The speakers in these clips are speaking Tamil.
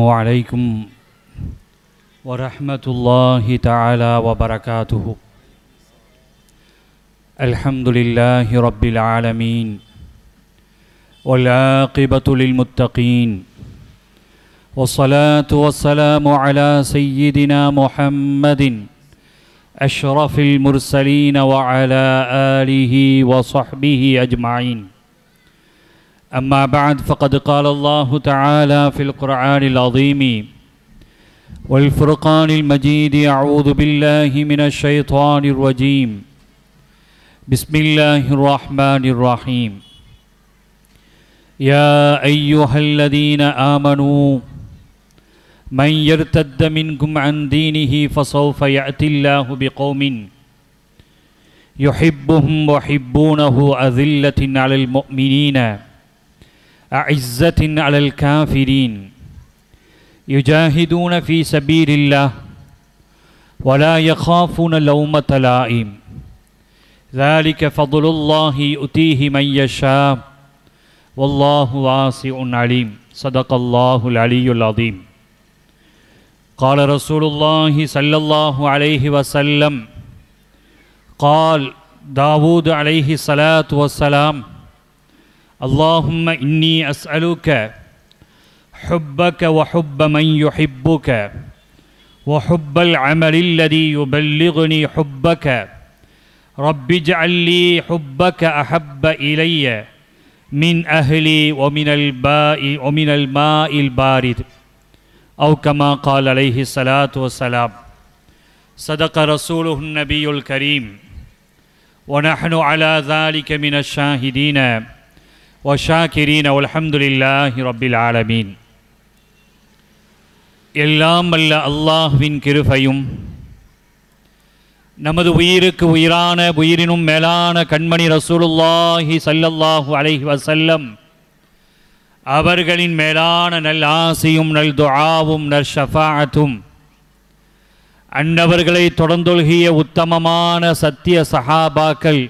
وعليكم ورحمة الله تعالى وبركاته الحمد لله رب العالمين والعاقبة للمتقين والصلاة والسلام على سيدنا محمد أشرف المرسلين وعلى آله وصحبه أجمعين أما بعد فقد قال الله تعالى في القرآن العظيم والفرقان المجيد أعوذ بالله من الشيطان الرجيم بسم الله الرحمن الرحيم يا أيها الذين آمنوا من يرتد منكم عن دينه فسوف يأتي الله بقوم يحبهم وحبونه أذلة على المؤمنين أعزة على الكافرين يجاهدون في سبيل الله ولا يخافون لومة لائم ذلك فضل الله يؤتيه من يشاء والله واسع عليم صدق الله العلي العظيم قال رسول الله صلى الله عليه وسلم قال داود عليه الصلاة والسلام اللهم إني أسألك حبك وحب من يحبك وحب العمل الذي يبلغني حبك رب اجعل لي حبك أحب إلي من أهلي ومن الباء ومن الماء البارد أو كما قال عليه الصلاة والسلام صدق رسوله النبي الكريم ونحن على ذلك من الشاهدين ஒஷாகிரீன் அல்ஹம்துலில்லாஹி ரபில் ஆலமீன் எல்லாம் அல்ல அல்லாஹ்வின் கிருபையும் நமது உயிருக்கு உயிரான உயிரினும் மேலான கண்மணி ரசூலுல்லாஹி சல்லல்லாஹு அலைஹி வசல்லம் அவர்களின் மேலான நல் ஆசையும் நல் துஆவும் நல் ஷஃபாத்தும் அன்னவர்களை தொடர்ந்தொழுகிய உத்தமமான சத்திய சஹாபாக்கள்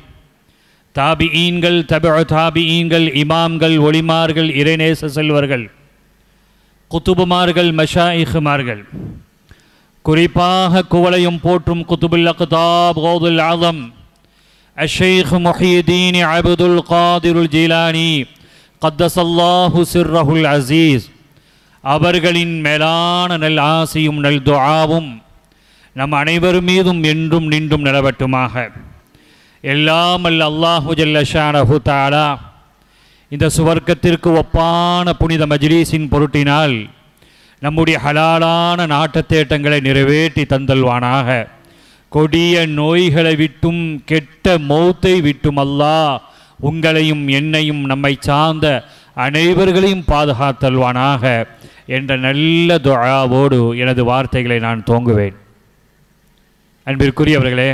தாபிஈன்கள் தப தாபிஈன்கள் இமாம்கள் ஒளிமார்கள் இறைநேச செல்வர்கள் குத்துபுமார்கள் இஹுமார்கள் குறிப்பாக குவளையும் போற்றும் குத்துபுல் அக்தாப் கோதுல் ஆதம் அஷேக் மொஹீதீன் அபுதுல் காதிருல் ஜீலானி கத்தசல்லாஹு சிர்ரஹுல் அசீஸ் அவர்களின் மேலான நல் ஆசையும் நல் துவாவும் நம் அனைவர் மீதும் என்றும் நின்றும் நிலவட்டுமாக எல்லாம் அல்ல அல்லாஹு ஜல்லஷானஹு தாலா இந்த சுவர்க்கத்திற்கு ஒப்பான புனித மஜ்லீஸின் பொருட்டினால் நம்முடைய ஹலாலான நாட்டத்தேட்டங்களை நிறைவேற்றி தந்தல்வானாக கொடிய நோய்களை விட்டும் கெட்ட மௌத்தை விட்டும் அல்லா உங்களையும் என்னையும் நம்மை சார்ந்த அனைவர்களையும் பாதுகாத்தல்வானாக என்ற நல்ல துழாவோடு எனது வார்த்தைகளை நான் தோங்குவேன் அன்பிற்குரியவர்களே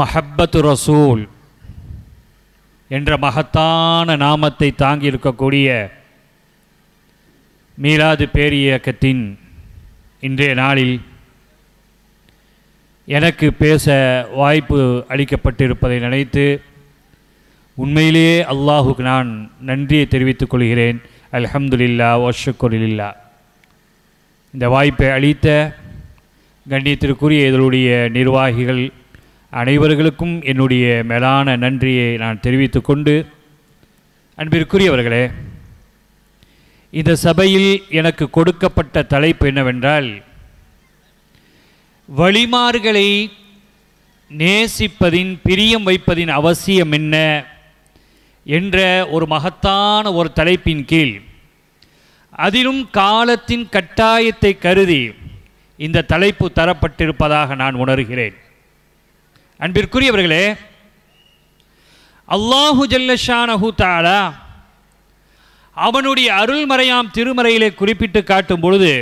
மஹப்பத்து ரசூல் என்ற மகத்தான நாமத்தை தாங்கி இருக்கக்கூடிய மீலாது பேரியக்கத்தின் இன்றைய நாளில் எனக்கு பேச வாய்ப்பு அளிக்கப்பட்டிருப்பதை நினைத்து உண்மையிலேயே அல்லாஹுக்கு நான் நன்றியை தெரிவித்துக் கொள்கிறேன் அலஹம்துல்லா வஷக்குரில்லா இந்த வாய்ப்பை அளித்த கண்ணியத்திற்குரிய இதனுடைய நிர்வாகிகள் அனைவர்களுக்கும் என்னுடைய மேலான நன்றியை நான் தெரிவித்துக்கொண்டு கொண்டு அன்பிற்குரியவர்களே இந்த சபையில் எனக்கு கொடுக்கப்பட்ட தலைப்பு என்னவென்றால் வழிமார்களை நேசிப்பதின் பிரியம் வைப்பதின் அவசியம் என்ன என்ற ஒரு மகத்தான ஒரு தலைப்பின் கீழ் அதிலும் காலத்தின் கட்டாயத்தை கருதி இந்த தலைப்பு தரப்பட்டிருப்பதாக நான் உணர்கிறேன் அன்பிற்குரியவர்களே அல்லாஹு ஜல்லஷானஹு தாலா அவனுடைய அருள்மறையாம் திருமறையிலே குறிப்பிட்டு காட்டும் பொழுது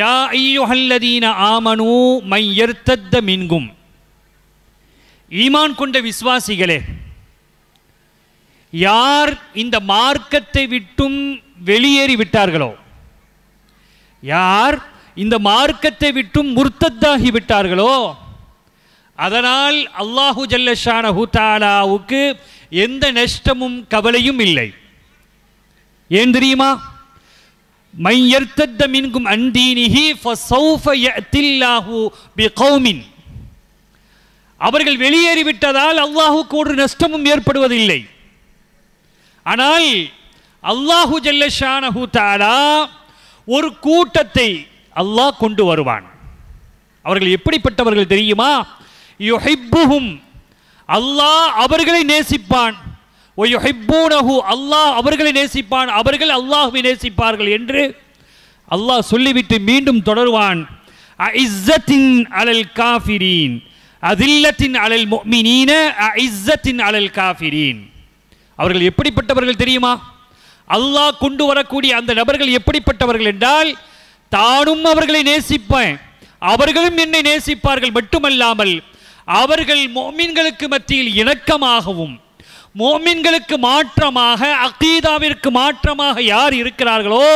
யா ஐயோஹல்லதீன ஆமனு மையர்த்தத்த மின்கும் ஈமான் கொண்ட விசுவாசிகளே யார் இந்த மார்க்கத்தை விட்டும் வெளியேறி விட்டார்களோ யார் இந்த மார்க்கத்தை விட்டும் முர்த்தத்தாகி விட்டார்களோ அதனால் அல்லாஹு ஜல்லஷான ஹூத்தாலாவுக்கு எந்த நஷ்டமும் கவலையும் இல்லை ஏன் தெரியுமா மையர்த்தத்த மின்கும் அந்தீனிஹி ஃபசௌஃப யஅதில்லாஹு கௌமின் அவர்கள் வெளியேறிவிட்டதால் அல்லாஹுக்கு ஒரு நஷ்டமும் ஏற்படுவதில்லை ஆனால் அல்லாஹு ஜல்லஷானஹு ஒரு கூட்டத்தை அல்லாஹ் கொண்டு வருவான் அவர்கள் எப்படிப்பட்டவர்கள் தெரியுமா யுஹிப்புஹும் அல்லாஹ் அவர்களை நேசிப்பான் ஒயுஹிப்பூனஹு அல்லாஹ் அவர்களை நேசிப்பான் அவர்கள் அல்லாஹுவை நேசிப்பார்கள் என்று அல்லாஹ் சொல்லிவிட்டு மீண்டும் தொடருவான் இஸ்ஸத்தின் அலல் காஃபிரீன் அதில்லத்தின் அலல் மொமினீன இஸ்ஸத்தின் அலல் காஃபிரீன் அவர்கள் எப்படிப்பட்டவர்கள் தெரியுமா அல்லாஹ் கொண்டு வரக்கூடிய அந்த நபர்கள் எப்படிப்பட்டவர்கள் என்றால் தானும் அவர்களை நேசிப்பேன் அவர்களும் என்னை நேசிப்பார்கள் மட்டுமல்லாமல் அவர்கள் மோமின்களுக்கு மத்தியில் இணக்கமாகவும் மோமின்களுக்கு மாற்றமாக அகீதாவிற்கு மாற்றமாக யார் இருக்கிறார்களோ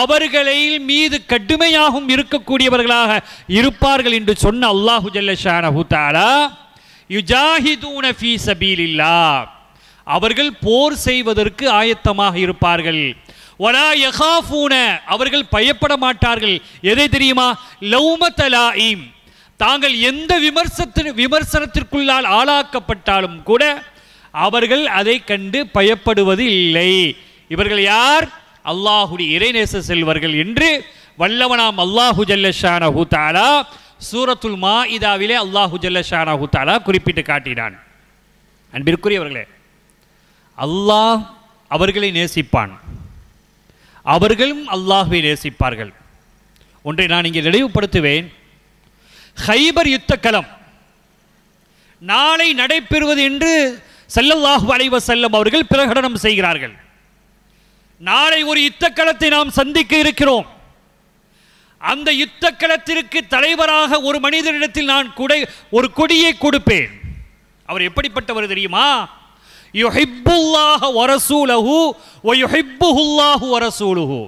அவர்களை மீது கடுமையாகவும் இருக்கக்கூடியவர்களாக இருப்பார்கள் என்று சொன்ன அல்லாஹு ஜல்லஷானஹூத்தாலா யுஜாஹிதூன ஃபீ சபீலில்லா அவர்கள் போர் செய்வதற்கு ஆயத்தமாக இருப்பார்கள் ஒலா யகாஃபூன அவர்கள் பயப்பட மாட்டார்கள் எதை தெரியுமா லௌமத்தலாயிம் தாங்கள் எந்த விமர்சனத்தின் விமர்சனத்திற்குள்ளால் ஆளாக்கப்பட்டாலும் கூட அவர்கள் அதை கண்டு பயப்படுவது இல்லை இவர்கள் யார் அல்லாஹுடைய இறைநேச செல்வர்கள் என்று வல்லவனாம் அல்லாஹு ஜல்லஷானஹு தாலா சூரத்துல் மா இதாவிலே அல்லாஹு ஜல்லஷானஹு தாலா குறிப்பிட்டு காட்டினான் அன்பிற்குரியவர்களே அல்லாஹ் அவர்களை நேசிப்பான் அவர்களும் அல்லாஹுவை நேசிப்பார்கள் ஒன்றை நான் இங்கே நினைவுபடுத்துவேன் ஹைபர் யுத்த களம் நாளை நடைபெறுவது என்று செல்லல்லாஹு அலைவ செல்லம் அவர்கள் பிரகடனம் செய்கிறார்கள் நாளை ஒரு யுத்த களத்தை நாம் சந்திக்க இருக்கிறோம் அந்த யுத்த களத்திற்கு தலைவராக ஒரு மனிதனிடத்தில் நான் கொடை ஒரு கொடியை கொடுப்பேன் அவர் எப்படிப்பட்டவர் தெரியுமா யுஹிப்புல்லாஹ வரசூலஹு ஒ யுஹிப்புஹுல்லாஹு வரசூலுஹு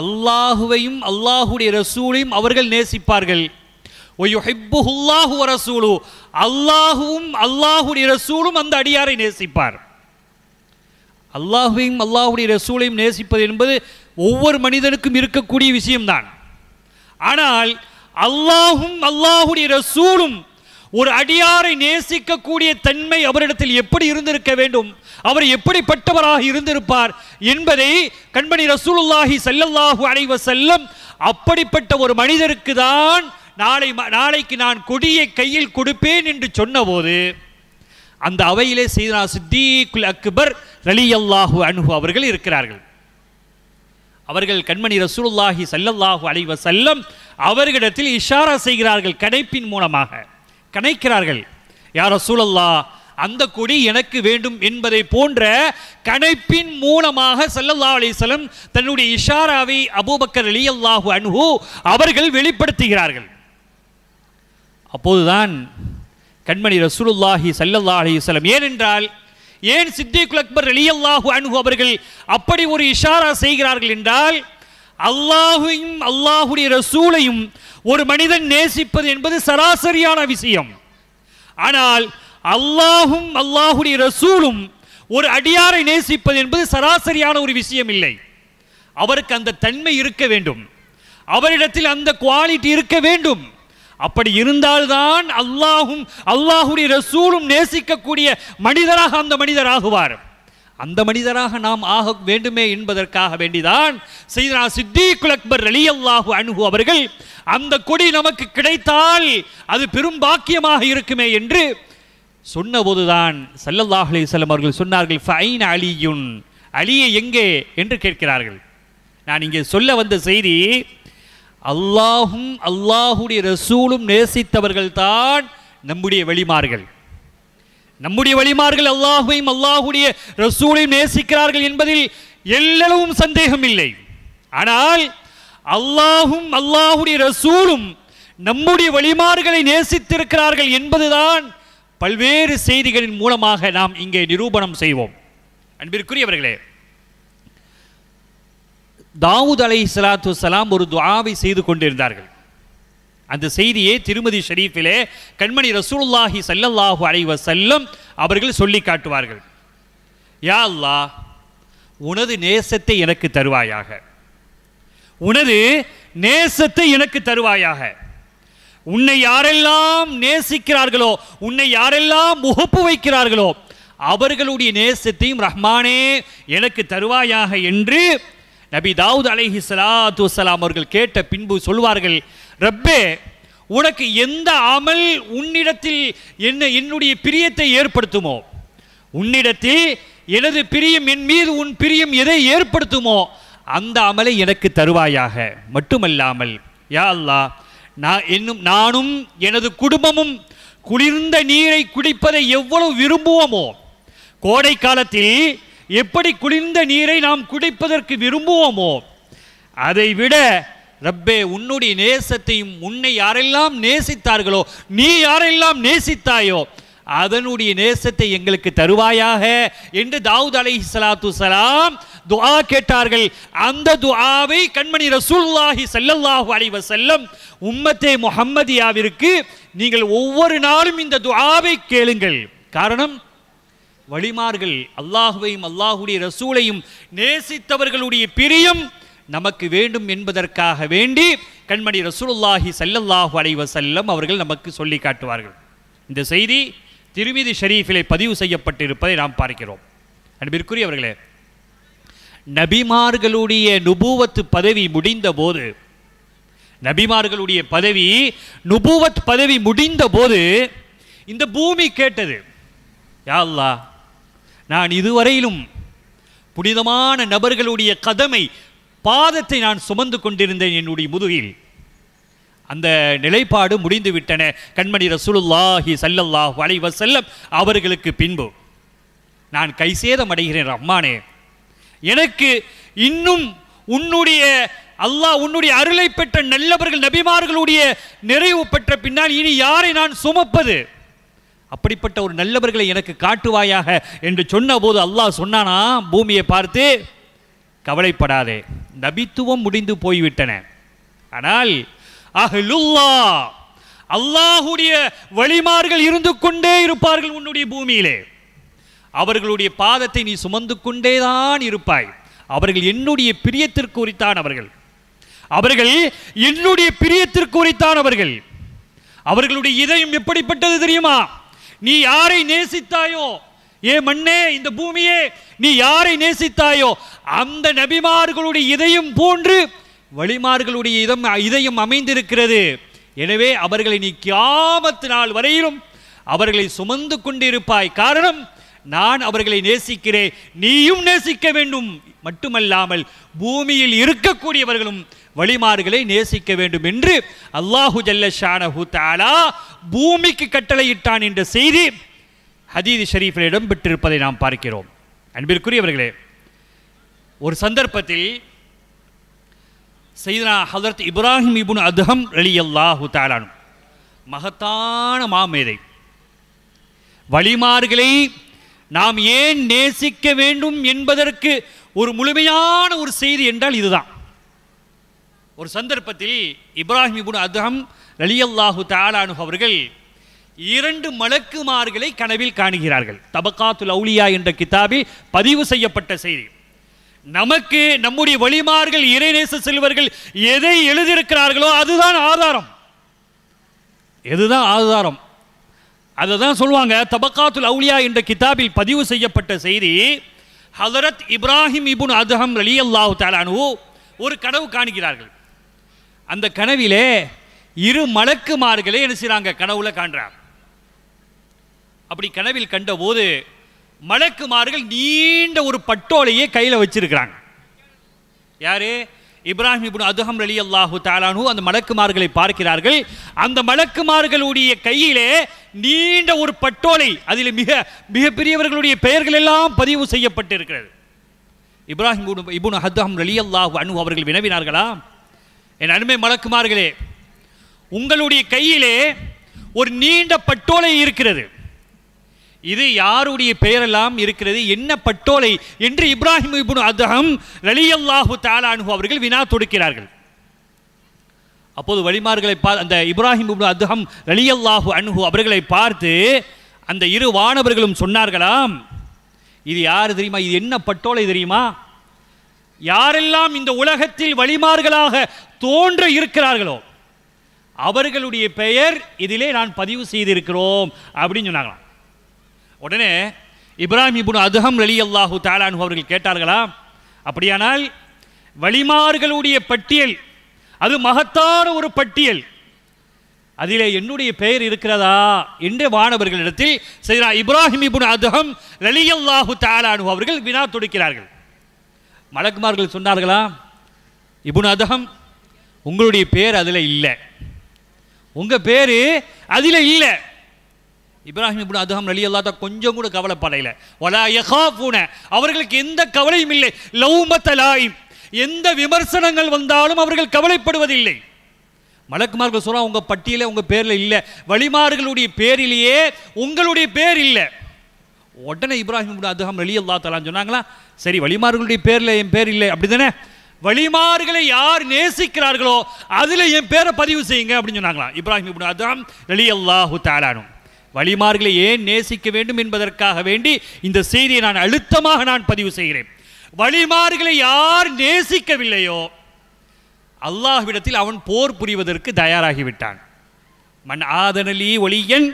அல்லாஹுவையும் அல்லாஹுடைய ரசூலையும் அவர்கள் நேசிப்பார்கள் ஒய்யுஹிப்புஹுல்லாஹு ரசூலு அல்லாஹுவும் அல்லாஹுடைய ரசூலும் அந்த அடியாரை நேசிப்பார் அல்லாஹுவையும் அல்லாஹுடைய ரசூலையும் நேசிப்பது என்பது ஒவ்வொரு மனிதனுக்கும் இருக்கக்கூடிய விஷயம்தான் ஆனால் அல்லாஹும் அல்லாஹுடைய ரசூலும் ஒரு அடியாரை நேசிக்கக்கூடிய தன்மை அவரிடத்தில் எப்படி இருந்திருக்க வேண்டும் அவர் எப்படிப்பட்டவராக இருந்திருப்பார் என்பதை கண்மணி ரசூலுல்லாஹி சல்லல்லாஹு அலைவ செல்லம் அப்படிப்பட்ட ஒரு மனிதருக்கு தான் நாளை நாளைக்கு நான் கொடியை கையில் கொடுப்பேன் என்று சொன்னபோது அந்த அவையிலே செய்தனா சித்தீக்குல் அக்பர் ரலி அல்லாஹு அனுகு அவர்கள் இருக்கிறார்கள் அவர்கள் கண்மணி ரசூலுல்லாஹி சல்லல்லாஹு அலைவ செல்லம் அவர்களிடத்தில் இஷாரா செய்கிறார்கள் கணைப்பின் மூலமாக கணைக்கிறார்கள் யார சூழல்லா அந்த கொடி எனக்கு வேண்டும் என்பதை போன்ற கணைப்பின் மூலமாக சல்லல்லா அலிசலம் தன்னுடைய இஷாராவை அபூபக்கர் அலி அல்லாஹு அவர்கள் வெளிப்படுத்துகிறார்கள் அப்போதுதான் கண்மணி ரசூலுல்லாஹி சல்லல்லா அலிசலம் ஏனென்றால் ஏன் சித்திகுல் குலக்பர் அலி அல்லாஹு அவர்கள் அப்படி ஒரு இஷாரா செய்கிறார்கள் என்றால் அல்லாஹையும் அல்லாஹுடைய ரசூலையும் ஒரு மனிதன் நேசிப்பது என்பது சராசரியான விஷயம் ஆனால் அல்லாஹும் அல்லாஹுடைய ரசூலும் ஒரு அடியாரை நேசிப்பது என்பது சராசரியான ஒரு விஷயம் இல்லை அவருக்கு அந்த தன்மை இருக்க வேண்டும் அவரிடத்தில் அந்த குவாலிட்டி இருக்க வேண்டும் அப்படி இருந்தால்தான் அல்லாஹும் அல்லாஹுடைய ரசூலும் நேசிக்கக்கூடிய மனிதராக அந்த மனிதராகுவார் அந்த மனிதராக நாம் ஆக வேண்டுமே என்பதற்காக வேண்டிதான் செய்தனா சித்திகுல் அக்பர் அலி அல்லாஹு அணுகு அவர்கள் அந்த கொடி நமக்கு கிடைத்தால் அது பெரும் பாக்கியமாக இருக்குமே என்று சொன்னபோதுதான் சல்லல்லாஹ் அலிசல்லம் அவர்கள் சொன்னார்கள் ஃபைன் அலியுன் அலியை எங்கே என்று கேட்கிறார்கள் நான் இங்கே சொல்ல வந்த செய்தி அல்லாஹும் அல்லாஹுடைய ரசூலும் நேசித்தவர்கள்தான் நம்முடைய வெளிமார்கள் நம்முடைய வழிமார்கள் அல்லாஹுவையும் அல்லாஹுடைய ரசூலையும் நேசிக்கிறார்கள் என்பதில் எல்லளவும் சந்தேகம் இல்லை ஆனால் அல்லாஹும் அல்லாஹுடைய ரசூலும் நம்முடைய வழிமார்களை நேசித்திருக்கிறார்கள் என்பதுதான் பல்வேறு செய்திகளின் மூலமாக நாம் இங்கே நிரூபணம் செய்வோம் அன்பிற்குரியவர்களே தாவூத் அலை சலாத்து சலாம் ஒரு துவாவை செய்து கொண்டிருந்தார்கள் அந்த செய்தியை திருமதி ஷெரீஃபிலே கண்மணி ரசூல்லாஹி சல்லல்லாஹு அலைவ செல்லும் அவர்கள் சொல்லி காட்டுவார்கள் யா அல்லா உனது நேசத்தை எனக்கு தருவாயாக உனது நேசத்தை எனக்கு தருவாயாக உன்னை யாரெல்லாம் நேசிக்கிறார்களோ உன்னை யாரெல்லாம் முகப்பு வைக்கிறார்களோ அவர்களுடைய நேசத்தையும் ரஹ்மானே எனக்கு தருவாயாக என்று நபி தாவூத் அலைஹி சலாத்து வலாம் அவர்கள் கேட்ட பின்பு சொல்வார்கள் ரப்பே உனக்கு எந்த அமல் உன்னிடத்தில் என்ன என்னுடைய பிரியத்தை ஏற்படுத்துமோ உன்னிடத்தில் எனது பிரியம் என் மீது உன் பிரியம் எதை ஏற்படுத்துமோ அந்த அமலை எனக்கு தருவாயாக மட்டுமல்லாமல் யா அல்லா நான் என்னும் நானும் எனது குடும்பமும் குளிர்ந்த நீரை குடிப்பதை எவ்வளவு விரும்புவோமோ கோடை காலத்தில் எப்படி குளிர்ந்த நீரை நாம் குடிப்பதற்கு விரும்புவோமோ அதை விட ரப்பே உன்னுடைய நேசத்தையும் உன்னை யாரெல்லாம் நேசித்தார்களோ நீ யாரெல்லாம் நேசித்தாயோ அதனுடைய நேசத்தை எங்களுக்கு தருவாயாக என்று தாவூத் அலை சலாத்து சலாம் துஆ கேட்டார்கள் அந்த துஆவை கண்மணி ரசூல்லாஹி சல்லல்லாஹு அலைவ செல்லம் உம்மத்தே முஹம்மதியாவிற்கு நீங்கள் ஒவ்வொரு நாளும் இந்த துஆவை கேளுங்கள் காரணம் வழிமார்கள் அல்லாஹுவையும் அல்லாஹுடைய ரசூலையும் நேசித்தவர்களுடைய பிரியம் நமக்கு வேண்டும் என்பதற்காக வேண்டி கண்மணி ரசூலுல்லாஹி சல்லல்லாஹு செல்லம் அவர்கள் நமக்கு சொல்லி காட்டுவார்கள் இந்த செய்தி திருமிதி ஷரீஃபிலே பதிவு செய்யப்பட்டிருப்பதை நாம் பார்க்கிறோம் அன்பிற்குரிய அவர்களே நபிமார்களுடைய நுபூவத்து பதவி முடிந்த போது நபிமார்களுடைய பதவி நுபூவத் பதவி முடிந்த போது இந்த பூமி கேட்டது யா அல்லா நான் இதுவரையிலும் புனிதமான நபர்களுடைய கதமை பாதத்தை நான் சுமந்து கொண்டிருந்தேன் என்னுடைய முதுகில் அந்த நிலைப்பாடு முடிந்துவிட்டன கண்மணி ரசூலுல்லாஹி சல்லல்லாஹ் வளைவ செல்லம் அவர்களுக்கு பின்பு நான் கை சேதம் அடைகிறேன் ரம்மானே எனக்கு இன்னும் உன்னுடைய அல்லாஹ் உன்னுடைய அருளை பெற்ற நல்லவர்கள் நபிமார்களுடைய நிறைவு பெற்ற பின்னால் இனி யாரை நான் சுமப்பது அப்படிப்பட்ட ஒரு நல்லவர்களை எனக்கு காட்டுவாயாக என்று சொன்னபோது அல்லாஹ் சொன்னானா பூமியை பார்த்து கவலைப்படாதே நபித்துவம் முடிந்து போய்விட்டன ஆனால் அஹ்லுல்லா அல்லாஹுடைய வழிமார்கள் இருந்து கொண்டே இருப்பார்கள் உன்னுடைய பூமியிலே அவர்களுடைய பாதத்தை நீ சுமந்து கொண்டேதான் இருப்பாய் அவர்கள் என்னுடைய பிரியத்திற்கு உரித்தானவர்கள் அவர்கள் என்னுடைய பிரியத்திற்கு உரித்தானவர்கள் அவர்களுடைய இதயம் எப்படிப்பட்டது தெரியுமா நீ யாரை நேசித்தாயோ ஏ மண்ணே இந்த பூமியே நீ யாரை நேசித்தாயோ அந்த நபிமார்களுடைய இதயம் போன்று வழிமார்களுடைய இதம் இதயம் அமைந்திருக்கிறது எனவே அவர்களை நீ கியாமத்து நாள் வரையிலும் அவர்களை சுமந்து கொண்டிருப்பாய் காரணம் நான் அவர்களை நேசிக்கிறேன் நீயும் நேசிக்க வேண்டும் மட்டுமல்லாமல் பூமியில் இருக்கக்கூடியவர்களும் வழிமார்களை நேசிக்க வேண்டும் என்று அல்லாஹு ஜல்லஷானஹு தாலா பூமிக்கு கட்டளையிட்டான் என்ற செய்தி ஹதீது ஷரீஃபில் இடம்பெற்றிருப்பதை நாம் பார்க்கிறோம் அன்பிற்குரியவர்களே ஒரு சந்தர்ப்பத்தில் செய்தனா ஹதரத் இப்ராஹிம் இபுன் அதுஹம் அலி அல்லாஹு தாலானும் மகத்தான மாமேதை வழிமார்களை நாம் ஏன் நேசிக்க வேண்டும் என்பதற்கு ஒரு முழுமையான ஒரு செய்தி என்றால் இதுதான் ஒரு சந்தர்ப்பத்தில் இப்ராஹிம் இபுன் அதுஹம் ரலியல்லாஹு தாலானு அவர்கள் இரண்டு மலக்குமார்களை கனவில் காணுகிறார்கள் தபக்காத்துல் அவுலியா என்ற கிதாபில் பதிவு செய்யப்பட்ட செய்தி நமக்கு நம்முடைய வழிமார்கள் இறைநேச செல்வர்கள் எதை எழுதியிருக்கிறார்களோ அதுதான் ஆதாரம் எதுதான் ஆதாரம் அதை தான் சொல்லுவாங்க தபக்காத்துல் அவுலியா என்ற கிதாபில் பதிவு செய்யப்பட்ட செய்தி ஹதரத் இப்ராஹிம் இபுன் அதுஹம் அலி அல்லாஹு தாலானு ஒரு கனவு காணுகிறார்கள் அந்த கனவிலே இரு மலக்குமார்களே என்ன செய்கிறாங்க கனவுல காண்றாங்க அப்படி கனவில் கண்டபோது மலக்குமார்கள் நீண்ட ஒரு பட்டோலையே கையில் வச்சிருக்கிறாங்க யாரு இப்ராஹிம் இப்னு அதுஹம் அலி அல்லாஹு தாலானு அந்த மலக்குமார்களை பார்க்கிறார்கள் அந்த மலக்குமார்களுடைய கையிலே நீண்ட ஒரு பட்டோலை அதில் மிக மிகப்பெரியவர்களுடைய பெயர்கள் எல்லாம் பதிவு செய்யப்பட்டிருக்கிறது இப்ராஹிம் இபுன் ஹத்துஹம் அலி அல்லாஹு அனு அவர்கள் வினவினார்களா என் அருமை மலக்குமார்களே உங்களுடைய கையிலே ஒரு நீண்ட பட்டோலை இருக்கிறது இது யாருடைய பெயரெல்லாம் இருக்கிறது என்ன பட்டோலை என்று இப்ராஹிம் இபுன் அதகம் ரலியல்லாஹு தாலானு அவர்கள் வினா தொடுக்கிறார்கள் அப்போது வழிமார்களை பார்த்து அந்த இப்ராஹிம் இபுன் அதகம் ரலியல்லாஹு அனுகு அவர்களை பார்த்து அந்த இரு வானவர்களும் சொன்னார்களாம் இது யார் தெரியுமா இது என்ன பட்டோலை தெரியுமா யாரெல்லாம் இந்த உலகத்தில் வழிமார்களாக தோன்ற இருக்கிறார்களோ அவர்களுடைய பெயர் இதிலே நான் பதிவு செய்திருக்கிறோம் அப்படின்னு சொன்னாங்களாம் உடனே இப்ராஹிம் இபுன் அதுஹம் அலி அல்லாஹு தாலானு அவர்கள் கேட்டார்களா அப்படியானால் வழிமார்களுடைய பட்டியல் அது மகத்தான ஒரு பட்டியல் அதிலே என்னுடைய பெயர் இருக்கிறதா என்று வானவர்களிடத்தில் செய்கிறார் இப்ராஹிம் இபுன் அதுஹம் ரலியல்லாஹு தாலானு அவர்கள் வினா தொடுக்கிறார்கள் மலக்குமார்கள் சொன்னார்களா இபுன் அதகம் உங்களுடைய பேர் அதில் இல்லை உங்கள் பேர் அதில் இல்லை இப்ராஹிம் இப்படி அதுகம் அலி அல்லாத கொஞ்சம் கூட கவலைப்படையில் ஒலா பூன அவர்களுக்கு எந்த கவலையும் இல்லை லவ்மத்தலாயும் எந்த விமர்சனங்கள் வந்தாலும் அவர்கள் கவலைப்படுவதில்லை மலக்குமார்கள் சொல்கிறோம் உங்கள் பட்டியலில் உங்கள் பேரில் இல்லை வழிமார்களுடைய பேரிலேயே உங்களுடைய பேர் இல்லை உடனே இப்ராஹிம் அதுகம் வெளி அல்லா தலான்னு சொன்னாங்களா சரி வழிமார்களுடைய பேரில் என் பேர் இல்லை அப்படி தானே வழிமார்களை யார் நேசிக்கிறார்களோ அதில் என் பேரை பதிவு செய்யுங்க அப்படின்னு சொன்னாங்களா இப்ராஹிம் அதுகம் வெளி அல்லாஹு தாலானும் வழிமார்களை ஏன் நேசிக்க வேண்டும் என்பதற்காக வேண்டி இந்த செய்தியை நான் அழுத்தமாக நான் பதிவு செய்கிறேன் வழிமார்களை யார் நேசிக்கவில்லையோ அல்லாஹ்விடத்தில் அவன் போர் புரிவதற்கு தயாராகிவிட்டான் மன் ஆதனலி ஒளியன்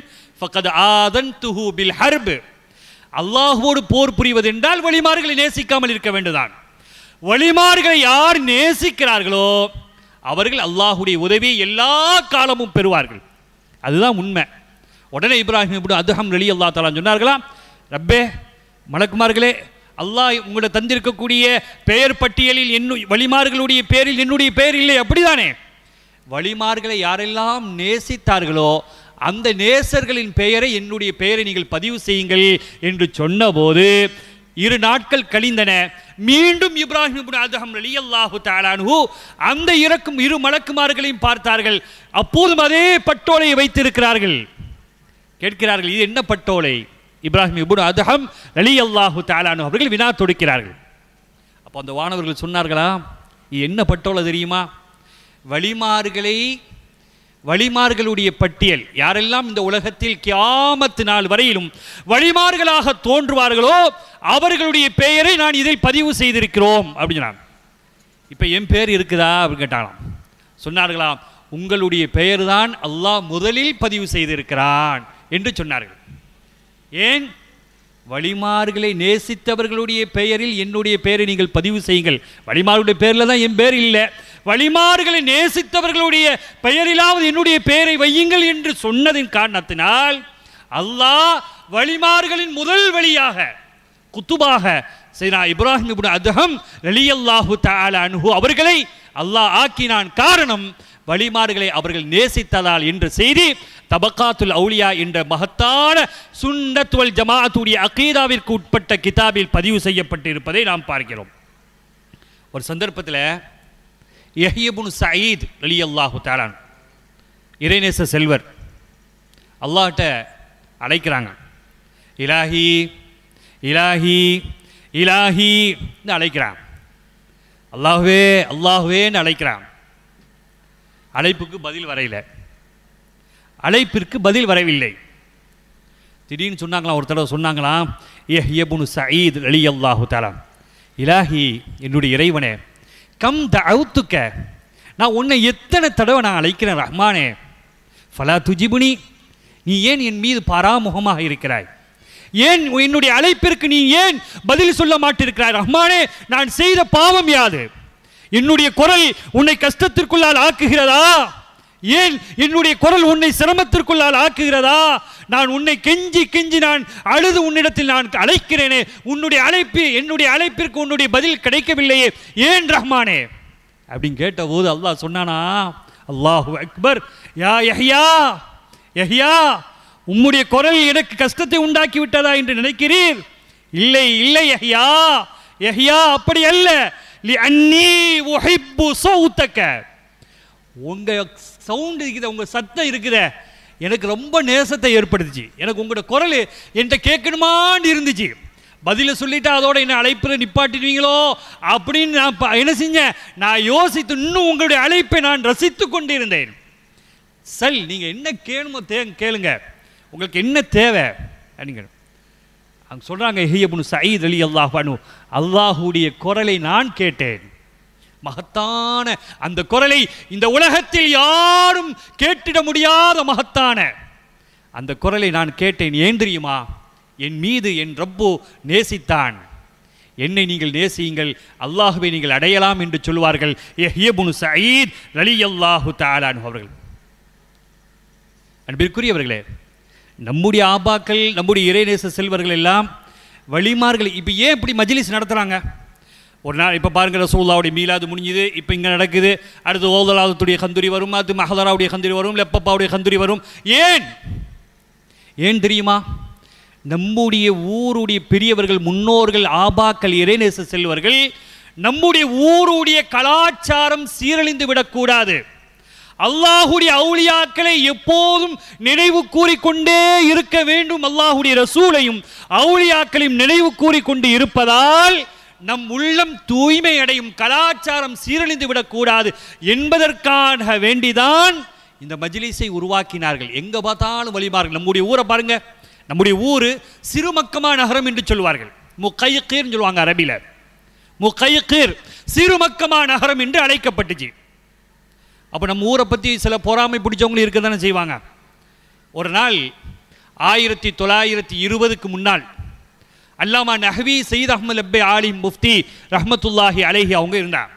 ஆதன் துஹூ பில் ஹர்பு அல்லாஹுவோடு போர் புரிவது என்றால் வழிமார்களை நேசிக்காமல் இருக்க வேண்டுதான் வழிமார்களை யார் நேசிக்கிறார்களோ அவர்கள் அல்லாஹுடைய உதவியை எல்லா காலமும் பெறுவார்கள் அதுதான் உண்மை உடனே இப்ராஹிம் இப்படி அதுஹம் ரலி அல்லா தாலா சொன்னார்களா ரப்பே மலக்குமார்களே அல்லாஹ் உங்களை தந்திருக்கக்கூடிய பெயர் பட்டியலில் என்னும் வழிமார்களுடைய பேரில் என்னுடைய பெயர் இல்லை அப்படிதானே வழிமார்களை யாரெல்லாம் நேசித்தார்களோ அந்த நேசர்களின் பெயரை என்னுடைய பெயரை நீங்கள் பதிவு செய்யுங்கள் என்று சொன்னபோது இரு நாட்கள் கழிந்தன மீண்டும் இப்ராஹிம் அதகம் அலி அல்லாஹு தாலானு அந்த இறக்கும் இரு மலக்குமார்களையும் பார்த்தார்கள் அப்போதும் அதே பட்டோலையை வைத்திருக்கிறார்கள் கேட்கிறார்கள் இது என்ன பட்டோலை இப்ராஹிம் இபுன் அதகம் அலி அல்லாஹு தாலானு அவர்கள் வினா தொடுக்கிறார்கள் அப்போ அந்த வானவர்கள் சொன்னார்களா இது என்ன பட்டோலை தெரியுமா வழிமார்களை வழிமார்களுடைய பட்டியல் யாரெல்லாம் இந்த உலகத்தில் கியாமத்து நாள் வரையிலும் வழிமார்களாக தோன்றுவார்களோ அவர்களுடைய பெயரை நான் இதில் பதிவு செய்திருக்கிறோம் அப்படின்னான் இப்போ என் பேர் இருக்குதா அப்படின்னு கேட்டாங்களாம் சொன்னார்களாம் உங்களுடைய பெயர் தான் அல்லாஹ் முதலில் பதிவு செய்திருக்கிறான் என்று சொன்னார்கள் ஏன் வழிமார்களை நேசித்தவர்களுடைய பெயரில் என்னுடைய பெயரை நீங்கள் பதிவு செய்யுங்கள் வழிமார்களுடைய பெயரில் தான் என் பேர் இல்லை வழிமாறுகளை நேசித்தவர்களுடைய பெயரிலாவது என்னுடைய பெயரை வையுங்கள் என்று சொன்னதின் காரணத்தினால் அல்லாஹ் வழிமாறுகளின் முதல் வழியாக குத்துபாக சைனா இப்ராஹிம் இபுன் அதகம் அனுகு அவர்களை அல்லாஹ் ஆக்கினான் காரணம் வழிமாறுகளை அவர்கள் நேசித்ததால் என்று செய்தி தபக்காத்துல் அவுலியா என்ற மகத்தான சுண்டத்துவல் ஜமாத்துடைய அகீதாவிற்கு உட்பட்ட கிதாபில் பதிவு செய்யப்பட்டிருப்பதை நாம் பார்க்கிறோம் ஒரு சந்தர்ப்பத்தில் யஹியபுன் சயீத் அலி அல்லாஹு தாலான் இறைநேச செல்வர் அல்லாட்ட அழைக்கிறாங்க இலாஹி இலாஹி இலாஹின்னு அழைக்கிறான் அல்லாஹுவே அல்லாஹுவேன்னு அழைக்கிறான் அழைப்புக்கு பதில் வரையில அழைப்பிற்கு பதில் வரவில்லை திடீர்னு சொன்னாங்களாம் ஒரு தடவை சொன்னாங்களாம் ஏ ஹியபுன் சயீத் அலி அல்லாஹு தாலாம் இலாஹி என்னுடைய இறைவனே கம் த அவுத்துக்க நான் உன்னை எத்தனை தடவை நான் அழைக்கிறேன் ரஹ்மானே ஃபலா துஜிபுனி நீ ஏன் என் மீது பாராமுகமாக இருக்கிறாய் ஏன் என்னுடைய அழைப்பிற்கு நீ ஏன் பதில் சொல்ல மாட்டிருக்கிறாய் ரஹ்மானே நான் செய்த பாவம் யாது என்னுடைய குரல் உன்னை கஷ்டத்திற்குள்ளால் ஆக்குகிறதா ஏன் என்னுடைய குரல் உன்னை சிரமத்திற்குள்ளால் ஆக்குகிறதா நான் உன்னை கெஞ்சி கெஞ்சி நான் அழுது உன்னிடத்தில் நான் அழைக்கிறேனே உன்னுடைய அழைப்பு என்னுடைய அழைப்பிற்கு உன்னுடைய பதில் கிடைக்கவில்லையே ஏன் ரஹ்மானே அப்படின்னு கேட்ட போது அல்லாஹ் சொன்னானா அல்லாஹு அக்பர் யா யஹ்யா யஹ்யா உம்முடைய குரல் எனக்கு கஷ்டத்தை உண்டாக்கி விட்டதா என்று நினைக்கிறீர் இல்லை இல்லை யஹ்யா யஹ்யா அப்படி அல்ல லி சவுண்டு இருக்குது உங்கள் சத்தம் இருக்குதே எனக்கு ரொம்ப நேசத்தை ஏற்படுத்துச்சு எனக்கு உங்களோட குரல் என்கிட்ட கேட்கணுமான்னு இருந்துச்சு பதில சொல்லிட்டு அதோட என்ன அழைப்பில் நிப்பாட்டிடுவீங்களோ அப்படின்னு நான் என்ன செஞ்சேன் நான் யோசித்து இன்னும் உங்களுடைய அழைப்பை நான் ரசித்து கொண்டிருந்தேன் சல் நீங்கள் என்ன கேணுமோ தே கேளுங்க உங்களுக்கு என்ன தேவை அப்படிங்கிற அவங்க சொல்கிறாங்க ஹியபுனு சயீத் அலி அல்லாஹானு அல்லாஹுடைய குரலை நான் கேட்டேன் மகத்தான அந்த குரலை இந்த உலகத்தில் யாரும் கேட்டிட முடியாத மகத்தான அந்த குரலை நான் கேட்டேன் ஏன் தெரியுமா என் மீது என் ரப்பு நேசித்தான் என்னை நீங்கள் நேசியுங்கள் அல்லாஹுவை நீங்கள் அடையலாம் என்று சொல்வார்கள் எஹியபுனு சயீத் லலி அல்லாஹு தாலான் அவர்கள் அன்பிற்குரியவர்களே நம்முடைய ஆபாக்கள் நம்முடைய இறைநேச செல்வர்கள் எல்லாம் வழிமார்கள் இப்போ ஏன் இப்படி மஜிலிஸ் நடத்துகிறாங்க ஒரு நாள் இப்போ பாருங்கள் ரசூல்லாவுடைய மீலாது முடிஞ்சுது இப்போ இங்கே நடக்குது அடுத்து ஓதலாதத்துடைய கந்துரி வரும் அது மகதராவுடைய கந்துரி வரும் லெப்பப்பாவுடைய கந்துரி வரும் ஏன் ஏன் தெரியுமா நம்முடைய ஊருடைய பெரியவர்கள் முன்னோர்கள் ஆபாக்கள் இறைநேச செல்வர்கள் நம்முடைய ஊருடைய கலாச்சாரம் சீரழிந்து விடக்கூடாது அல்லாஹுடைய அவுளியாக்களை எப்போதும் நினைவு கூறிக்கொண்டே இருக்க வேண்டும் அல்லாஹுடைய ரசூலையும் அவுளியாக்களையும் நினைவு கூறிக்கொண்டு இருப்பதால் நம் உள்ளம் தூய்மை அடையும் கலாச்சாரம் சீரழிந்து விடக்கூடாது என்பதற்காக வேண்டிதான் இந்த மஜிலிசை உருவாக்கினார்கள் எங்கே பார்த்தாலும் வழிபார்கள் நம்முடைய ஊரை பாருங்கள் நம்முடைய ஊர் சிறுமக்கமா நகரம் என்று சொல்வார்கள் முக்கையீர்னு சொல்லுவாங்க அரபியில் முக்கையீர் சிறுமக்கமா நகரம் என்று அழைக்கப்பட்டுச்சு அப்போ நம்ம ஊரை பற்றி சில பொறாமை பிடிச்சவங்களும் இருக்க தானே செய்வாங்க ஒரு நாள் ஆயிரத்தி தொள்ளாயிரத்தி இருபதுக்கு முன்னால் அல்லாமா நஹவி சயீத் அஹமது அப்பே ஆலி முஃப்தி ரஹமத்துல்லாஹி அலேஹி அவங்க இருந்தாங்க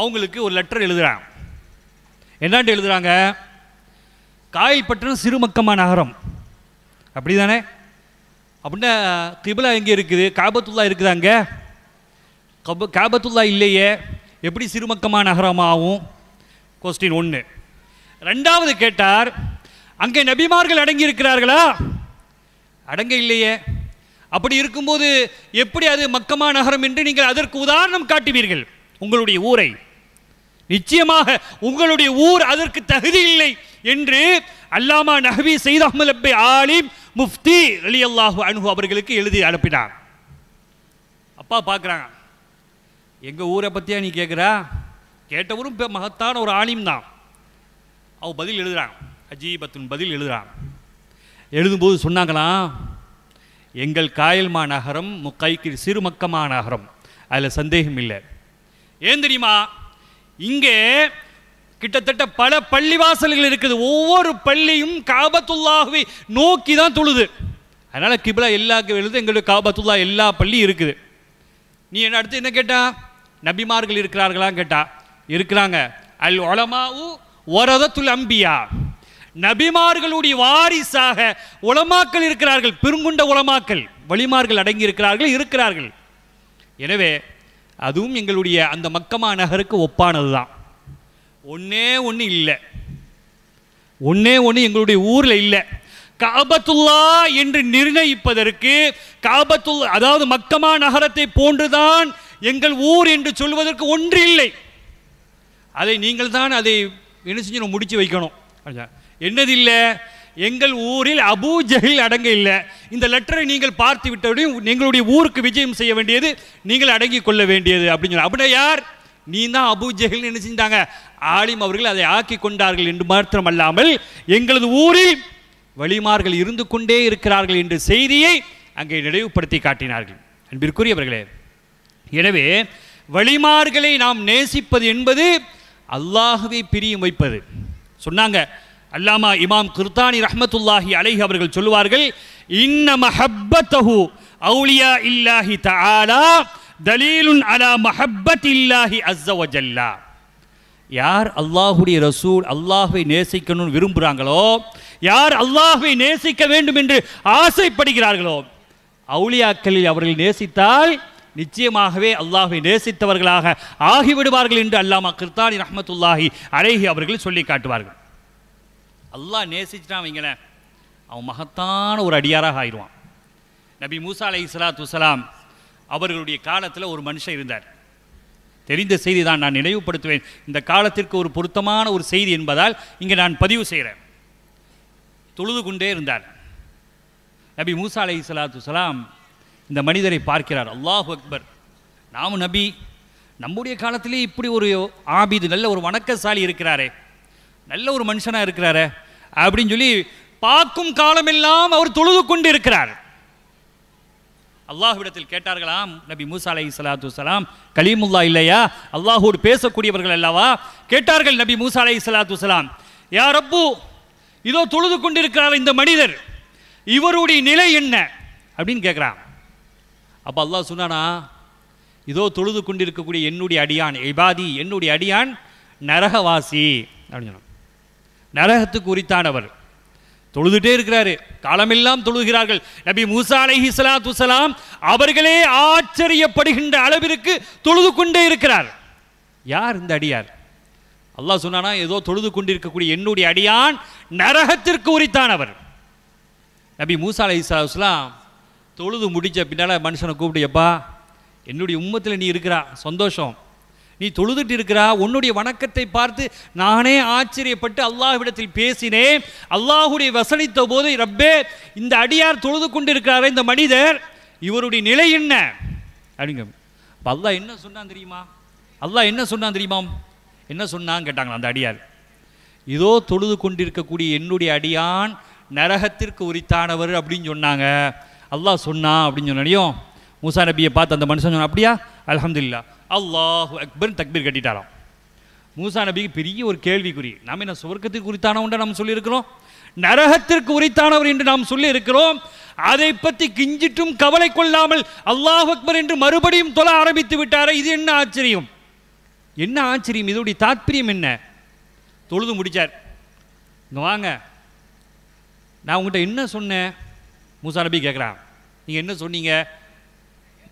அவங்களுக்கு ஒரு லெட்டர் எழுதுகிறாங்க என்னான்ட்டு எழுதுகிறாங்க காயல்பட்டினம் சிறுமக்கம்மா நகரம் அப்படி தானே அப்படின்னா கிபிலா எங்கே இருக்குது காபத்துல்லா இருக்குது அங்கே கப காபத்துல்லா இல்லையே எப்படி சிறுமக்கமா நகரமாகும் கொஸ்டின் ஒன்று ரெண்டாவது கேட்டார் அங்கே நபிமார்கள் அடங்கி இருக்கிறார்களா அடங்க இல்லையே அப்படி இருக்கும்போது எப்படி அது மக்கமா நகரம் என்று நீங்கள் அதற்கு உதாரணம் காட்டுவீர்கள் உங்களுடைய ஊரை நிச்சயமாக உங்களுடைய ஊர் அதற்கு தகுதி இல்லை என்று அல்லாமா நஹவி செய்த அஹமது அப்பே ஆலிம் முஃப்தி அலி அல்லாஹு அனுகு அவர்களுக்கு எழுதி அனுப்பினார் அப்பா பார்க்குறாங்க எங்கள் ஊரை பற்றியா நீ கேட்குறா கேட்டவரும் இப்போ மகத்தான ஒரு ஆலிம் தான் அவள் பதில் எழுதுகிறான் அஜீபத்துன் பதில் எழுதுகிறான் எழுதும்போது சொன்னாங்களாம் எங்கள் காயல்மா நகரம் முக்கைக்கு சிறுமக்கமா நகரம் அதில் சந்தேகம் இல்லை ஏன் தெரியுமா இங்கே கிட்டத்தட்ட பல பள்ளிவாசல்கள் இருக்குது ஒவ்வொரு பள்ளியும் காபத்துல்லாகவே நோக்கி தான் தொழுது அதனால் கிபிலா எல்லா எழுது எங்களுக்கு காபத்துல்லா எல்லா பள்ளியும் இருக்குது நீ என்ன அடுத்து என்ன கேட்டா நபிமார்கள் இருக்கிறார்களான்னு கேட்டா இருக்கிறாங்க அல் ஒலமாவு ஒரதத்துல் அம்பியா நபிமார்களுடைய வாரிசாக உலமாக்கல் இருக்கிறார்கள் பெருங்குண்ட உலமாக்கல் வழிமார்கள் அடங்கி இருக்கிறார்கள் இருக்கிறார்கள் எனவே அதுவும் எங்களுடைய அந்த மக்கமா நகருக்கு ஒப்பானது தான் ஒன்றே ஒன்று இல்லை ஒன்றே ஒன்று எங்களுடைய ஊரில் இல்லை காபத்துல்லா என்று நிர்ணயிப்பதற்கு காபத்துல் அதாவது மக்கமா நகரத்தை போன்றுதான் எங்கள் ஊர் என்று சொல்வதற்கு ஒன்று இல்லை அதை நீங்கள் தான் அதை என்ன செஞ்சு முடிச்சு வைக்கணும் என்னது இல்லை எங்கள் ஊரில் அபூ அடங்க இல்லை இந்த லெட்டரை நீங்கள் பார்த்து விட்டவுடன் எங்களுடைய ஊருக்கு விஜயம் செய்ய வேண்டியது நீங்கள் அடங்கி கொள்ள வேண்டியது அப்படின்னு சொல்லி அப்படின்னா யார் நீ தான் அபூ என்ன செஞ்சாங்க ஆலிம் அவர்கள் அதை ஆக்கி கொண்டார்கள் என்று மாத்திரமல்லாமல் எங்களது ஊரில் வழிமார்கள் இருந்து கொண்டே இருக்கிறார்கள் என்ற செய்தியை அங்கே நினைவுபடுத்தி காட்டினார்கள் அன்பிற்குரியவர்களே எனவே வழிமார்களை நாம் நேசிப்பது என்பது அல்லாகவே பிரியும் வைப்பது சொன்னாங்க அல்லாமா இமாம் குர்தானி ரஹமத்துல்லாஹி அலைஹி அவர்கள் சொல்லுவார்கள் இன்ன மஹப்பத்தஹு அவுலியா இல்லாஹி தஆலா தலீலுன் அலா மஹப்பத் இல்லாஹி அஸ்ஸவஜல்லா யார் அல்லாஹுடைய ரசூல் அல்லாஹை நேசிக்கணும்னு விரும்புகிறாங்களோ யார் அல்லாஹை நேசிக்க வேண்டும் என்று ஆசைப்படுகிறார்களோ அவுளியாக்களில் அவர்கள் நேசித்தால் நிச்சயமாகவே அல்லாஹை நேசித்தவர்களாக ஆகிவிடுவார்கள் என்று அல்லாமா கிருத்தானி ரஹமத்துல்லாஹி அழகி அவர்கள் சொல்லி காட்டுவார்கள் அல்லா நேசிச்சிட்டான் வைங்களேன் அவன் மகத்தான ஒரு அடியாராக ஆயிடுவான் நபி மூசா அலி இஸ்லாத்து வலாம் அவர்களுடைய காலத்தில் ஒரு மனுஷன் இருந்தார் தெரிந்த செய்தி தான் நான் நினைவுபடுத்துவேன் இந்த காலத்திற்கு ஒரு பொருத்தமான ஒரு செய்தி என்பதால் இங்கே நான் பதிவு செய்கிறேன் தொழுது கொண்டே இருந்தார் நபி மூசா அலி இஸ்லாத்து சலாம் இந்த மனிதரை பார்க்கிறார் அல்லாஹு அக்பர் நாமும் நபி நம்முடைய காலத்திலே இப்படி ஒரு ஆபிது நல்ல ஒரு வணக்கசாலி இருக்கிறாரே நல்ல ஒரு மனுஷனாக இருக்கிறாரு அப்படின்னு சொல்லி பார்க்கும் காலமெல்லாம் அவர் தொழுது கொண்டு இருக்கிறார் அல்லாஹுவிடத்தில் கேட்டார்களாம் நபி மூசா அலை சலாத்து சலாம் கலீமுல்லா இல்லையா அல்லாஹூர் பேசக்கூடியவர்கள் அல்லவா கேட்டார்கள் நபி மூசா அலை சலாத்து சலாம் யார் அப்பு இதோ தொழுது கொண்டிருக்கிறார் இந்த மனிதர் இவருடைய நிலை என்ன அப்படின்னு கேட்குறான் அப்போ அல்லாஹ் சொன்னானா இதோ தொழுது கொண்டிருக்கக்கூடிய என்னுடைய அடியான் இபாதி என்னுடைய அடியான் நரகவாசி அப்படின்னு சொன்னான் நரகத்துக்கு உரித்தானவர் தொழுதுட்டே இருக்கிறாரு காலமெல்லாம் தொழுகிறார்கள் நபி மூசா அலஹி சலாத்து அவர்களே ஆச்சரியப்படுகின்ற அளவிற்கு தொழுது கொண்டே இருக்கிறார் யார் இந்த அடியார் அல்லாஹ் சொன்னானா ஏதோ தொழுது கொண்டிருக்கக்கூடிய என்னுடைய அடியான் நரகத்திற்கு உரித்தானவர் நபி மூசா அலஹி தொழுது முடித்த பின்னால் மனுஷனை கூப்பிட்டு எப்பா என்னுடைய உம்மத்தில் நீ இருக்கிறா சந்தோஷம் நீ தொழுதுட்டு இருக்கிறா உன்னுடைய வணக்கத்தை பார்த்து நானே ஆச்சரியப்பட்டு அல்லாஹ்விடத்தில் பேசினேன் அல்லாஹுடைய வசனித்த போது ரப்பே இந்த அடியார் தொழுது கொண்டிருக்கிறாரே இந்த மனிதர் இவருடைய நிலை என்ன அப்படிங்க இப்போ அல்லா என்ன சொன்னான் தெரியுமா அல்லா என்ன சொன்னான் தெரியுமா என்ன சொன்னான்னு கேட்டாங்களா அந்த அடியார் இதோ தொழுது கொண்டிருக்கக்கூடிய என்னுடைய அடியான் நரகத்திற்கு உரித்தானவர் அப்படின்னு சொன்னாங்க அல்லாஹ் சொன்னான் அப்படின்னு சொன்னோம் மூசா நபியை பார்த்து அந்த மனுஷன் சொன்னான் அப்படியா அலமதுல்லா அல்லாஹு அக்பர்னு தக்பீர் கட்டிட்டாராம் மூசா நபிக்கு பெரிய ஒரு கேள்விக்குறி நாம் என்ன சுவர்க்கத்திற்கு உரித்தானவன் நாம் சொல்லியிருக்கிறோம் நரகத்திற்கு உரித்தானவர் என்று நாம் சொல்லி இருக்கிறோம் அதை பற்றி கிஞ்சிட்டும் கவலை கொள்ளாமல் அல்லாஹ் அக்பர் என்று மறுபடியும் தொல ஆரம்பித்து விட்டாரே இது என்ன ஆச்சரியம் என்ன ஆச்சரியம் இதோடைய தாத்பரியம் என்ன தொழுது முடித்தார் வாங்க நான் உங்கள்கிட்ட என்ன சொன்னேன் மூசா நபி கேட்குறான் நீங்கள் என்ன சொன்னீங்க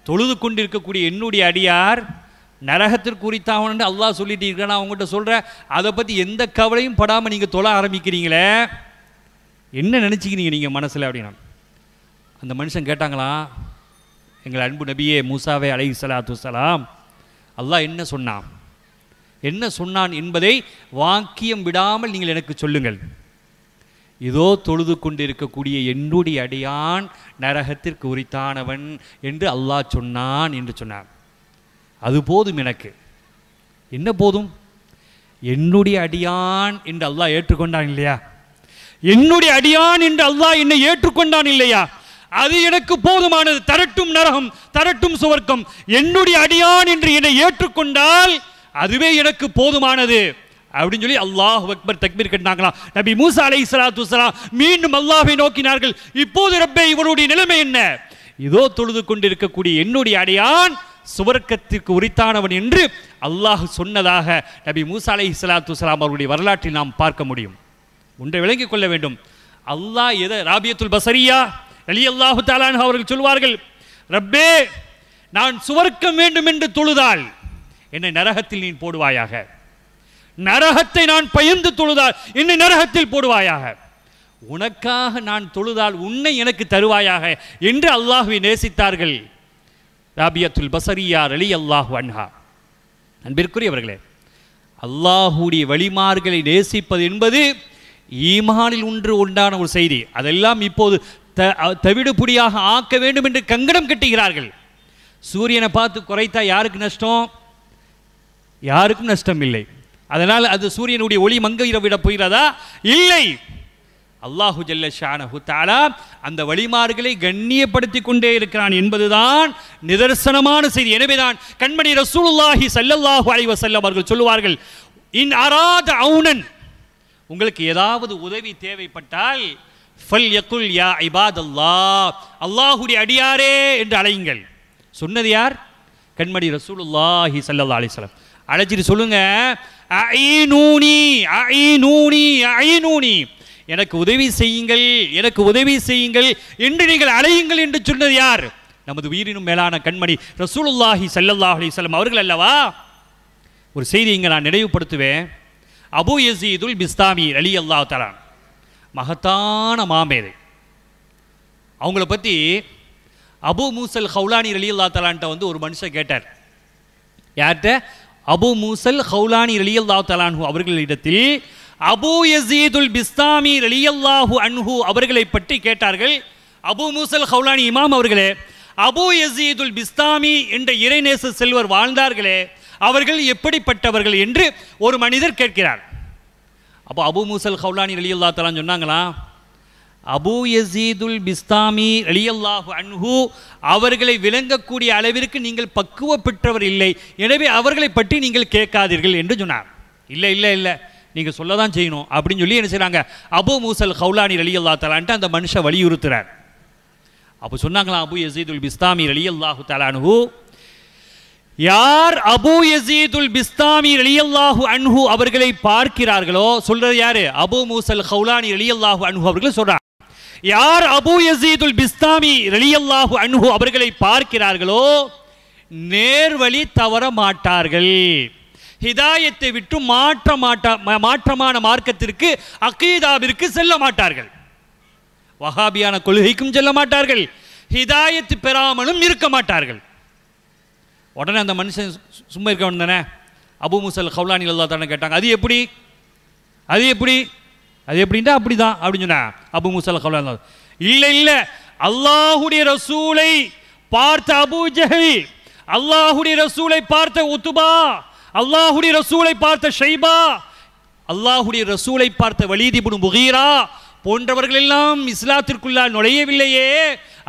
தொழுது கொண்டிருக்கக்கூடிய என்னுடைய அடியார் நரகத்திற்கு குறித்தாகணும் அல்லாஹ் சொல்லிட்டு இருக்க நான் அவங்ககிட்ட சொல்கிறேன் அதை பற்றி எந்த கவலையும் படாமல் நீங்கள் தொழ ஆரம்பிக்கிறீங்களே என்ன நினச்சிக்கிறீங்க நீங்கள் மனசில் அப்படின்னா அந்த மனுஷன் கேட்டாங்களா எங்கள் அன்பு நபியே மூசாவே அலை சலாத்து சலாம் அல்லாஹ் என்ன சொன்னான் என்ன சொன்னான் என்பதை வாக்கியம் விடாமல் நீங்கள் எனக்கு சொல்லுங்கள் இதோ தொழுது கொண்டிருக்கக்கூடிய என்னுடைய அடியான் நரகத்திற்கு உரித்தானவன் என்று அல்லாஹ் சொன்னான் என்று சொன்னான் அது போதும் எனக்கு என்ன போதும் என்னுடைய அடியான் என்று அல்லாஹ் ஏற்றுக்கொண்டான் இல்லையா என்னுடைய அடியான் என்று அல்லாஹ் என்னை ஏற்றுக்கொண்டான் இல்லையா அது எனக்கு போதுமானது தரட்டும் நரகம் தரட்டும் சுவர்க்கம் என்னுடைய அடியான் என்று என்னை ஏற்றுக்கொண்டால் அதுவே எனக்கு போதுமானது அப்படின்னு சொல்லி அல்லாஹ் அக்பர் தக்பீர் கட்டினாங்களாம் நபி மூசா அலை மீண்டும் அல்லாஹை நோக்கினார்கள் இப்போது ரப்பே இவருடைய நிலைமை என்ன இதோ தொழுது கொண்டிருக்கக்கூடிய என்னுடைய அடையான் சுவர்க்கத்திற்கு உரித்தானவன் என்று அல்லாஹ் சொன்னதாக நபி மூசா அலி இஸ்லாத்து சலாம் அவருடைய வரலாற்றில் நாம் பார்க்க முடியும் ஒன்றை விளங்கிக் கொள்ள வேண்டும் அல்லாஹ் எதை ராபியத்துல் பசரியா அலி அல்லாஹு தாலான் அவர்கள் சொல்வார்கள் ரப்பே நான் சுவர்க்கம் வேண்டும் என்று தொழுதால் என்னை நரகத்தில் நீ போடுவாயாக நரகத்தை நான் பயந்து தொழுதால் என்னை நரகத்தில் போடுவாயாக உனக்காக நான் தொழுதால் உன்னை எனக்கு தருவாயாக என்று அல்லாஹுவை நேசித்தார்கள் ராபியத்துல் பசரியா அலி அல்லாஹு அன்ஹா நண்பிற்குரியவர்களே அல்லாஹுடைய வழிமார்களை நேசிப்பது என்பது ஈமானில் ஒன்று உண்டான ஒரு செய்தி அதெல்லாம் இப்போது த தவிடுபுடியாக ஆக்க வேண்டும் என்று கங்கணம் கட்டுகிறார்கள் சூரியனை பார்த்து குறைத்தா யாருக்கு நஷ்டம் யாருக்கும் நஷ்டம் இல்லை அதனால் அது சூரியனுடைய ஒளி மங்க விட போகிறதா இல்லை அல்லாஹு ஜல்லஷானஹு தாலா அந்த வழிமார்களை கண்ணியப்படுத்தி கொண்டே இருக்கிறான் என்பதுதான் நிதர்சனமான செய்தி எனவேதான் கண்மணி ரசூலுல்லாஹி சல்லல்லாஹு அலைஹி செல்ல அவர்கள் சொல்லுவார்கள் இன் அராத அவுனன் உங்களுக்கு ஏதாவது உதவி தேவைப்பட்டால் ஃபல் யகுல் யா இபாதல்லா அல்லாஹுடைய அடியாரே என்று அழையுங்கள் சொன்னது யார் கண்மணி ரசூலுல்லாஹி சல்லல்லா அலிஸ்லாம் அழைச்சிட்டு சொல்லுங்க ஐ நூனி ஐ நூனி ஐ நூனி எனக்கு உதவி செய்யுங்கள் எனக்கு உதவி செய்யுங்கள் என்று நீங்கள் அலையுங்கள் என்று சொன்னது யார் நமது உயிரினும் மேலான கண்மணி ரசூலுல்லாஹி சல்லல்லாஹ் அலிசல்லம் அவர்கள் அல்லவா ஒரு செய்தி இங்கே நான் நினைவுபடுத்துவேன் அபு யசீதுல் பிஸ்தாமி அலி அல்லா தலான் மகத்தான மாமேதை அவங்கள பற்றி அபு மூசல் ஹவுலானி அலி அல்லா தலான்ட்ட வந்து ஒரு மனுஷன் கேட்டார் யார்கிட்ட அபு மூசல் ஹவுலானி அலி அல்லா தலான் அவர்களிடத்தில் அபு பிஸ்தாமி ரலியல்லாஹு அன்ஹு அவர்களை பற்றி கேட்டார்கள் அபு மூசல் ஹவுலானி இமாம் அவர்களே அபு யசீதுல் பிஸ்தாமி என்ற இறைநேச செல்வர் வாழ்ந்தார்களே அவர்கள் எப்படிப்பட்டவர்கள் என்று ஒரு மனிதர் கேட்கிறார் அப்போ அபு மூசல் ஹவுலானி ரலியல்லா தலான்னு சொன்னாங்களா அபு யசீதுல் பிஸ்தாமி அலியல்லாஹு அன்ஹு அவர்களை விளங்கக்கூடிய அளவிற்கு நீங்கள் பக்குவ பெற்றவர் இல்லை எனவே அவர்களை பற்றி நீங்கள் கேட்காதீர்கள் என்று சொன்னார் இல்லை இல்லை இல்லை நீங்கள் சொல்ல தான் செய்யணும் அப்படின்னு சொல்லி என்ன செய்கிறாங்க அபு மூசல் ஹவுலானி அலி அல்லா தலான்ட்டு அந்த மனுஷன் வலியுறுத்துறார் அப்போ சொன்னாங்களா அபு யசீதுல் பிஸ்தாமி அலி அல்லாஹு தலானு யார் அபு யசீதுல் பிஸ்தாமி அல்லாஹு அன்ஹு அவர்களை பார்க்கிறார்களோ சொல்றது யாரு அபு மூசல் ஹவுலானி அல்லாஹு அன்ஹு அவர்கள் சொல்றாங்க யார் அபு யசீதுல் பிஸ்தாமி அல்லாஹு அன்ஹு அவர்களை பார்க்கிறார்களோ நேர்வழி தவற மாட்டார்கள் ஹிதாயத்தை விட்டு மாற்ற மாட்டா மாற்றமான மார்க்கத்திற்கு அகீதாவிற்கு செல்ல மாட்டார்கள் வஹாபியான கொள்கைக்கும் செல்ல மாட்டார்கள் ஹிதாயத்து பெறாமலும் இருக்க மாட்டார்கள் உடனே அந்த மனுஷன் சும்மா இருக்க வந்தானே அபு முசல் கவுலானி அல்லா தானே கேட்டாங்க அது எப்படி அது எப்படி அது எப்படின்னா அப்படிதான் அப்படின்னு சொன்னா அபு முசல் கவுலானி இல்லை இல்லை அல்லாஹுடைய ரசூலை பார்த்த அபு ஜஹி அல்லாஹுடைய ரசூலை பார்த்த உத்துபா அல்லாஹுடைய ரசூலை பார்த்த ஷைபா அல்லாஹுடைய ரசூலை பார்த்த வலீதிபுன் முகீரா போன்றவர்கள் எல்லாம் இஸ்லாத்திற்குள்ளா நுழையவில்லையே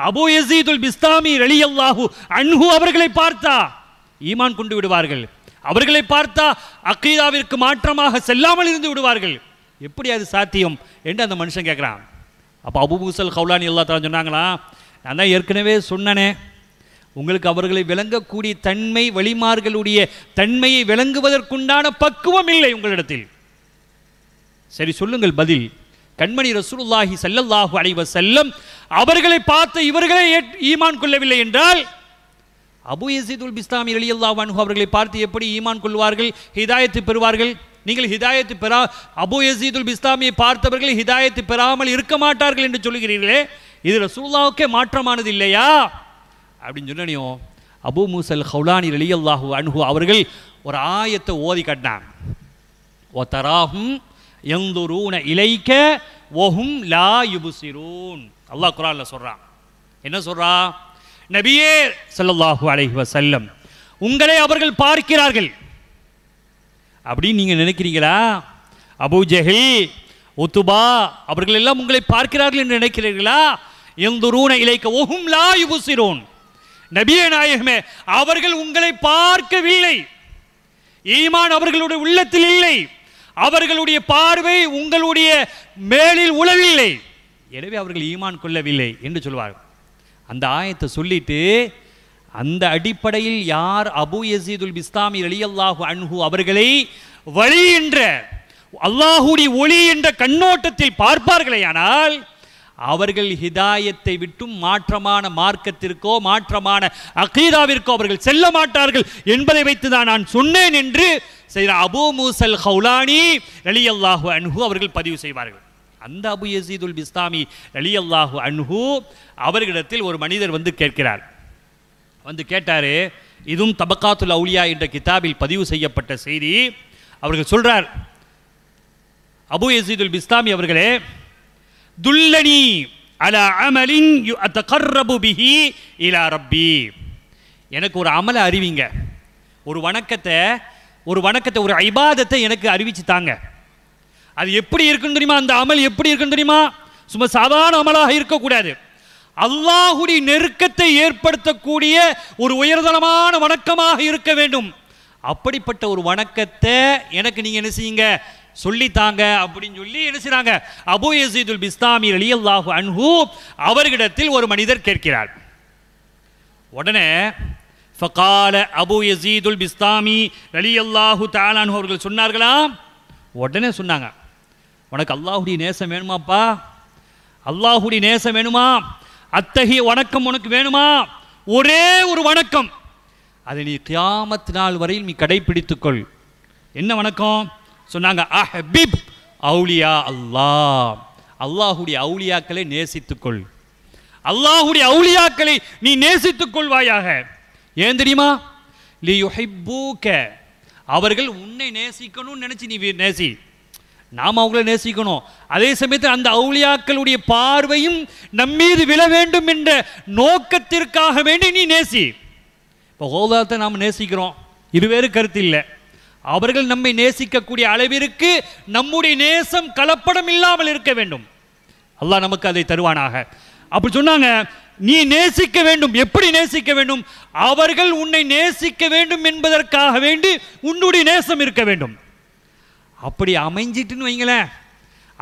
அபு யசீதுல் பிஸ்தாமி ரலி அல்லாஹு அன்ஹு அவர்களை பார்த்தா ஈமான் கொண்டு விடுவார்கள் அவர்களை பார்த்தா அக்கீதாவிற்கு மாற்றமாக செல்லாமல் இருந்து விடுவார்கள் எப்படி அது சாத்தியம் என்று அந்த மனுஷன் கேட்குறான் அப்போ அபு மூசல் ஹவுலானி எல்லாத்தாலும் சொன்னாங்களா நான் தான் ஏற்கனவே சொன்னனே உங்களுக்கு அவர்களை விளங்கக்கூடிய தன்மை வழிமார்களுடைய தன்மையை விளங்குவதற்குண்டான பக்குவம் இல்லை உங்களிடத்தில் சரி சொல்லுங்கள் பதில் கண்மணி ரசூலுல்லாஹி சல்லல்லாஹு அலைவ செல்லம் அவர்களை பார்த்து இவர்களை ஈமான் கொள்ளவில்லை என்றால் அபு யசீதுல் பிஸ்தாமி அலி அல்லாஹ் அவர்களை பார்த்து எப்படி ஈமான் கொள்வார்கள் ஹிதாயத்து பெறுவார்கள் நீங்கள் ஹிதாயத்து பெறா அபு யசீதுல் பிஸ்லாமியை பார்த்தவர்கள் ஹிதாயத்து பெறாமல் இருக்க மாட்டார்கள் என்று சொல்கிறீர்களே இது ரசூல்லாவுக்கே மாற்றமானது இல்லையா அப்படின்னு சொன்னோம் அபு மூசல் ஹவுலானி அலி அல்லாஹூ அனுகு அவர்கள் ஒரு ஆயத்தை ஓதி கட்டினான் ஓ தராகும் எந்துரூன இலைக்க ஒஹும் லா யுபுசிரூன் அல்லாஹ் குரான்ல சொல்கிறான் என்ன சொல்கிறா நபியே சல்லல்லாஹு அலஹி வசல்லம் உங்களை அவர்கள் பார்க்கிறார்கள் அப்படின்னு நீங்கள் நினைக்கிறீங்களா அபு ஜஹில் ஒத்துபா அவர்கள் எல்லாம் உங்களை பார்க்கிறார்கள் என்று நினைக்கிறீர்களா எந்துரூன இலைக்க ஒஹும் லா யுபுசிரூன் நபிய நாயகமே அவர்கள் உங்களை பார்க்கவில்லை ஈமான் அவர்களுடைய உள்ளத்தில் இல்லை அவர்களுடைய பார்வை உங்களுடைய மேலில் உழவில்லை எனவே அவர்கள் ஈமான் கொள்ளவில்லை என்று சொல்வார்கள் அந்த ஆயத்தை சொல்லிட்டு அந்த அடிப்படையில் யார் அபு யசீதுல் இஸ்லாமி அலியல்லாஹு அன்ஹு அவர்களை வழி என்ற அல்லாஹுடைய ஒளி என்ற கண்ணோட்டத்தில் பார்ப்பார்களே ஆனால் அவர்கள் ஹிதாயத்தை விட்டும் மாற்றமான மார்க்கத்திற்கோ மாற்றமான அகீதாவிற்கோ அவர்கள் செல்ல மாட்டார்கள் என்பதை வைத்து தான் நான் சொன்னேன் என்று அபு மூசல் ஹவுலானி அலி அல்லாஹு அன்ஹு அவர்கள் பதிவு செய்வார்கள் அந்த அபு யசீதுல் பிஸ்தாமி அலி அல்லாஹு அன்ஹு அவர்களிடத்தில் ஒரு மனிதர் வந்து கேட்கிறார் வந்து கேட்டார் இதுவும் தபக்காத்துல் அவுலியா என்ற கிதாபில் பதிவு செய்யப்பட்ட செய்தி அவர்கள் சொல்கிறார் அபு யசீதுல் பிஸ்தாமி அவர்களே துல்லனி அலா அமலின் பிஹி இலா ரப்பி எனக்கு ஒரு அமலை அறிவிங்க ஒரு வணக்கத்தை ஒரு வணக்கத்தை ஒரு ஐபாதத்தை எனக்கு அறிவிச்சு தாங்க அது எப்படி இருக்குன்னு தெரியுமா அந்த அமல் எப்படி இருக்குன்னு தெரியுமா சும்மா சாதாரண அமலாக இருக்கக்கூடாது அல்லாஹுடி நெருக்கத்தை ஏற்படுத்தக்கூடிய ஒரு உயர்தனமான வணக்கமாக இருக்க வேண்டும் அப்படிப்பட்ட ஒரு வணக்கத்தை எனக்கு நீங்கள் என்ன செய்யுங்க சொல்லித்தாங்க அப்படின்னு சொல்லி என்ன செய்றாங்க அபு யசீதுல் பிஸ்தாமி அலி அல்லாஹு அன்ஹூ அவர்களிடத்தில் ஒரு மனிதர் கேட்கிறார் உடனே ஃபகால அபு யசீதுல் பிஸ்தாமி அலி அல்லாஹு தாலான் அவர்கள் சொன்னார்களா உடனே சொன்னாங்க உனக்கு அல்லாஹுடைய நேசம் வேணுமாப்பா அல்லாஹுடைய நேசம் வேணுமா அத்தகைய வணக்கம் உனக்கு வேணுமா ஒரே ஒரு வணக்கம் அதை நீ கியாமத்து நாள் வரையில் நீ கடைபிடித்துக்கொள் என்ன வணக்கம் சொன்னாங்க அஹ்பிப் அவுலியா அல்லாஹ் அல்லாஹுடைய அவுலியாக்களை நேசித்துக்கொள் அல்லாஹுடைய அவுலியாக்களை நீ நேசித்துக் கொள்வாயாக ஏன் தெரியுமா லியுஹிப்பூக்க அவர்கள் உன்னை நேசிக்கணும்னு நினச்சி நீ நேசி நாம் அவங்கள நேசிக்கணும் அதே சமயத்தில் அந்த அவுளியாக்களுடைய பார்வையும் நம்மீது விழ வேண்டும் என்ற நோக்கத்திற்காக வேண்டி நீ நேசி இப்போ ஹோதாத்தை நாம் நேசிக்கிறோம் இது கருத்து இல்லை அவர்கள் நம்மை நேசிக்கக்கூடிய அளவிற்கு நம்முடைய நேசம் கலப்படம் இல்லாமல் இருக்க வேண்டும் அல்லாஹ் நமக்கு அதை தருவானாக அப்படி சொன்னாங்க நீ நேசிக்க வேண்டும் எப்படி நேசிக்க வேண்டும் அவர்கள் உன்னை நேசிக்க வேண்டும் என்பதற்காக வேண்டி உன்னுடைய நேசம் இருக்க வேண்டும் அப்படி அமைஞ்சிட்டுன்னு வைங்களேன்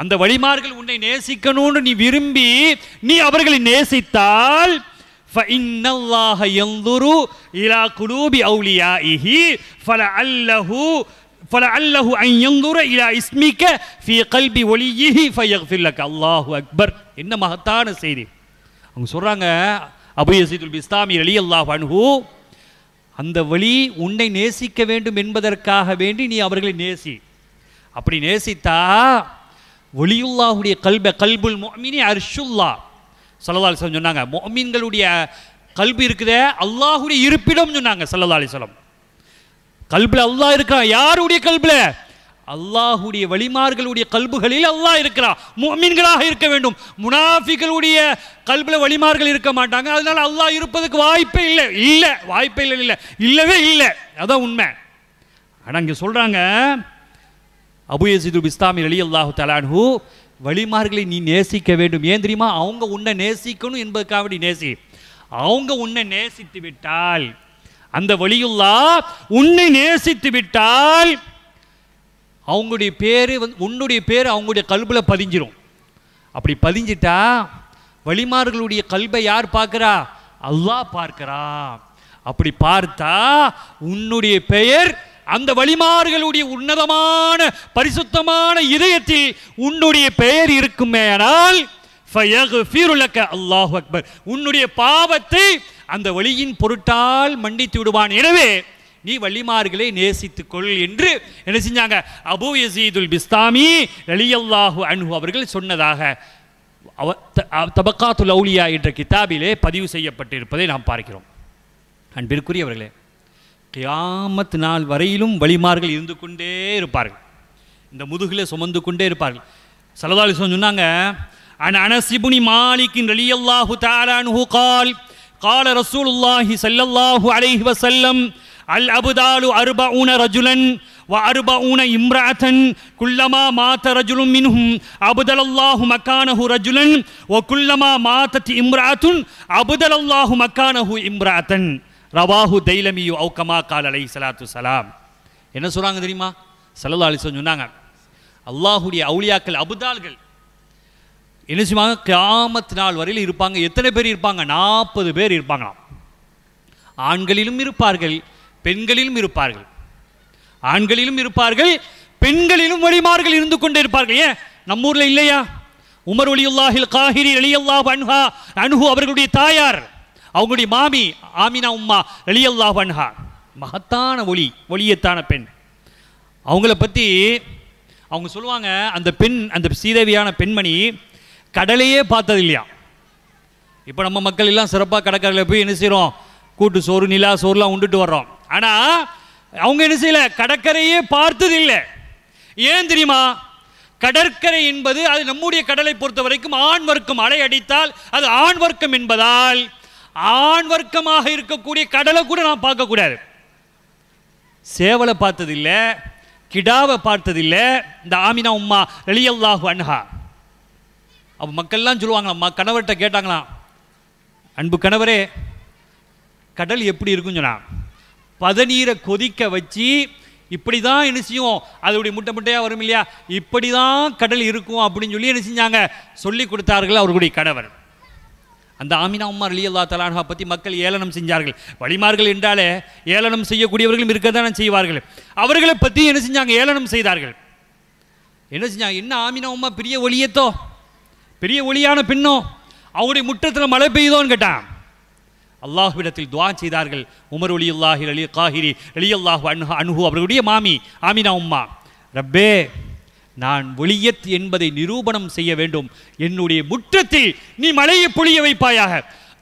அந்த வழிமார்கள் உன்னை நேசிக்கணும்னு நீ விரும்பி நீ அவர்களை நேசித்தால் فإن الله ينظر إلى قلوب أوليائه فلعله فلعله أن ينظر إلى اسمك في قلب وليه فيغفر لك الله أكبر என்ன மகத்தான செய்தி அவங்க சொல்கிறாங்க அபு யசீதுல் இஸ்லாமி அலி அல்லாஹ் அனுகு அந்த வழி உன்னை நேசிக்க வேண்டும் என்பதற்காக வேண்டி நீ அவர்களை நேசி அப்படி நேசித்தா ஒளியுல்லாஹுடைய கல்ப கல்புல் மோமினி அர்ஷுல்லா சல்லதாலி சொல்லம் சொன்னாங்க மோமீன்களுடைய கல்வி இருக்குதே அல்லாஹுடைய இருப்பிடம் சொன்னாங்க சல்லதாலி சொல்லம் கல்பில் அல்லாஹ் இருக்கான் யாருடைய கல்பில் அல்லாஹுடைய வழிமார்களுடைய கல்புகளில் அல்லாஹ் இருக்கிறான் மோமீன்களாக இருக்க வேண்டும் முனாஃபிகளுடைய கல்பில் வழிமார்கள் இருக்க மாட்டாங்க அதனால் அல்லாஹ் இருப்பதுக்கு வாய்ப்பே இல்லை இல்லை வாய்ப்பே இல்லை இல்லை இல்லவே இல்லை அதான் உண்மை ஆனால் இங்கே சொல்கிறாங்க அபுயசிது இஸ்லாமி அலி அல்லாஹு தலான்ஹூ வழிமார்களை நீ நேசிக்க வேண்டும் ஏன் தெரியுமா அவங்க உன்னை நேசிக்கணும் என்பதுக்காக நேசி அவங்க உன்னை நேசித்து விட்டால் அந்த வழியுள்ளா உன்னை நேசித்து விட்டால் அவங்களுடைய பேர் வந்து உன்னுடைய பேர் அவங்களுடைய கல்பில் பதிஞ்சிரும் அப்படி பதிஞ்சிட்டா வழிமார்களுடைய கல்பை யார் பார்க்குறா அல்லாஹ் பார்க்கிறா அப்படி பார்த்தா உன்னுடைய பெயர் அந்த வழிமாறுகளுடைய உன்னதமான பரிசுத்தமான இதயத்தில் உன்னுடைய பெயர் இருக்குமேனால் அல்லாஹ் அக்பர் உன்னுடைய பாவத்தை அந்த வழியின் பொருட்டால் மன்னித்து விடுவான் எனவே நீ நேசித்துக் நேசித்துக்கொள் என்று என்ன செஞ்சாங்க அபு யசீதுல் பிஸ்தாமி அலியல்லாஹு அன்ஹு அவர்கள் சொன்னதாக தபக்காத்து லவுலியா என்ற கிதாபிலே பதிவு செய்யப்பட்டிருப்பதை நாம் பார்க்கிறோம் அன்பிற்குரியவர்களே கியாமத் நாள் வரையிலும் வழிமார்கள் இருந்து கொண்டே இருப்பார்கள் இந்த முதுகில் சுமந்து கொண்டே இருப்பார்கள் சலதாலி சொன்னாங்க அன் அனசிபுனி மாலிக்கின் ரலியல்லாஹு தாரானுஹு கால் கால ரசூலுல்லாஹி சல்லல்லாஹு அலைஹி வசல்லம் அல் அபுதாலு அர்பஊன ரஜுலன் வ ஊன இம்ராத்தன் குல்லமா மாத்த ரஜுலும் மின்ஹும் அபுதலல்லாஹு மக்கானஹு ரஜுலன் வ குல்லமா மாத்தத் இம்ராத்துன் அபுதலல்லாஹு மக்கானஹு இம்ராத்தன் ரவாஹு தைலமியு அவு கால் அலை சலாத்து சலாம் என்ன சொல்கிறாங்க தெரியுமா சல்லா அலி சொன்னாங்க அல்லாஹுடைய அவுளியாக்கள் அபுதால்கள் என்ன செய்வாங்க கிராமத்து நாள் வரையில் இருப்பாங்க எத்தனை பேர் இருப்பாங்க நாற்பது பேர் இருப்பாங்களாம் ஆண்களிலும் இருப்பார்கள் பெண்களிலும் இருப்பார்கள் ஆண்களிலும் இருப்பார்கள் பெண்களிலும் வழிமார்கள் இருந்து கொண்டே இருப்பார்கள் ஏன் நம்ம ஊரில் இல்லையா உமர் ஒலியுல்லாஹில் காஹிரி அலியல்லா அன்ஹா அனுகு அவர்களுடைய தாயார் அவங்களுடைய மாமி ஆமினா உம்மா எளியல்லா வன்ஹா மகத்தான ஒளி ஒளியத்தான பெண் அவங்கள பற்றி அவங்க சொல்லுவாங்க அந்த பெண் அந்த சீதேவியான பெண்மணி கடலையே பார்த்தது இல்லையா இப்போ நம்ம மக்கள் எல்லாம் சிறப்பாக கடற்கரையில் போய் என்ன செய்கிறோம் கூட்டு சோறு நிலா சோறுலாம் உண்டுட்டு வர்றோம் ஆனால் அவங்க என்ன செய்யல கடற்கரையே பார்த்தது இல்லை ஏன் தெரியுமா கடற்கரை என்பது அது நம்முடைய கடலை பொறுத்த வரைக்கும் ஆண் வர்க்கம் அலை அடித்தால் அது ஆண் வர்க்கம் என்பதால் ஆண் வர்க்கமாக இருக்கக்கூடிய கடலை கூட நான் பார்க்கக்கூடாது சேவலை பார்த்ததில்லை கிடாவை பார்த்ததில்லை இந்த ஆமினா உம்மா ரெலியல்லாஹு அன்ஹா அப்போ மக்கள்லாம் சொல்லுவாங்களாம் கணவர்கிட்ட கேட்டாங்களாம் அன்பு கணவரே கடல் எப்படி இருக்குன்னு சொன்னா பதநீரை கொதிக்க வச்சு இப்படி தான் என்ன செய்யும் அதோடைய முட்டை முட்டையாக வரும் இல்லையா இப்படி தான் கடல் இருக்கும் அப்படின்னு சொல்லி என்ன செஞ்சாங்க சொல்லி கொடுத்தார்கள் அவர்களுடைய கணவர் அந்த ஆமினா உம்மார் அலி அல்லா தலான்ஹா பற்றி மக்கள் ஏளனம் செஞ்சார்கள் வழிமார்கள் என்றாலே ஏளனம் செய்யக்கூடியவர்களும் இருக்க தானே செய்வார்கள் அவர்களை பற்றி என்ன செஞ்சாங்க ஏளனம் செய்தார்கள் என்ன செஞ்சாங்க என்ன ஆமினா உம்மா பெரிய ஒளியத்தோ பெரிய ஒளியான பின்னோ அவருடைய முற்றத்தில் மழை பெய்யுதோன்னு கேட்டான் அல்லாஹுவிடத்தில் துவா செய்தார்கள் உமர் ஒலி அல்லாஹி அலி காஹிரி அலி அல்லாஹு அன்ஹு அனுஹு அவர்களுடைய மாமி ஆமினா உம்மா ரப்பே நான் ஒளியத் என்பதை நிரூபணம் செய்ய வேண்டும் என்னுடைய முற்றத்தில் நீ மழையை பொழிய வைப்பாயாக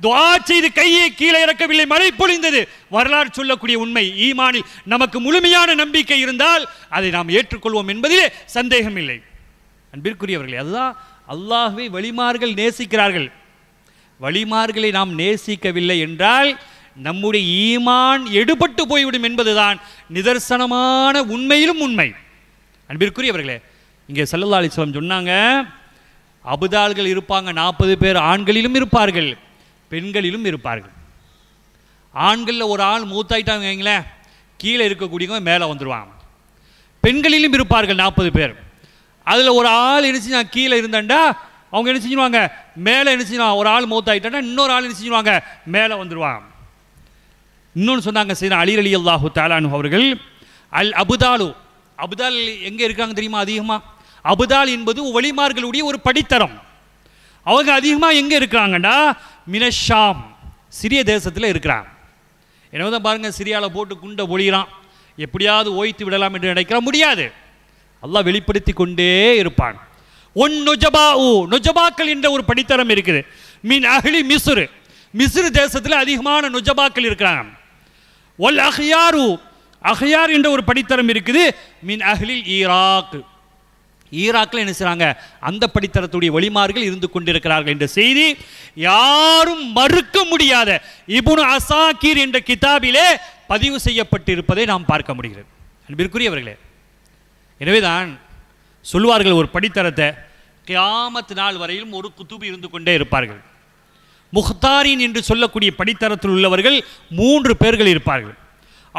துவா செய்து கையை கீழே இறக்கவில்லை மழை பொழிந்தது வரலாறு சொல்லக்கூடிய உண்மை ஈமானில் நமக்கு முழுமையான நம்பிக்கை இருந்தால் அதை நாம் ஏற்றுக்கொள்வோம் என்பதிலே சந்தேகம் இல்லை அன்பிற்குரியவர்களே அதுதான் அல்லாஹுவை வழிமார்கள் நேசிக்கிறார்கள் வழிமார்களை நாம் நேசிக்கவில்லை என்றால் நம்முடைய ஈமான் எடுபட்டு போய்விடும் என்பதுதான் நிதர்சனமான உண்மையிலும் உண்மை அன்பிற்குரியவர்களே இங்கே செல்லல்லா அலிஸ்லம் சொன்னாங்க அபுதாள்கள் இருப்பாங்க நாற்பது பேர் ஆண்களிலும் இருப்பார்கள் பெண்களிலும் இருப்பார்கள் ஆண்களில் ஒரு ஆள் மூத்தாயிட்டாங்க வைங்களேன் கீழே இருக்கக்கூடியவங்க மேலே வந்துடுவாங்க பெண்களிலும் இருப்பார்கள் நாற்பது பேர் அதில் ஒரு ஆள் என்ன நான் கீழே இருந்தேன்டா அவங்க என்ன செஞ்சுருவாங்க மேலே என்ன செய்வான் ஒரு ஆள் மூத்தாயிட்டா இன்னொரு ஆள் என்ன செஞ்சுருவாங்க மேலே வந்துடுவான் இன்னொன்று சொன்னாங்க சரி அலி அலி அல்லாஹு தாலானு அவர்கள் அல் அபுதாலு அபுதால் எங்கே இருக்காங்க தெரியுமா அதிகமாக அபுதால் என்பது ஒளிமார்களுடைய ஒரு படித்தரம் அவங்க அதிகமாக எங்கே இருக்கிறாங்கன்னா மினஷாம் சிறிய தேசத்தில் இருக்கிறான் என்ன தான் பாருங்கள் சிரியாவில் போட்டு குண்டை ஒழிகிறான் எப்படியாவது ஓய்த்து விடலாம் என்று நினைக்கிற முடியாது அல்லாஹ் வெளிப்படுத்தி கொண்டே இருப்பான் ஒன் நொஜபா ஊ நொஜபாக்கள் என்ற ஒரு படித்தரம் இருக்குது மீன் அகிலி மிசுரு மிசுறு தேசத்தில் அதிகமான நொஜபாக்கள் இருக்கிறாங்க ஒல் ஊ அஹியார் என்ற ஒரு படித்தரம் இருக்குது மீன் அகிலில் ஈராக் ஈராக்கில் என்ன செய்கிறாங்க அந்த படித்தரத்துடைய வழிமார்கள் இருந்து கொண்டிருக்கிறார்கள் என்ற செய்தி யாரும் மறுக்க முடியாத இபுன் அசாக்கீர் என்ற கிதாபிலே பதிவு செய்யப்பட்டிருப்பதை நாம் பார்க்க முடிகிறது அன்பிற்குரியவர்களே எனவேதான் சொல்வார்கள் ஒரு படித்தரத்தை கியாமத்து நாள் வரையிலும் ஒரு குத்துபு இருந்து கொண்டே இருப்பார்கள் முஹ்தாரின் என்று சொல்லக்கூடிய படித்தரத்தில் உள்ளவர்கள் மூன்று பேர்கள் இருப்பார்கள்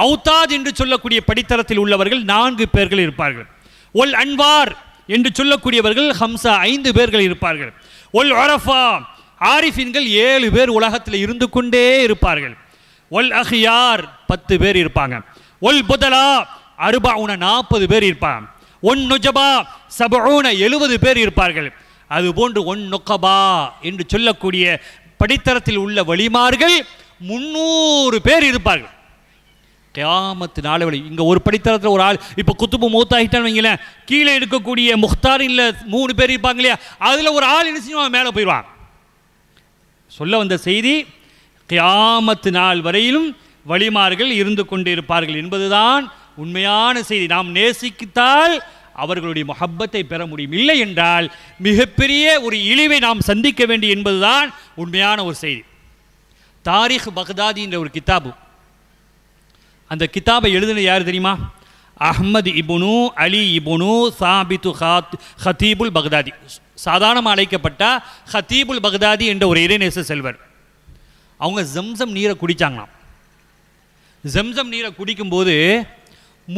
அவுத்தாத் என்று சொல்லக்கூடிய படித்தரத்தில் உள்ளவர்கள் நான்கு பேர்கள் இருப்பார்கள் ஒல் அன்வார் என்று சொல்லக்கூடியவர்கள் ஹம்சா ஐந்து பேர்கள் இருப்பார்கள் ஒல் ஒரஃபா ஆரிஃபின்கள் ஏழு பேர் உலகத்தில் இருந்து கொண்டே இருப்பார்கள் ஒல் அஹியார் பத்து பேர் இருப்பாங்க ஒல் புதலா அருபா உன நாற்பது பேர் இருப்பாங்க ஒன் நுஜபா சபூன எழுபது பேர் இருப்பார்கள் அதுபோன்று ஒன் நொக்கபா என்று சொல்லக்கூடிய படித்தரத்தில் உள்ள வழிமார்கள் முன்னூறு பேர் இருப்பார்கள் கியாமத்து நாளை வழி இங்கே ஒரு படித்தளத்தில் ஒரு ஆள் இப்போ குத்துப்பு மூத்தாகிட்டான்னு வைங்களேன் கீழே இருக்கக்கூடிய முக்தார் இல்லை மூணு பேர் இருப்பாங்க இல்லையா அதில் ஒரு ஆள் என்ன செய்வான் மேலே போயிடுவான் சொல்ல வந்த செய்தி கியாமத்து நாள் வரையிலும் வழிமார்கள் இருந்து கொண்டு இருப்பார்கள் என்பதுதான் உண்மையான செய்தி நாம் நேசிக்கித்தால் அவர்களுடைய முகப்பத்தை பெற முடியும் இல்லை என்றால் மிகப்பெரிய ஒரு இழிவை நாம் சந்திக்க வேண்டி என்பதுதான் உண்மையான ஒரு செய்தி தாரிக் பக்தாதி என்ற ஒரு கித்தாபு அந்த கிதாபை எழுதுனது யார் தெரியுமா அஹமது இபுனு அலி இபுனு சாபித்து ஹாத் ஹத்தீபுல் பக்தாதி சாதாரணமாக அழைக்கப்பட்ட ஹத்தீபுல் பக்தாதி என்ற ஒரு இறைநேச செல்வர் அவங்க ஜம்சம் நீரை குடித்தாங்களாம் ஜம்சம் நீரை குடிக்கும்போது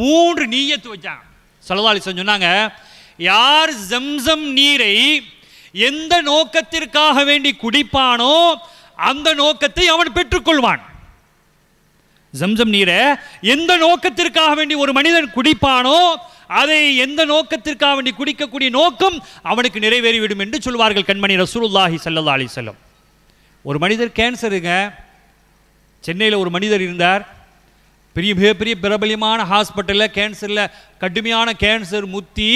மூன்று நீயத்து வச்சாங்க சலதாலி சொன்னாங்க யார் ஜம்சம் நீரை எந்த நோக்கத்திற்காக வேண்டி குடிப்பானோ அந்த நோக்கத்தை அவன் பெற்றுக்கொள்வான் ஜம்சம் நீரை எந்த நோக்கத்திற்காக வேண்டி ஒரு மனிதன் குடிப்பானோ அதை எந்த நோக்கத்திற்காக வேண்டி குடிக்கக்கூடிய நோக்கம் அவனுக்கு நிறைவேறிவிடும் என்று சொல்வார்கள் கண்மணி ரசூலுல்லாஹி சல்லா அலி செல்லம் ஒரு மனிதர் கேன்சருங்க சென்னையில் ஒரு மனிதர் இருந்தார் பெரிய மிகப்பெரிய பிரபலியமான ஹாஸ்பிட்டலில் கேன்சரில் கடுமையான கேன்சர் முத்தி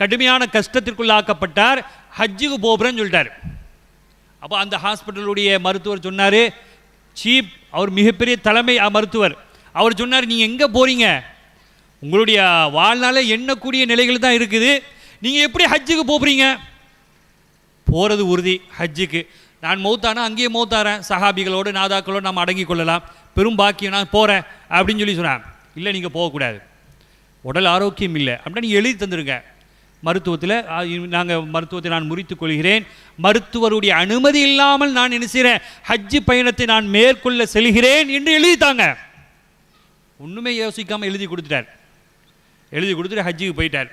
கடுமையான கஷ்டத்திற்குள்ளாக்கப்பட்டார் ஹஜ்ஜுக்கு போபுரன்னு சொல்லிட்டார் அப்போ அந்த ஹாஸ்பிட்டலுடைய மருத்துவர் சொன்னார் சீப் அவர் மிகப்பெரிய தலைமை மருத்துவர் அவர் சொன்னார் நீங்கள் எங்கே போகிறீங்க உங்களுடைய வாழ்நாள எண்ணக்கூடிய நிலைகள் தான் இருக்குது நீங்கள் எப்படி ஹஜ்ஜுக்கு போகிறீங்க போகிறது உறுதி ஹஜ்ஜுக்கு நான் மௌத்தானா அங்கேயே மௌத்தாரேன் சஹாபிகளோடு நாதாக்களோடு நாம் அடங்கி கொள்ளலாம் பெரும் பாக்கியம் நான் போகிறேன் அப்படின்னு சொல்லி சொன்னேன் இல்லை நீங்கள் போகக்கூடாது உடல் ஆரோக்கியம் இல்லை அப்படின்னா நீங்கள் எழுதி தந்துடுங்க மருத்துவத்தில் நாங்கள் மருத்துவத்தை நான் முறித்து கொள்கிறேன் மருத்துவருடைய அனுமதி இல்லாமல் நான் நினைச்சிறேன் ஹஜ்ஜு பயணத்தை நான் மேற்கொள்ள செல்கிறேன் என்று எழுதித்தாங்க ஒன்றுமே யோசிக்காமல் எழுதி கொடுத்துட்டார் எழுதி கொடுத்துட்டு ஹஜ்ஜுக்கு போயிட்டார்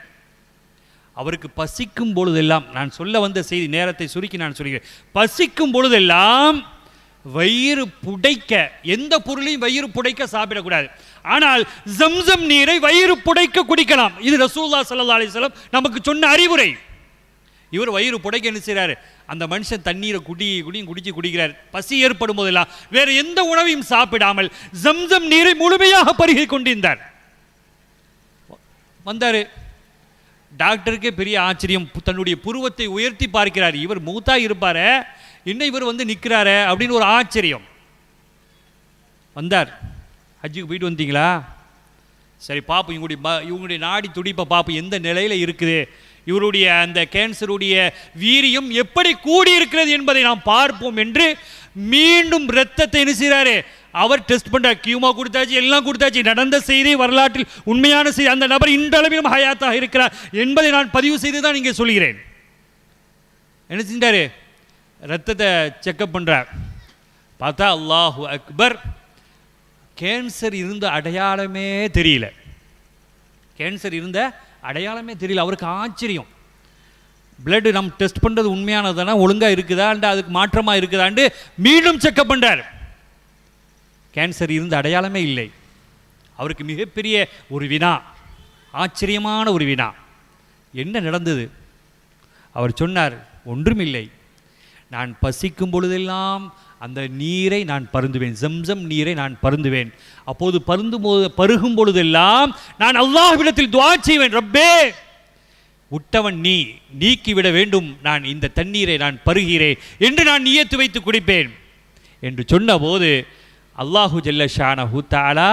அவருக்கு பசிக்கும் பொழுதெல்லாம் நான் சொல்ல வந்த செய்தி நேரத்தை சுருக்கி நான் சொல்கிறேன் பசிக்கும் பொழுதெல்லாம் வயிறு புடைக்க எந்த பொருளையும் வயிறு புடைக்க சாப்பிடக்கூடாது ஆனால் ஜம்சம் நீரை வயிறு புடைக்க குடிக்கலாம் இது ரசூல்லா சல்லா அலிஸ்லாம் நமக்கு சொன்ன அறிவுரை இவர் வயிறு புடைக்க என்ன செய்கிறாரு அந்த மனுஷன் தண்ணீரை குடி குடியும் குடிச்சு குடிக்கிறார் பசி ஏற்படும் போதெல்லாம் வேறு எந்த உணவையும் சாப்பிடாமல் ஜம்சம் நீரை முழுமையாக பருகி கொண்டிருந்தார் வந்தார் டாக்டருக்கே பெரிய ஆச்சரியம் தன்னுடைய புருவத்தை உயர்த்தி பார்க்கிறார் இவர் மூத்தா இருப்பார் இன்னும் இவர் வந்து நிற்கிறாரு அப்படின்னு ஒரு ஆச்சரியம் வந்தார் ஹஜ்ஜுக்கு போயிட்டு வந்தீங்களா சரி பார்ப்போம் இவங்களுடைய இவங்களுடைய நாடி துடிப்பை பார்ப்போம் எந்த நிலையில் இருக்குது இவருடைய அந்த கேன்சருடைய வீரியம் எப்படி கூடி இருக்கிறது என்பதை நாம் பார்ப்போம் என்று மீண்டும் என்ன நினைச்சாரு அவர் டெஸ்ட் பண்ணுற கியூமா கொடுத்தாச்சு எல்லாம் கொடுத்தாச்சு நடந்த செய்தி வரலாற்றில் உண்மையான செய்தி அந்த நபர் இன்றளவிலும் ஹயாத்தாக இருக்கிறார் என்பதை நான் பதிவு செய்து தான் இங்கே சொல்கிறேன் என்ன செஞ்சாரு ரத்தத்தை செக்கப் பண்ணுறார் பார்த்தா அல்லாஹு அக்பர் கேன்சர் இருந்த அடையாளமே தெரியல கேன்சர் இருந்த அடையாளமே தெரியல அவருக்கு ஆச்சரியம் பிளட்டு நம்ம டெஸ்ட் பண்ணுறது உண்மையானதுனா ஒழுங்காக இருக்குதாண்டு அதுக்கு மாற்றமாக இருக்குதாண்டு மீண்டும் செக்கப் பண்ணுறார் கேன்சர் இருந்த அடையாளமே இல்லை அவருக்கு மிகப்பெரிய ஒரு வினா ஆச்சரியமான ஒரு வினா என்ன நடந்தது அவர் சொன்னார் ஒன்றுமில்லை நான் பசிக்கும் பொழுதெல்லாம் அந்த நீரை நான் பருந்துவேன் ஜம்சம் நீரை நான் பருந்துவேன் அப்போது பருந்தும் போது பருகும் பொழுதெல்லாம் நான் அல்லாஹ்விடத்தில் துவா செய்வேன் ரப்பே உட்டவன் நீ நீக்கிவிட வேண்டும் நான் இந்த தண்ணீரை நான் பருகிறேன் என்று நான் நியத்து வைத்து குடிப்பேன் என்று சொன்னபோது அல்லாஹு ஜல்ல ஷானஹு தாலா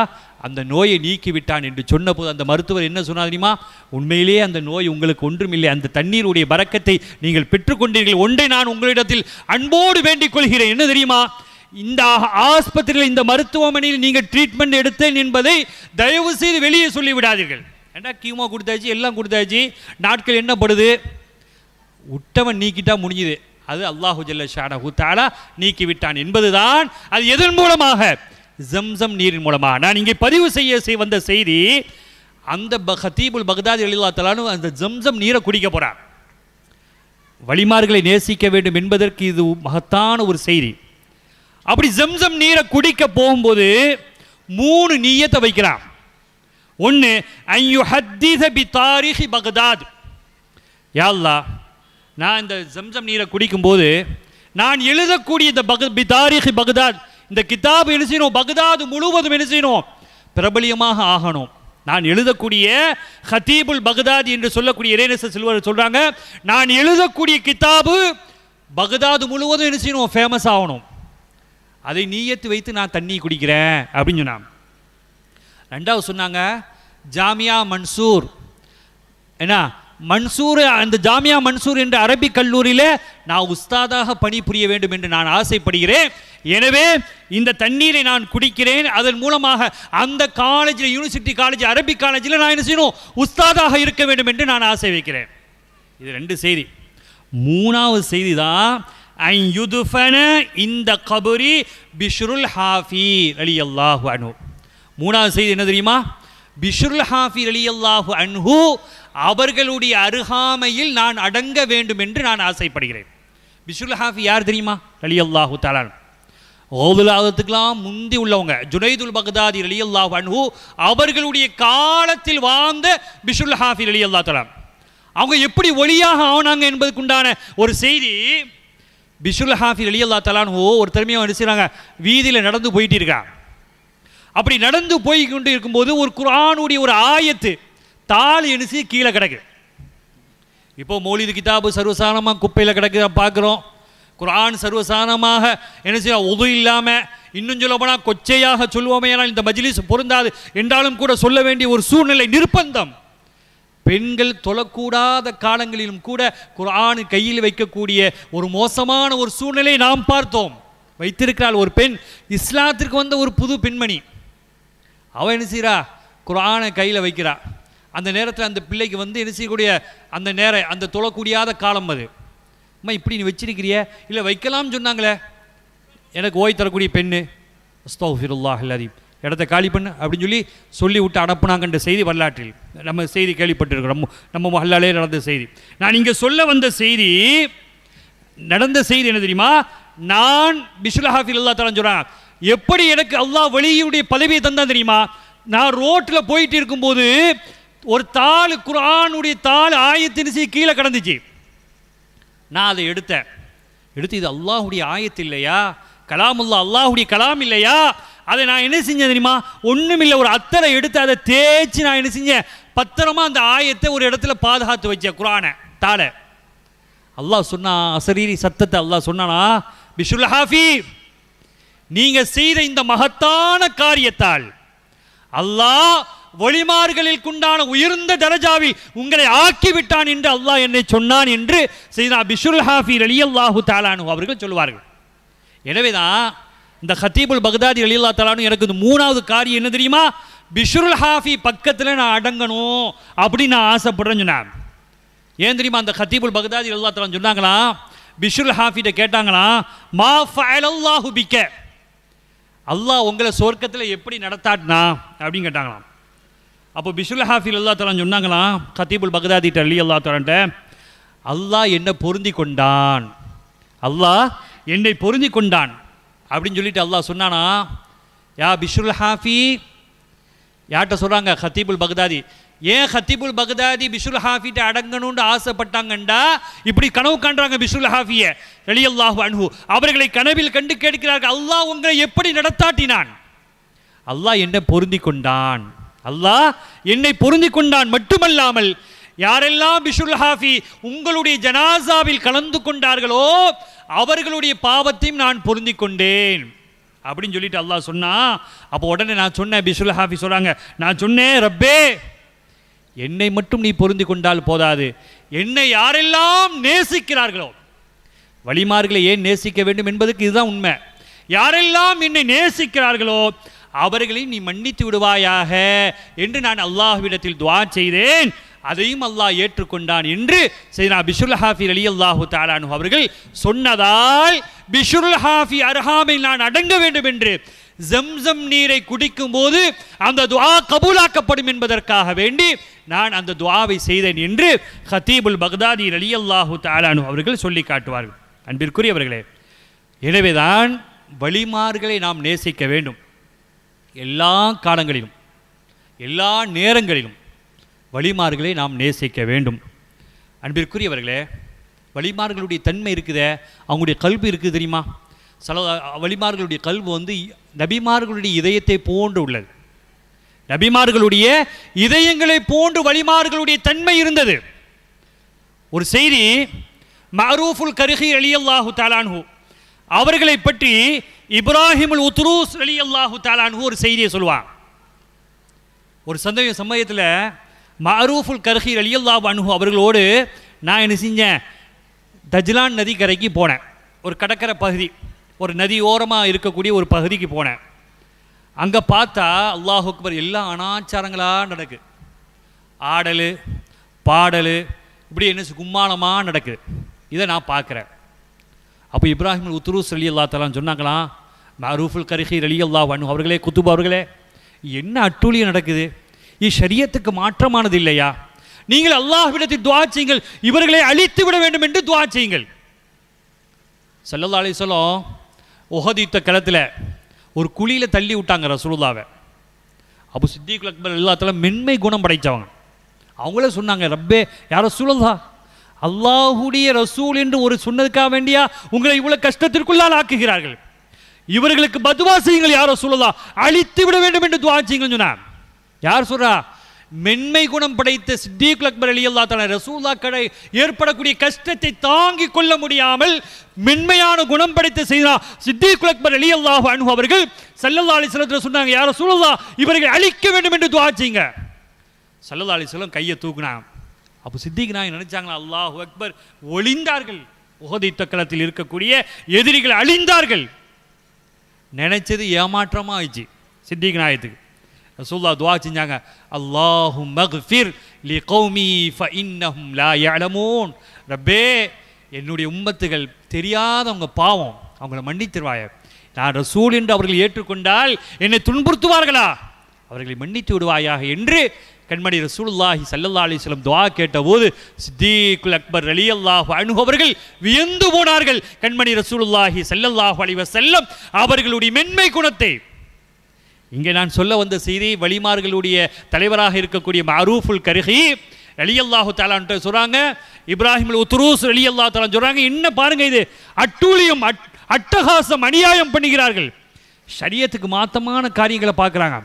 அந்த நோயை நீக்கிவிட்டான் என்று சொன்னபோது அந்த மருத்துவர் என்ன சொன்னார் தெரியுமா உண்மையிலேயே அந்த நோய் உங்களுக்கு ஒன்றுமில்லை அந்த தண்ணீருடைய பறக்கத்தை நீங்கள் பெற்றுக்கொண்டீர்கள் ஒன்றை நான் உங்களிடத்தில் அன்போடு வேண்டிக் கொள்கிறேன் என்ன தெரியுமா இந்த ஆஸ்பத்திரியில் இந்த மருத்துவமனையில் நீங்கள் ட்ரீட்மெண்ட் எடுத்தேன் என்பதை தயவு செய்து வெளியே சொல்லிவிடாதீர்கள் ஏன்னா கீமோ கொடுத்தாச்சு எல்லாம் கொடுத்தாச்சு நாட்கள் என்னப்படுது உட்டவன் நீக்கிட்டா முடிஞ்சுது அது அல்லாஹு ஜல்ல ஷானஹு நீக்கிவிட்டான் என்பதுதான் அது எதன் மூலமாக ஜம்சம் நீரின் மூலமாக நான் இங்கே பதிவு செய்ய வந்த செய்தி அந்த ஹத்தீபுல் பக்தாதி அலில்லா தலானு அந்த ஜம்சம் நீரை குடிக்க போகிறார் வழிமார்களை நேசிக்க வேண்டும் என்பதற்கு இது மகத்தான ஒரு செய்தி அப்படி ஜம்சம் நீரை குடிக்க போகும்போது மூணு நீயத்தை வைக்கிறான் ஒன்று ஐயோ தாரிஹி பக்தாத் யாழ்லா நான் இந்த ஜம்சம் நீரை குடிக்கும்போது நான் எழுதக்கூடிய இந்த பக பி தாரிஹி பக்தாத் இந்த கிதாப் எழுசினோம் பகுதாது முழுவதும் எழுசினோம் பிரபலியமாக ஆகணும் நான் எழுதக்கூடிய ஹத்தீபுல் பக்தாத் என்று சொல்லக்கூடிய இறைநேச செல்வர் சொல்கிறாங்க நான் எழுதக்கூடிய கித்தாபு பகதாது முழுவதும் என்ன செய்யணும் ஃபேமஸ் ஆகணும் அதை நீயத்து வைத்து நான் தண்ணி குடிக்கிறேன் அப்படின்னு சொன்னான் ரெண்டாவது சொன்னாங்க ஜாமியா மன்சூர் என்ன மன்சூர் அந்த ஜாமியா மன்சூர் என்ற அரபிக் கல்லூரியில் நான் உஸ்தாதாக பணிபுரிய வேண்டும் என்று நான் ஆசைப்படுகிறேன் எனவே இந்த தண்ணீரை நான் குடிக்கிறேன் அதன் மூலமாக அந்த காலேஜில் யூனிவர்சிட்டி காலேஜ் அரபிக் காலேஜில் நான் என்ன செய்யணும் உஸ்தாதாக இருக்க வேண்டும் என்று நான் ஆசை வைக்கிறேன் இது ரெண்டு செய்தி மூணாவது செய்தி தான் இந்த கபுரி பிஷ்ருல் ஹாஃபி அலி அல்லாஹு அனு மூணாவது செய்தி என்ன தெரியுமா பிஷ்ருல் ஹாஃபி அலி அல்லாஹு அவர்களுடைய அருகாமையில் நான் அடங்க வேண்டும் என்று நான் ஆசைப்படுகிறேன் பிஷுல் ஹாஃபி யார் தெரியுமா அலி அல்லாஹூ தாலான் முந்தி உள்ளவங்க ஜுனைதுல் பக்தாதி அலி அல்லாஹ் அன்ஹூ அவர்களுடைய காலத்தில் வாழ்ந்த பிஷுல் ஹாஃபி அலி அல்லா தலாம் அவங்க எப்படி ஒளியாக ஆனாங்க என்பதுக்குண்டான ஒரு செய்தி பிஷுல் ஹாஃபி அலி அல்லா ஓ ஒரு திறமையாக நினைச்சாங்க வீதியில் நடந்து போயிட்டு இருக்காங்க அப்படி நடந்து போய் கொண்டு இருக்கும்போது ஒரு குரானுடைய ஒரு ஆயத்து தாலி இனிசி கீழே கிடக்கு இப்போ மோலிது கிதாபு சர்வசாதாரணமாக குப்பையில் கிடக்கு பார்க்குறோம் குரான் சர்வசாதாரணமாக என்ன செய்ய உது இல்லாமல் இன்னும் சொல்ல போனால் கொச்சையாக சொல்வோமே ஆனால் இந்த மஜிலிஸ் பொருந்தாது என்றாலும் கூட சொல்ல வேண்டிய ஒரு சூழ்நிலை நிர்பந்தம் பெண்கள் தொழக்கூடாத காலங்களிலும் கூட குரான் கையில் வைக்கக்கூடிய ஒரு மோசமான ஒரு சூழ்நிலை நாம் பார்த்தோம் வைத்திருக்கிறாள் ஒரு பெண் இஸ்லாத்திற்கு வந்த ஒரு புது பெண்மணி அவள் என்ன செய்கிறா குரானை கையில் வைக்கிறா அந்த நேரத்தில் அந்த பிள்ளைக்கு வந்து என்ன செய்யக்கூடிய அந்த நேரம் அந்த தொழக்கூடியாத காலம் அது அம்மா இப்படி நீ வச்சிருக்கிறிய இல்லை வைக்கலாம்னு சொன்னாங்களே எனக்கு ஓய் தரக்கூடிய பெண்ணு அஸ்தௌஃபிருல்லா அல்லாதீம் இடத்த காலி பண்ணு அப்படின்னு சொல்லி சொல்லி விட்டு அனுப்புனாங்கன்ற செய்தி வரலாற்றில் நம்ம செய்தி கேள்விப்பட்டிருக்கிறோம் நம்ம மஹல்லாலே நடந்த செய்தி நான் இங்கே சொல்ல வந்த செய்தி நடந்த செய்தி என்ன தெரியுமா நான் பிஸ்லஹாஃபில் அல்லா தரேன் சொல்கிறேன் எப்படி எனக்கு அல்லாஹ் வழியுடைய பதவியை தந்தான் தெரியுமா நான் ரோட்டில் போயிட்டு இருக்கும்போது ஒரு தாள் குரானுடைய தாள் ஆயத்தினுசி கீழே கடந்துச்சு நான் அதை எடுத்தேன் எடுத்து இது அல்லாஹுடைய ஆயத்து இல்லையா கலாமுல்லா அல்லாஹுடைய கலாம் இல்லையா அதை நான் என்ன செஞ்சேன் தெரியுமா ஒன்றுமில்லை ஒரு அத்தரை எடுத்து அதை தேய்ச்சி நான் என்ன செஞ்சேன் பத்திரமா அந்த ஆயத்தை ஒரு இடத்துல பாதுகாத்து வச்சேன் குரானை தாளை அல்லாஹ் சொன்னா அசரீரி சத்தத்தை அல்லாஹ் சொன்னானா பிஷுல் ஹாஃபி நீங்கள் செய்த இந்த மகத்தான காரியத்தால் அல்லாஹ் ஒளிமார்களில் குண்டான உயர்ந்த தரஜாவில் உங்களை ஆக்கிவிட்டான் என்று அல்லாஹ் என்னை சொன்னான் என்று செய்தா பிஷுல் ஹாஃபி அலி அல்லாஹு தாலானு அவர்கள் சொல்லுவார்கள் எனவே தான் இந்த ஹத்தீபுல் பக்தாதி அலி அல்லா தாலானு எனக்கு இந்த மூணாவது காரியம் என்ன தெரியுமா பிஷுருல் ஹாஃபி பக்கத்தில் நான் அடங்கணும் அப்படின்னு நான் ஆசைப்படுறேன்னு சொன்னேன் ஏன் தெரியுமா அந்த ஹத்தீபுல் பக்தாதி அல்லா தாலான்னு சொன்னாங்களா பிஷுல் ஹாஃபிட்ட கேட்டாங்களாம் மா ஃபலல்லாஹு பிக்க அல்லாஹ் உங்களை சொர்க்கத்தில் எப்படி நடத்தாட்டினா அப்படின்னு கேட்டாங்களாம் அப்போ பிஷுல் ஹாஃபில் அல்லா தலான் சொன்னாங்களாம் கத்தீபுல் பகதாதி டல்லி அல்லா தலான்ட்ட அல்லாஹ் என்னை பொருந்தி கொண்டான் அல்லாஹ் என்னை பொருந்தி கொண்டான் அப்படின்னு சொல்லிட்டு அல்லாஹ் சொன்னானா யா பிஷுல் ஹாஃபி யார்கிட்ட சொல்கிறாங்க ஹத்தீபுல் பகதாதி ஏன் ஹத்தீபுல் பக்தாதி பிஷுல் ஹாஃபிட்ட அடங்கணும்னு ஆசைப்பட்டாங்கண்டா இப்படி கனவு காண்றாங்க பிஷுல் ஹாஃபியை அல்லாஹு அன்ஹு அவர்களை கனவில் கண்டு கேட்கிறார்கள் அல்லாஹ் உங்களை எப்படி நடத்தாட்டினான் அல்லாஹ் என்னை பொருந்தி கொண்டான் அல்லாஹ் என்னை பொருந்தி கொண்டான் மட்டுமல்லாமல் யாரெல்லாம் பிஷுல் ஹாஃபி உங்களுடைய ஜனாசாவில் கலந்து கொண்டார்களோ அவர்களுடைய பாவத்தையும் நான் பொருந்தி கொண்டேன் அப்படின்னு சொல்லிட்டு அல்லாஹ் சொன்னா அப்போ உடனே நான் சொன்னேன் பிஷுல் ஹாஃபி சொல்கிறாங்க நான் சொன்னேன் ரப்பே என்னை மட்டும் நீ பொருந்தி கொண்டால் போதாது என்னை யாரெல்லாம் நேசிக்கிறார்களோ வழிமார்களை ஏன் நேசிக்க வேண்டும் என்பதுக்கு இதுதான் உண்மை யாரெல்லாம் என்னை நேசிக்கிறார்களோ அவர்களை நீ மன்னித்து விடுவாயாக என்று நான் அல்லாஹ்விடத்தில் துவா செய்தேன் அதையும் அல்லாஹ் ஏற்றுக்கொண்டான் என்று செய்தா பிஷுல் ஹாஃபி அலி அல்லாஹு தாலானு அவர்கள் சொன்னதால் பிஷுல் ஹாஃபி அருகாமையில் நான் அடங்க வேண்டும் என்று ஜம்சம் நீரை குடிக்கும் போது அந்த துவா கபூலாக்கப்படும் என்பதற்காக வேண்டி நான் அந்த துவாவை செய்தேன் என்று ஹத்தீபுல் பக்தாதி அலி அல்லாஹு தாலானு அவர்கள் சொல்லி காட்டுவார்கள் அன்பிற்குரியவர்களே எனவேதான் வழிமார்களை நாம் நேசிக்க வேண்டும் எல்லா காலங்களிலும் எல்லா நேரங்களிலும் வழிமார்களை நாம் நேசிக்க வேண்டும் அன்பிற்குரியவர்களே வழிமார்களுடைய தன்மை இருக்குதே அவங்களுடைய கல்வி இருக்குது தெரியுமா சல வழிமார்களுடைய கல்வி வந்து நபிமார்களுடைய இதயத்தை போன்று உள்ளது நபிமார்களுடைய இதயங்களை போன்று வழிமார்களுடைய தன்மை இருந்தது ஒரு செய்தி மரூஃபுல் கருகி அலியல்லாஹு தாலான்ஹூ அவர்களை பற்றி இப்ராஹிமுல் உத்ரூஸ் அலி அல்லாஹு தாலான் ஒரு செய்தியை சொல்லுவான் ஒரு சந்தேக சமயத்தில் மரூஃபுல் கர்ஹீர் அலி அல்லாஹ் அனுகு அவர்களோடு நான் என்ன செஞ்சேன் தஜ்லான் நதி கரைக்கு போனேன் ஒரு கடற்கரை பகுதி ஒரு நதி ஓரமாக இருக்கக்கூடிய ஒரு பகுதிக்கு போனேன் அங்கே பார்த்தா அல்லாஹ் அக்பர் எல்லா அனாச்சாரங்களாக நடக்கு ஆடல் பாடல் இப்படி என்ன கும்மாளமாக நடக்குது இதை நான் பார்க்குறேன் அப்போ இப்ராஹிம் உத்ரூஸ் அலி அல்லா தலான்னு சொன்னாங்களாம் மரூஃபுல் கரிஹி அலி அல்லா வனு அவர்களே குத்துபு அவர்களே என்ன அட்டூழியம் நடக்குது இது ஷரியத்துக்கு மாற்றமானது இல்லையா நீங்கள் அல்லாஹ்விடத்தில் துவா செய்யுங்கள் இவர்களை அழித்து விட வேண்டும் என்று துவா செய்யுங்கள் சல்லல்லா அலி சொல்லம் ஒஹதித்த களத்தில் ஒரு குழியில் தள்ளி விட்டாங்க ரசூலுல்லாவை அப்போ சித்திக் அக்பர் எல்லாத்துல மென்மை குணம் படைத்தவங்க அவங்களே சொன்னாங்க ரப்பே யாரோ சூழல்தான் அல்லாஹுடைய ரசூல் என்று ஒரு சொன்னதுக்காக வேண்டியா உங்களை இவ்வளவு கஷ்டத்திற்குள்ளால் ஆக்குகிறார்கள் இவர்களுக்கு பதுவா செய்யுங்கள் யாரோ சொல்லலாம் அழித்து விட வேண்டும் என்று துவா செய்யுங்கள் சொன்னான் யார் சொல்றா மென்மை குணம் படைத்த சித்தி அக்பர் அலி அல்லா தலா ரசூல்லா கடை ஏற்படக்கூடிய கஷ்டத்தை தாங்கிக் கொள்ள முடியாமல் மென்மையான குணம் படைத்த செய்தா சித்தி அக்பர் அலி அல்லாஹ் அனு அவர்கள் சல்லல்லா அலி சொல்லத்தில் சொன்னாங்க யார சூழல்லா இவர்கள் அழிக்க வேண்டும் என்று துவா செய்யுங்க சல்லல்லா அலி சொல்லம் கையை தூக்குனான் அப்போ சித்திக்கு நாயகம் நினைச்சாங்களா அல்லாஹு அக்பர் ஒளிந்தார்கள் உகதி தக்கலத்தில் இருக்கக்கூடிய எதிரிகள் அழிந்தார்கள் நினைச்சது ஏமாற்றமாக ஆயிடுச்சு சித்திக்கு நாயத்துக்கு ரசூல்லா துவா செஞ்சாங்க அல்லாஹு மக்ஃபிர் லி கௌமி ஃப இன்னஹும் லா யலமூன் ரப்பே என்னுடைய உம்மத்துகள் தெரியாதவங்க பாவம் அவங்கள மன்னித்திருவாய நான் ரசூல் என்று அவர்கள் ஏற்றுக்கொண்டால் என்னை துன்புறுத்துவார்களா அவர்களை மன்னித்து விடுவாயாக என்று கண்மணி ரசூலுல்லாஹி சல்லல்லா அலிஸ்லம் துவா கேட்டபோது சித்தீக்குல் அக்பர் அலி அல்லாஹு அணுகவர்கள் வியந்து போனார்கள் கண்மணி ரசூலுல்லாஹி சல்லல்லாஹு அலி வசல்லம் அவர்களுடைய மென்மை குணத்தை இங்கே நான் சொல்ல வந்த செய்தி வழிமார்களுடைய தலைவராக இருக்கக்கூடிய மருஃபுல் கருகி அலி அல்லாஹு தாலான்ட்டு சொல்கிறாங்க இப்ராஹிம் உத்ரூஸ் அலி அல்லாஹு தாலான் சொல்கிறாங்க என்ன பாருங்கள் இது அட்டூழியம் அட்டகாசம் அநியாயம் பண்ணுகிறார்கள் சரியத்துக்கு மாத்தமான காரியங்களை பார்க்குறாங்க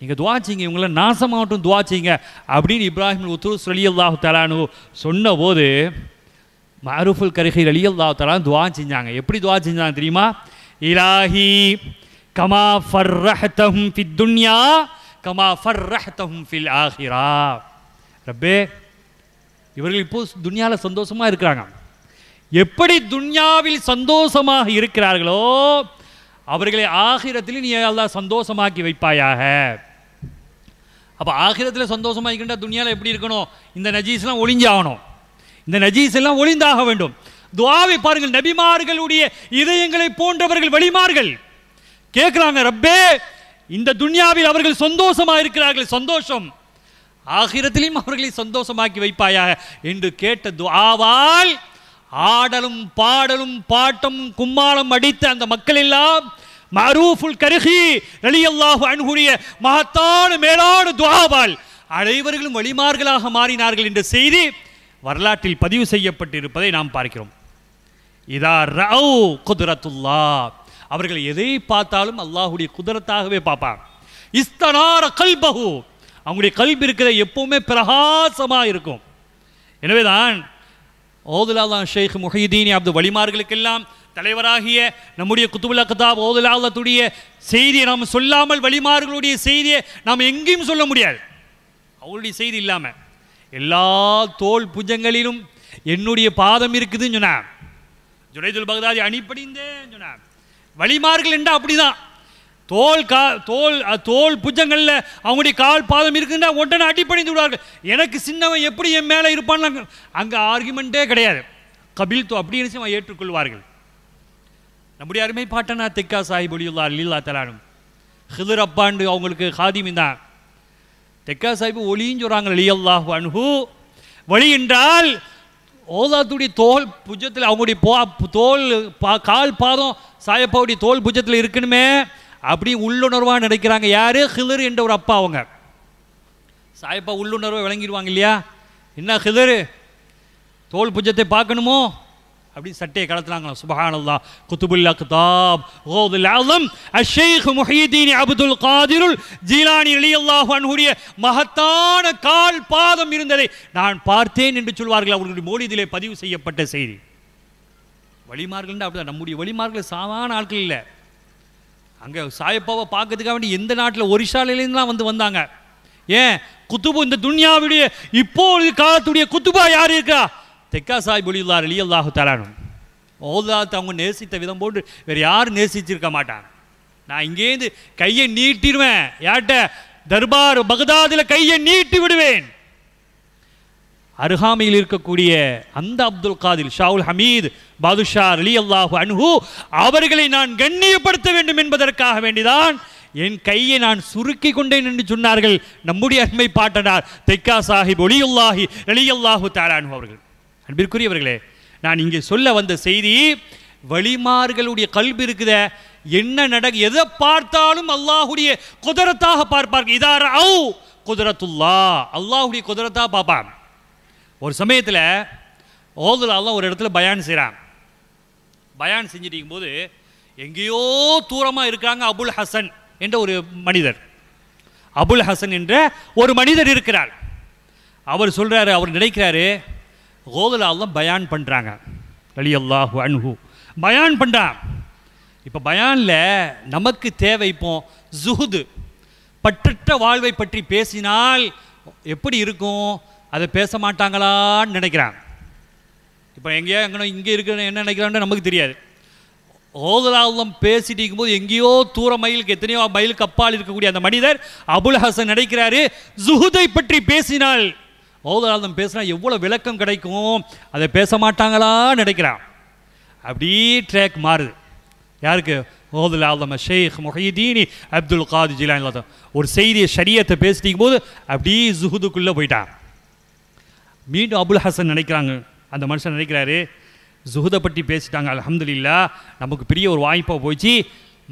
நீங்கள் துவா செய்யுங்க இவங்கள நாசமாகட்டும் துவா செய்யுங்க அப்படின்னு இப்ராஹிம் உத்துரு சொல்லி அல்லாஹு தலானு சொன்ன போது மருஃபுல் கருகை அலி தலான் துவா செஞ்சாங்க எப்படி துவா செஞ்சாங்க தெரியுமா இலாஹி கமா ஃபர் ஃபர்ரஹ்தஹும் ஃபி துன்யா கமா ஃபர் ஃபர்ரஹ்தஹும் ஃபில் ஆஹிரா ரப்பே இவர்கள் இப்போது துன்யாவில் சந்தோஷமாக இருக்கிறாங்க எப்படி துன்யாவில் சந்தோஷமாக இருக்கிறார்களோ அவர்களை ஆகிரத்தில் நீ எல்லாம் சந்தோஷமாக்கி வைப்பாயாக அப்போ ஆகிரத்தில் சந்தோஷமாக இருக்கின்ற துணியால் எப்படி இருக்கணும் இந்த நஜீஸ்லாம் ஒளிஞ்சாகணும் இந்த நஜீஸ் எல்லாம் ஒளிந்தாக வேண்டும் துவாவை பாருங்கள் நபிமார்களுடைய இதயங்களை போன்றவர்கள் வழிமார்கள் கேட்குறாங்க ரப்பே இந்த துன்யாவில் அவர்கள் சந்தோஷமாக இருக்கிறார்கள் சந்தோஷம் ஆகிரத்திலையும் அவர்களை சந்தோஷமாக்கி வைப்பாயா என்று கேட்ட துவாவால் ஆடலும் பாடலும் பாட்டும் கும்மாளம் அடித்த அந்த மக்கள் எல்லாம் மரூஃபுல் கருகி ரலியல்லாஹு அன்ஹுடைய மகத்தான மேலான துவாவால் அனைவர்களும் வழிமார்களாக மாறினார்கள் என்ற செய்தி வரலாற்றில் பதிவு செய்யப்பட்டிருப்பதை நாம் பார்க்கிறோம் இதா ரவு குதிரத்துல்லா அவர்கள் எதை பார்த்தாலும் அல்லாஹுடைய குதிரத்தாகவே பார்ப்பார் இஸ்தனார கல்பகு அவங்களுடைய கல்வி இருக்கிற எப்பவுமே பிரகாசமாக இருக்கும் எனவேதான் ஓதுலாதான் ஷேக் முஹிதீனி அப்து வழிமார்களுக்கெல்லாம் தலைவராகிய நம்முடைய குத்துபுல கதாப் செய்தியை நாம் சொல்லாமல் வழிமார்களுடைய செய்தியை நாம் எங்கேயும் சொல்ல முடியாது அவருடைய செய்தி இல்லாமல் எல்லா தோல் புஜங்களிலும் என்னுடைய பாதம் இருக்குதுன்னு சொன்னேன் ஜுனைதுல் பகதாதி அணிப்படிந்தேன்னு சொன்னேன் வழிமார்கள் என்ற அப்படிதான் தோல் கா தோல் தோல் புஜங்களில் அவங்களுடைய கால் பாதம் இருக்குதுன்னா உடனே அடிப்படைந்து விடுவார்கள் எனக்கு சின்னவன் எப்படி என் மேலே இருப்பான்னு அங்கே ஆர்குமெண்ட்டே கிடையாது கபில் தோ அப்படின்னு அவன் ஏற்றுக்கொள்வார்கள் நம்முடைய அருமை பாட்டனா தெக்கா சாஹிப் ஒலியுல்லா லீலா தலானும் ஹிதர் அப்பாண்டு அவங்களுக்கு ஹாதிமின் தான் தெக்கா சாஹிப் ஒலின்னு சொல்கிறாங்க அலியல்லாஹு அனுகு வழி என்றால் ஓதாத்துடைய தோல் புஜத்தில் அவங்களுடைய போ தோல் பா கால் பாதம் சாயப்பாவுடைய தோல் புஜத்தில் இருக்கணுமே அப்படி உள்ளுணர்வாக நினைக்கிறாங்க யார் ஹிலர் என்ற ஒரு அப்பா அவங்க சாயப்பா உள்ளுணர்வை விளங்கிடுவாங்க இல்லையா என்ன ஹிலரு தோல் புஜத்தை பார்க்கணுமோ அப்படின்னு சட்டையை கலத்துனாங்களாம் சுபஹானல்லா குத்துபுல்லா கிதாப் ஓதுல் ஆலம் அஷேக் முஹீதீன் அப்துல் காதிருல் ஜீலானி அலியல்லாஹு அன்ஹுடைய மகத்தான கால் பாதம் இருந்ததை நான் பார்த்தேன் என்று சொல்வார்கள் அவர்களுடைய மோடிதிலே பதிவு செய்யப்பட்ட செய்தி வழிமார்கள் அப்படிதான் நம்முடைய வழிமார்கள் சாதாரண ஆட்கள் இல்லை அங்கே சாயப்பாவை பார்க்கறதுக்காக வேண்டி எந்த நாட்டில் தான் வந்து வந்தாங்க ஏன் குத்துபு இந்த துன்யாவுடைய இப்போது காலத்துடைய குத்துபா யார் இருக்கா தெக்கா சாஹிப் ஒலியுல்லார் அலி அல்லாஹு தலானும் ஓதாத் அவங்க நேசித்த விதம் போட்டு வேறு யாரும் நேசிச்சிருக்க மாட்டான் நான் இங்கேருந்து கையை நீட்டிடுவேன் யார்கிட்ட தர்பார் பகதாதில் கையை நீட்டி விடுவேன் அருகாமையில் இருக்கக்கூடிய அந்த அப்துல் காதில் ஷாவுல் ஹமீத் பாதுஷா அலி அல்லாஹு அனுஹு அவர்களை நான் கண்ணியப்படுத்த வேண்டும் என்பதற்காக வேண்டிதான் என் கையை நான் சுருக்கி கொண்டேன் என்று சொன்னார்கள் நம்முடைய அண்மை பாட்டனார் தெக்கா சாஹிப் ஒலியுல்லாஹி அலி அல்லாஹு தாரானு அவர்கள் அன்பிற்குரியவர்களே நான் இங்கே சொல்ல வந்த செய்தி வழிமார்களுடைய கல்வி இருக்குத என்ன நட எதை பார்த்தாலும் அல்லாஹுடைய குதிரத்தாக பார்ப்பார்கள் இதார் அவு குதிரத்துல்லா அல்லாஹுடைய குதிரத்தாக பார்ப்பான் ஒரு சமயத்தில் ஓதுல அல்லா ஒரு இடத்துல பயான் செய்கிறான் பயான் செஞ்சுட்டு போது எங்கேயோ தூரமாக இருக்காங்க அபுல் ஹசன் என்ற ஒரு மனிதர் அபுல் ஹசன் என்ற ஒரு மனிதர் இருக்கிறார் அவர் சொல்கிறாரு அவர் நினைக்கிறாரு கோதலால் தான் பயான் பண்ணுறாங்க அலி அல்லாஹு அன்ஹு பயான் பண்ணுறான் இப்போ பயானில் நமக்கு தேவை இப்போ ஜுகுது பற்றற்ற வாழ்வை பற்றி பேசினால் எப்படி இருக்கும் அதை பேச மாட்டாங்களான்னு நினைக்கிறான் இப்போ எங்கேயோ எங்கே இங்கே இருக்கிற என்ன நினைக்கிறான்னு நமக்கு தெரியாது ஓதலாவலம் பேசிட்டு இருக்கும்போது எங்கேயோ தூர மயிலுக்கு எத்தனையோ மயிலுக்கு அப்பால் இருக்கக்கூடிய அந்த மனிதர் அபுல் ஹசன் நினைக்கிறாரு ஜுகுதை பற்றி பேசினால் மௌதாரதம் பேசுனா எவ்வளோ விளக்கம் கிடைக்கும் அதை பேச மாட்டாங்களான்னு நினைக்கிறான் அப்படி ட்ராக் மாறுது யாருக்கு ஓதுல ஆதம ஷேக் மொஹீதீனி அப்துல் காது ஜிலான் ஒரு செய்தியை சரியத்தை பேசிட்டிங்கும் போது அப்படியே ஜுஹுதுக்குள்ளே போயிட்டான் மீண்டும் அபுல் ஹசன் நினைக்கிறாங்க அந்த மனுஷன் நினைக்கிறாரு ஜுஹுதை பற்றி பேசிட்டாங்க அலமதுல்லா நமக்கு பெரிய ஒரு வாய்ப்பாக போயிடுச்சு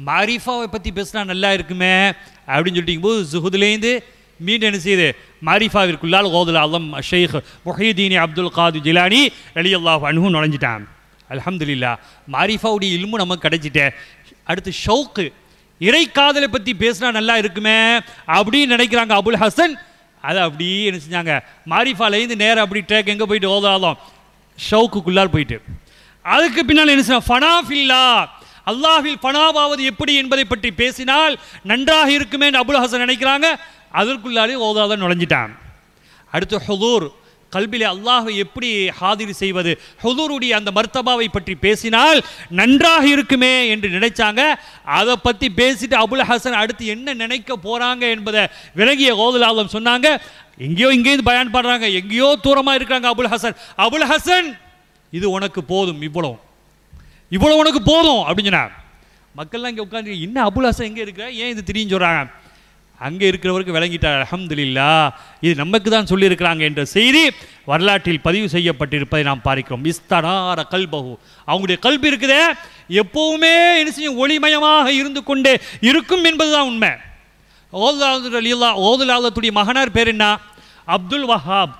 மாரிஃபாவை பற்றி பேசினா நல்லா இருக்குமே அப்படின்னு சொல்லிட்டிங்கும் போது ஜுஹுதுலேருந்து மீண்டும் என்ன செய்யுது மாரிஃபாவிற்குள்ளால் ஓதுல அல்லம் ஷேக் முஹீதீனி அப்துல் காது ஜிலானி அலியல்லாஹ் அனுகும் அணுகும் நுழைஞ்சிட்டான் அலமதுல்லா மாரிஃபாவுடைய இல்மு நமக்கு கிடைச்சிட்டேன் அடுத்து ஷவுக்கு இறை காதலை பற்றி பேசினா நல்லா இருக்குமே அப்படின்னு நினைக்கிறாங்க அபுல் ஹசன் அதை அப்படி என்ன செஞ்சாங்க மாரிஃபாலேருந்து நேரம் அப்படி ட்ரேக் எங்கே போயிட்டு ஓதாலும் ஷவுக்குள்ளால் போயிட்டு அதுக்கு பின்னால் என்ன செய்யணும் இல்லா அல்லாஹில் ஃபனாவாவது எப்படி என்பதை பற்றி பேசினால் நன்றாக இருக்குமே அபுல் ஹசன் நினைக்கிறாங்க அதற்குள்ளாலே ஓதாத நுழைஞ்சிட்டான் அடுத்து ஹுதூர் கல்வியில் அல்லாஹை எப்படி ஹாதிரி செய்வது ஹுதூருடைய அந்த மர்த்தபாவை பற்றி பேசினால் நன்றாக இருக்குமே என்று நினைச்சாங்க அதை பற்றி பேசிட்டு அபுல் ஹசன் அடுத்து என்ன நினைக்க போகிறாங்க என்பதை விலகிய கோதுலாலம் சொன்னாங்க எங்கேயோ இங்கேயும் பயன் எங்கேயோ தூரமாக இருக்கிறாங்க அபுல் ஹசன் அபுல் ஹசன் இது உனக்கு போதும் இவ்வளோ இவ்வளோ உனக்கு போதும் அப்படின்னா மக்கள்லாம் இங்கே உட்காந்து என்ன அபுல் ஹசன் எங்கே இருக்கிற ஏன் இது திடீர்னு சொல்கிறாங்க அங்கே இருக்கிறவருக்கு விளங்கிட்டார் அலமதுல்லா இது நமக்கு தான் சொல்லியிருக்கிறாங்க என்ற செய்தி வரலாற்றில் பதிவு செய்யப்பட்டிருப்பதை நாம் பார்க்கிறோம் இஸ்தனார கல்பகு அவங்களுடைய கல்வி இருக்குதே எப்போவுமே ஒளிமயமாக இருந்து கொண்டே இருக்கும் என்பதுதான் உண்மை ஓதுலாது அலியல்லா ஓதுலாலத்துடைய மகனார் பேர் என்ன அப்துல் வஹாப்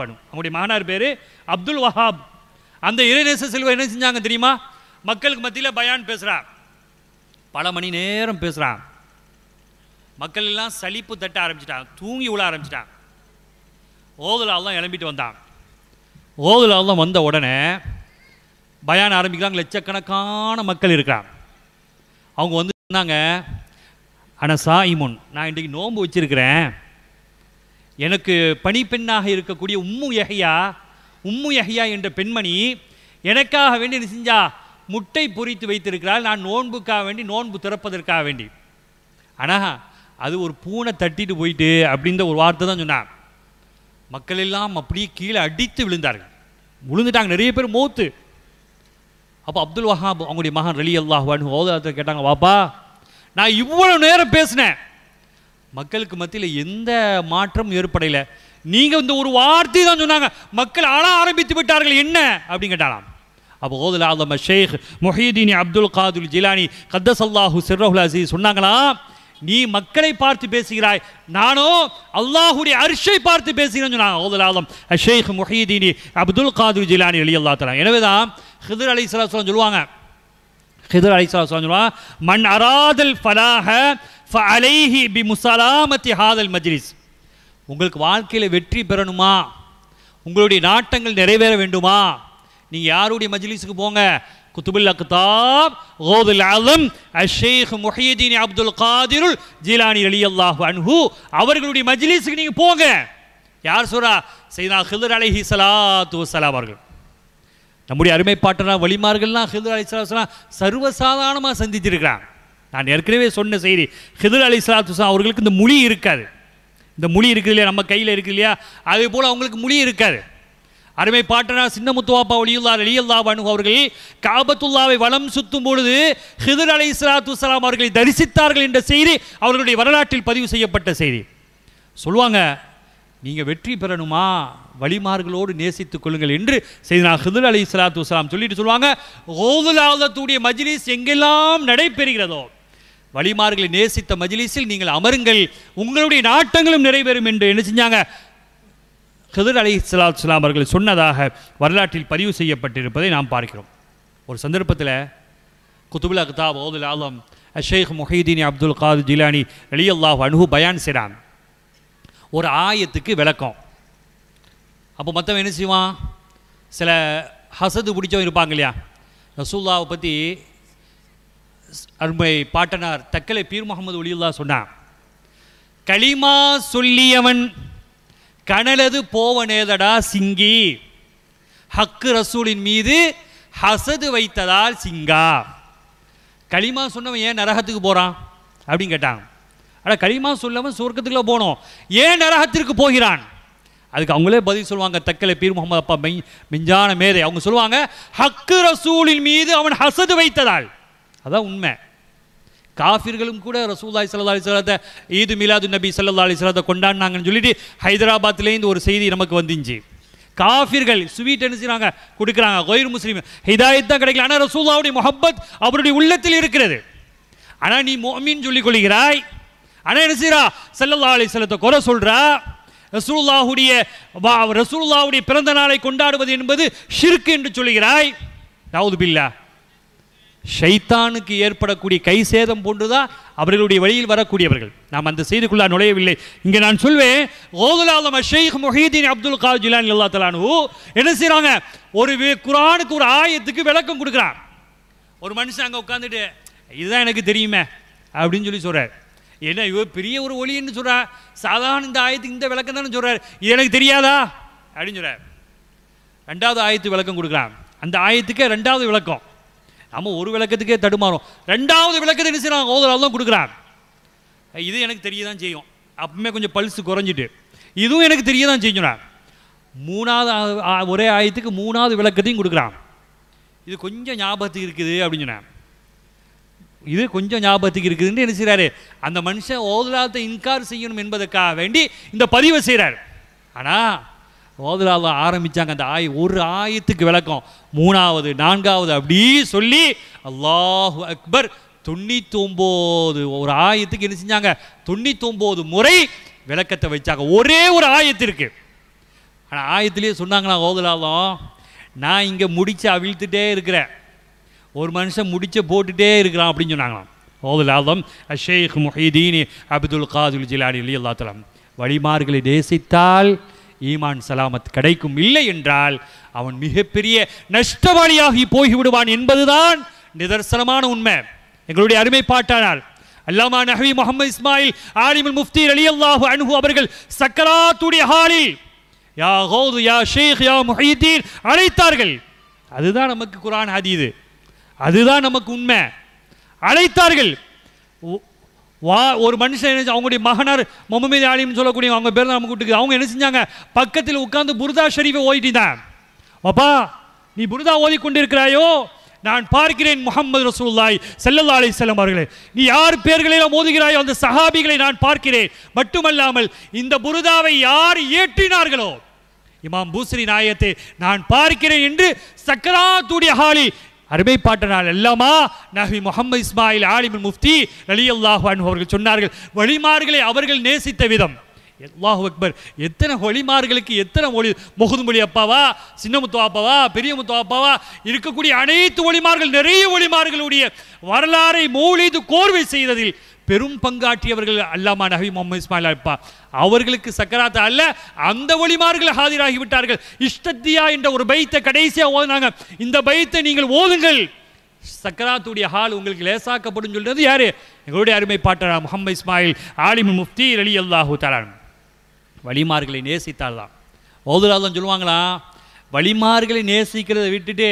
வேணும் அவங்களுடைய மகனார் பேர் அப்துல் வஹாப் அந்த இறைநேச செல்வர் என்ன செஞ்சாங்க தெரியுமா மக்களுக்கு மத்தியில் பயான் பேசுகிறான் பல மணி நேரம் பேசுகிறான் மக்கள் எல்லாம் சளிப்பு தட்ட ஆரம்பிச்சிட்டாங்க தூங்கி விழ ஆரம்பிச்சிட்டாங்க தான் இளம்பிட்டு வந்தான் தான் வந்த உடனே பயான் ஆரம்பிக்கிறாங்க லட்சக்கணக்கான மக்கள் இருக்கிறாங்க அவங்க வந்து சொன்னாங்க ஆனால் சாயிமுன் நான் இன்றைக்கு நோன்பு வச்சுருக்கிறேன் எனக்கு பணிப்பெண்ணாக இருக்கக்கூடிய உம்மு எகையா உம்மு எகையா என்ற பெண்மணி எனக்காக வேண்டி நீ செஞ்சா முட்டை பொறித்து வைத்திருக்கிறாள் நான் நோன்புக்காக வேண்டி நோன்பு திறப்பதற்காக வேண்டி ஆனால் அது ஒரு பூனை தட்டிட்டு போயிட்டு அப்படின்ற ஒரு வார்த்தை தான் சொன்னான் மக்கள் எல்லாம் அப்படியே கீழே அடித்து விழுந்தார்கள் விழுந்துட்டாங்க நிறைய பேர் மோத்து அப்போ அப்துல் வஹாப் அவங்களுடைய மகன் ரலி அல்லாஹ்வான்னு ஓதத்தை கேட்டாங்க வாப்பா நான் இவ்வளோ நேரம் பேசினேன் மக்களுக்கு மத்தியில் எந்த மாற்றம் ஏற்படையில நீங்கள் இந்த ஒரு வார்த்தை தான் சொன்னாங்க மக்கள் அழ ஆரம்பித்து விட்டார்கள் என்ன அப்படின்னு கேட்டாலாம் அப்போ ஓதல் ஆலம ஷேக் மொஹீதீன் அப்துல் காதுல் ஜிலானி கத்தசல்லாஹூ சிர்ரஹுல் அசீஸ் சொன்னாங்களா நீ மக்களை பார்த்து பேசுகிறாய் நானோ அல்லாஹுடைய அரிஷை பார்த்து பேசுகிறேன்னு சொன்னாங்க ஷேக் முஹீதீனி அப்துல் காது ஜிலானி அலி அல்லா தலா எனவே தான் ஹிதர் அலி சொல்லுவாங்க ஹிதர் அலி சலாஹ் சொல்லுவாங்க மண் அராதல் ஃபலாஹ ஃப அலைஹி பி முசலாமத்தி ஹாதல் மஜ்லிஸ் உங்களுக்கு வாழ்க்கையில் வெற்றி பெறணுமா உங்களுடைய நாட்டங்கள் நிறைவேற வேண்டுமா நீங்கள் யாருடைய மஜ்லிஸுக்கு போங்க குத்துபுல் அக்தாப் கோதுல் ஆலம் அஷேக் முஹியதீன் அப்துல் காதிருல் ஜீலானி அலி அல்லாஹ் அன்ஹு அவர்களுடைய மஜ்லிஸுக்கு நீங்கள் போங்க யார் சொல்றா செய்தா ஹிதர் அலஹி சலாத்து வசலாம் அவர்கள் நம்முடைய அருமை பாட்டனா வழிமார்கள்லாம் ஹிதர் அலி சலாத்துலாம் சர்வசாதாரணமாக சந்திச்சிருக்கிறான் நான் ஏற்கனவே சொன்ன செய்தி ஹிதர் அலி சலாத்து அவர்களுக்கு இந்த மொழி இருக்காது இந்த மொழி இருக்குது இல்லையா நம்ம கையில் இருக்குது இல்லையா அதே போல் அவங்களுக்கு மொழி இருக்காது அருமை பாட்டனா சின்னமுத்துவாப்பா ஒளியுல்லா அலியல்லா அனு அவர்கள் காபத்துல்லாவை வளம் சுத்தும் பொழுது ஹிதர் அலை இஸ்லாத்து இஸ்லாம் அவர்களை தரிசித்தார்கள் என்ற செய்தி அவர்களுடைய வரலாற்றில் பதிவு செய்யப்பட்ட செய்தி சொல்லுவாங்க நீங்கள் வெற்றி பெறணுமா வழிமார்களோடு நேசித்துக் கொள்ளுங்கள் என்று செய்தனா ஹிதர் அலி இஸ்லாத்து சலாம் சொல்லிட்டு சொல்லுவாங்க ஓதுலாவதத்துடைய மஜிலிஸ் எங்கெல்லாம் நடைபெறுகிறதோ வழிமார்களை நேசித்த மஜிலிஸில் நீங்கள் அமருங்கள் உங்களுடைய நாட்டங்களும் நிறைவேறும் என்று என்ன செஞ்சாங்க அலை அலி சலாம் அவர்கள் சொன்னதாக வரலாற்றில் பதிவு செய்யப்பட்டிருப்பதை நாம் பார்க்கிறோம் ஒரு சந்தர்ப்பத்தில் குத்துபுல் அக்தாப் ஓதுல் ஆலம் அஷேக் முஹீதீன் அப்துல் காது ஜிலானி அலி அனுகு பயான் செய்கிறான் ஒரு ஆயத்துக்கு விளக்கம் அப்போ மற்றவன் என்ன செய்வான் சில ஹசது பிடிச்சவன் இருப்பாங்க இல்லையா ரசூல்லாவை பற்றி அருமை பாட்டனார் தக்கலை பீர் முகமது ஒலியுல்லா சொன்னான் களிமா சொல்லியவன் கனலது போவனேதடா சிங்கி ஹக்கு ரசூலின் மீது ஹசது வைத்ததால் சிங்கா களிமா சொன்னவன் ஏன் நரகத்துக்கு போகிறான் அப்படின்னு கேட்டாங்க ஆனால் களிமா சொல்லவன் சொர்க்கத்துக்குள்ளே போனோம் ஏன் நரகத்திற்கு போகிறான் அதுக்கு அவங்களே பதில் சொல்லுவாங்க தக்கலை பீர் முகமது அப்பா மெய் மிஞ்சான மேதை அவங்க சொல்லுவாங்க ஹக்கு ரசூலின் மீது அவன் ஹசது வைத்ததால் அதான் உண்மை காஃபிர்களும் கூட ரசூல்லாய் சல்லா அலிஸ்லாத்தை ஈது மிலாது நபி சல்லா அலிஸ்லாத்தை கொண்டாடினாங்கன்னு சொல்லிட்டு ஹைதராபாத்லேருந்து ஒரு செய்தி நமக்கு வந்துச்சு காஃபிர்கள் ஸ்வீட் என்ன செய்கிறாங்க கொடுக்குறாங்க கோயில் முஸ்லீம் ஹிதாயத் தான் கிடைக்கல ஆனால் ரசூல்லாவுடைய முஹப்பத் அவருடைய உள்ளத்தில் இருக்கிறது ஆனால் நீ மோமின்னு சொல்லிக் கொள்கிறாய் ஆனால் என்ன செய்கிறா அலி அலிஸ்லத்தை குறை சொல்கிறா ரசூல்லாவுடைய ரசூல்லாவுடைய பிறந்த நாளை கொண்டாடுவது என்பது ஷிர்க் என்று சொல்கிறாய் நவுது பில்லா ஷைத்தானுக்கு ஏற்படக்கூடிய கை சேதம் போன்றுதான் அவர்களுடைய வழியில் வரக்கூடியவர்கள் நாம் அந்த செய்திக்குள்ளா நுழையவில்லை இங்கே நான் சொல்வேன் ஓகுலாலம் ஷேக் மொஹீதீன் அப்துல் காஜிலான் அல்லா தலானு என்ன செய்கிறாங்க ஒரு குரானுக்கு ஒரு ஆயத்துக்கு விளக்கம் கொடுக்குறான் ஒரு மனுஷன் அங்கே உட்காந்துட்டு இதுதான் எனக்கு தெரியுமே அப்படின்னு சொல்லி சொல்கிறார் ஏன்னா இவ பெரிய ஒரு ஒளின்னு சொல்கிறா சாதாரண இந்த ஆயத்துக்கு இந்த விளக்கம் தானே சொல்கிறார் இது எனக்கு தெரியாதா அப்படின்னு சொல்கிறார் ரெண்டாவது ஆயத்து விளக்கம் கொடுக்குறான் அந்த ஆயத்துக்கே ரெண்டாவது விளக்கம் நம்ம ஒரு விளக்கத்துக்கே தடுமாறும் ரெண்டாவது விளக்கத்தை என்ன செய்யறாங்க ஓதரால் தான் கொடுக்குறாங்க இது எனக்கு தெரிய தான் செய்யும் அப்பவுமே கொஞ்சம் பல்ஸ் குறைஞ்சிட்டு இதுவும் எனக்கு தெரிய தான் செய்யணும் மூணாவது ஒரே ஆயத்துக்கு மூணாவது விளக்கத்தையும் கொடுக்குறான் இது கொஞ்சம் ஞாபகத்துக்கு இருக்குது அப்படின்னு சொன்னேன் இது கொஞ்சம் ஞாபகத்துக்கு இருக்குதுன்னு என்ன செய்கிறாரு அந்த மனுஷன் ஓதலாத்த இன்கார் செய்யணும் என்பதற்காக வேண்டி இந்த பதிவை செய்கிறார் ஆனால் ஓதுலாவில் ஆரம்பித்தாங்க அந்த ஆய் ஒரு ஆயத்துக்கு விளக்கம் மூணாவது நான்காவது அப்படி சொல்லி அல்லாஹு அக்பர் தொண்ணூத்தொம்போது ஒரு ஆயத்துக்கு என்ன செஞ்சாங்க தொண்ணூத்தொம்போது முறை விளக்கத்தை வச்சாங்க ஒரே ஒரு ஆயத்திற்கு ஆனால் ஆயத்திலே சொன்னாங்களா ஓதுலாலும் நான் இங்கே முடித்து அவிழ்த்துட்டே இருக்கிறேன் ஒரு மனுஷன் முடிச்ச போட்டுட்டே இருக்கிறான் அப்படின்னு சொன்னாங்களாம் ஓதுலாலும் அஷேக் முஹிதீன் அப்துல் காதுல் ஜிலானி அலி அல்லா வழிமார்களை நேசித்தால் ஈமான் சலாமத் கிடைக்கும் இல்லை என்றால் அவன் மிகப்பெரிய நஷ்டவாளியாகி போய்விடுவான் என்பதுதான் நிதர்சனமான உண்மை எங்களுடைய அருமை பாட்டானால் அல்லாமா நஹவி முகமது இஸ்மாயில் ஆலிமுல் முஃப்தி அலி அல்லாஹு அனுகு அவர்கள் சக்கராத்துடைய ஹாலில் யா ஹோது யா ஷேக் யா முஹீதீர் அழைத்தார்கள் அதுதான் நமக்கு குரான் ஹதீது அதுதான் நமக்கு உண்மை அழைத்தார்கள் வா ஒரு மனுஷன் என்ன அவங்களுடைய மகனார் முகமது ஆலின்னு சொல்லக்கூடிய அவங்க பேர் நம்ம கூட்டுக்கு அவங்க என்ன செஞ்சாங்க பக்கத்தில் உட்காந்து புருதா ஷெரீஃபை ஓயிட்டிருந்தேன் அப்பா நீ புருதா ஓதி கொண்டிருக்கிறாயோ நான் பார்க்கிறேன் முகமது ரசூல்லாய் செல்லல்லா அலி செல்லம் அவர்களே நீ யார் பேர்களெல்லாம் மோதுகிறாயோ அந்த சஹாபிகளை நான் பார்க்கிறேன் மட்டுமல்லாமல் இந்த புருதாவை யார் ஏற்றினார்களோ இமாம் பூசரி நாயத்தை நான் பார்க்கிறேன் என்று சக்கராத்துடைய ஹாலி அருமை பாட்டனால் எல்லாமா நஹி முகமது இஸ்மாயில் ஆலிமின் முஃப்தி அலி அல்லாஹான் அவர்கள் சொன்னார்கள் வழிமார்களை அவர்கள் நேசித்த விதம் அல்லாஹு அக்பர் எத்தனை ஒளிமார்களுக்கு எத்தனை ஒளி மொழி அப்பாவா சின்னமுத்து அப்பாவா பெரிய முத்து அப்பாவா இருக்கக்கூடிய அனைத்து ஒளிமார்கள் நிறைய ஒளிமார்களுடைய வரலாறை மூழிது கோர்வை செய்ததில் பெரும் பங்காற்றியவர்கள் அல்லாமா நஹி முகமது இஸ்மாயில் அப்பா அவர்களுக்கு சக்கராத்த அல்ல அந்த ஒளிமார்கள் விட்டார்கள் இஷ்டத்தியா என்ற ஒரு பைத்தை கடைசியாக ஓதுனாங்க இந்த பைத்தை நீங்கள் ஓதுங்கள் சக்கராத்துடைய ஹால் உங்களுக்கு லேசாக்கப்படும் சொல்றது யாரு எங்களுடைய அருமை பாட்டரா முகமது இஸ்மாயில் ஆலிம் முஃப்தி அலி அல்லாஹு தலான் வழிமார்களை நேசித்தால் தான் ஓதுராதான் சொல்லுவாங்களா வழிமார்களை நேசிக்கிறத விட்டுட்டு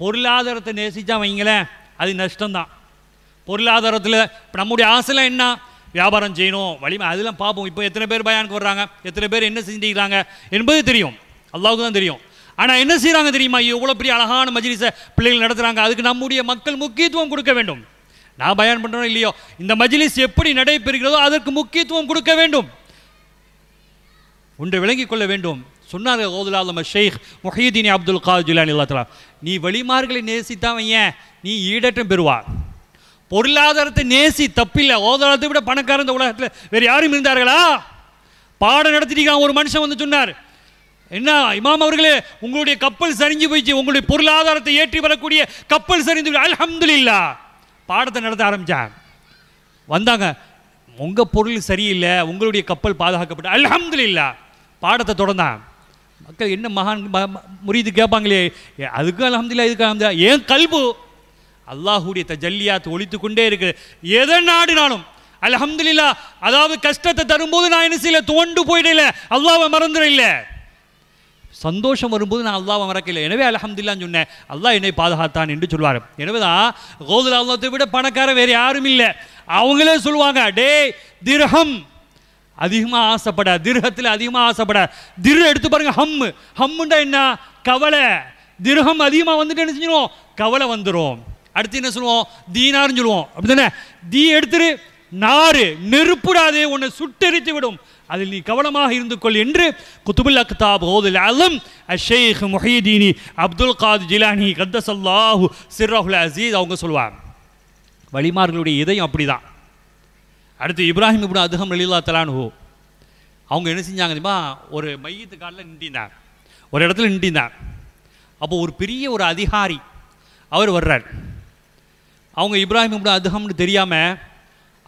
பொருளாதாரத்தை நேசித்தா வைங்களேன் அது நஷ்டம்தான் பொருளாதாரத்தில் இப்போ நம்முடைய ஆசைலாம் என்ன வியாபாரம் செய்யணும் வலிமை அதெல்லாம் பார்ப்போம் இப்போ எத்தனை பேர் பயானுக்கு வர்றாங்க எத்தனை பேர் என்ன செஞ்சுக்கிறாங்க என்பது தெரியும் அல்லாவுக்கு தான் தெரியும் ஆனால் என்ன செய்கிறாங்க தெரியுமா இவ்வளோ பெரிய அழகான மஜிலிசை பிள்ளைகள் நடத்துகிறாங்க அதுக்கு நம்முடைய மக்கள் முக்கியத்துவம் கொடுக்க வேண்டும் நான் பயன் பண்ணுறோம் இல்லையோ இந்த மஜிலிஸ் எப்படி நடைபெறுகிறதோ அதற்கு முக்கியத்துவம் கொடுக்க வேண்டும் ஒன்று விளங்கிக் கொள்ள வேண்டும் சொன்னார்கள் ஓதுலாலம ஷேக் முஹீதீனி அப்துல் காஜுலான் இல்லாத்தலாம் நீ வழிமார்களை நேசித்தாவையன் நீ ஈடற்றம் பெறுவார் பொருளாதாரத்தை நேசி தப்பில்ல ஓதாரத்தை விட பணக்காரன் இந்த உலகத்தில் வேறு யாரும் இருந்தார்களா பாடம் நடத்திட்டு ஒரு மனுஷன் வந்து சொன்னார் என்ன இமாம் அவர்களே உங்களுடைய கப்பல் சரிஞ்சு போயிடுச்சு உங்களுடைய பொருளாதாரத்தை ஏற்றி வரக்கூடிய கப்பல் சரிந்து இல்லா பாடத்தை நடத்த ஆரம்பித்தார் வந்தாங்க உங்கள் பொருள் சரியில்லை உங்களுடைய கப்பல் பாதுகாக்கப்பட்டு இல்லா பாடத்தை தொடர்ந்தான் மக்கள் என்ன மகான் முறியது கேட்பாங்களே அதுக்கும் அலமதுல்லா இதுக்கும் அலமதுல்லா ஏன் கல்பு அல்லாஹுடைய ஜல்லியாத்து ஒழித்து கொண்டே இருக்குது எதை நாடினாலும் அலஹம்துல்லா அதாவது கஷ்டத்தை தரும்போது நான் என்ன செய்யல தோண்டு போயிடல அல்லாவை மறந்துடல சந்தோஷம் வரும்போது நான் அல்லாவை மறக்கல எனவே அலஹம்துல்லான்னு சொன்னேன் அல்லாஹ் என்னை பாதுகாத்தான் என்று சொல்வார் எனவேதான் கோதுல அல்லாத்தை விட பணக்காரன் வேறு யாரும் இல்லை அவங்களே சொல்லுவாங்க டே திருஹம் அதிகமாக ஆசைப்பட திருகத்தில் அதிகமாக ஆசைப்பட திரு எடுத்து பாருங்க ஹம்மு ஹம்முண்டா என்ன கவலை திருகம் அதிகமாக வந்துட்டு என்ன செஞ்சிடும் கவலை வந்துடும் அடுத்து என்ன சொல்லுவோம் தீனார்னு சொல்லுவோம் அப்படி தானே தீ எடுத்துரு நாறு நெருப்புடாதே உன்னை சுட்டெரித்து விடும் அதில் நீ கவனமாக இருந்து கொள் என்று குத்துபுல் அக்தாப் ஓதுல் அலம் அஷேக் முஹீதீனி அப்துல் காத் ஜிலானி கத்தசல்லாஹு சிர்ரஹுல் அசீத் அவங்க சொல்லுவாங்க வழிமார்களுடைய இதயம் அப்படி தான் அடுத்து இப்ராஹிம் இப்படி அதுகம் லலீலா தலானு அவங்க என்ன செஞ்சாங்க தெரியுமா ஒரு மையத்து காலில் நின்றினார் ஒரு இடத்துல நின்றினார் அப்போ ஒரு பெரிய ஒரு அதிகாரி அவர் வர்றார் அவங்க இப்ராஹிம் இப்னு அதுகம்னு தெரியாமல்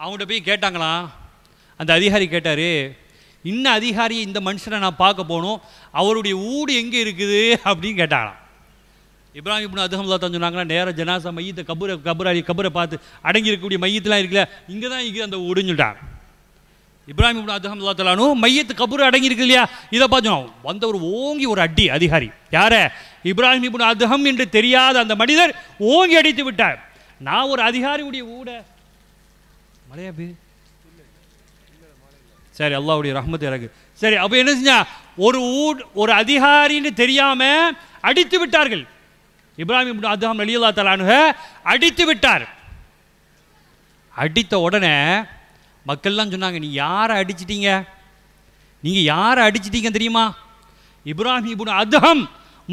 அவங்கள்ட்ட போய் கேட்டாங்களாம் அந்த அதிகாரி கேட்டார் இன்ன அதிகாரி இந்த மனுஷனை நான் பார்க்க போகணும் அவருடைய ஊடு எங்கே இருக்குது அப்படின்னு கேட்டாங்களாம் இப்ராஹிம் இப்னு அதுகம் தான் சொன்னாங்கன்னா நேராக ஜனாசா மையத்தை கபூரை கபூராடி கபரை பார்த்து அடங்கி இருக்கக்கூடிய மையத்தெலாம் இருக்குல்ல இங்கே தான் இங்கே அந்த ஊடுன்னு சொல்லிட்டாங்க இப்ராஹிம் இப்னு அதுஹம்லா தலானும் மையத்து கபூர் அடங்கி இருக்கு இல்லையா இதை பார்த்தோம் வந்த ஒரு ஓங்கி ஒரு அடி அதிகாரி யார இப்ராஹிம் இப்னு அதுகம் என்று தெரியாத அந்த மனிதர் ஓங்கி அடித்து விட்டார் நான் ஒரு அதிகாரியுடைய ஊட மலையா சரி அல்லாவுடைய ரஹ்மத் இறகு சரி அப்போ என்ன செஞ்சா ஒரு ஊட் ஒரு அதிகாரின்னு தெரியாம அடித்து விட்டார்கள் இப்ராஹிம் அதுஹாம் அலியுல்லா தலானுக அடித்து விட்டார் அடித்த உடனே மக்கள்லாம் சொன்னாங்க நீ யாரை அடிச்சிட்டீங்க நீங்கள் யாரை அடிச்சிட்டீங்க தெரியுமா இப்ராஹிம் இபுன் அதுஹம்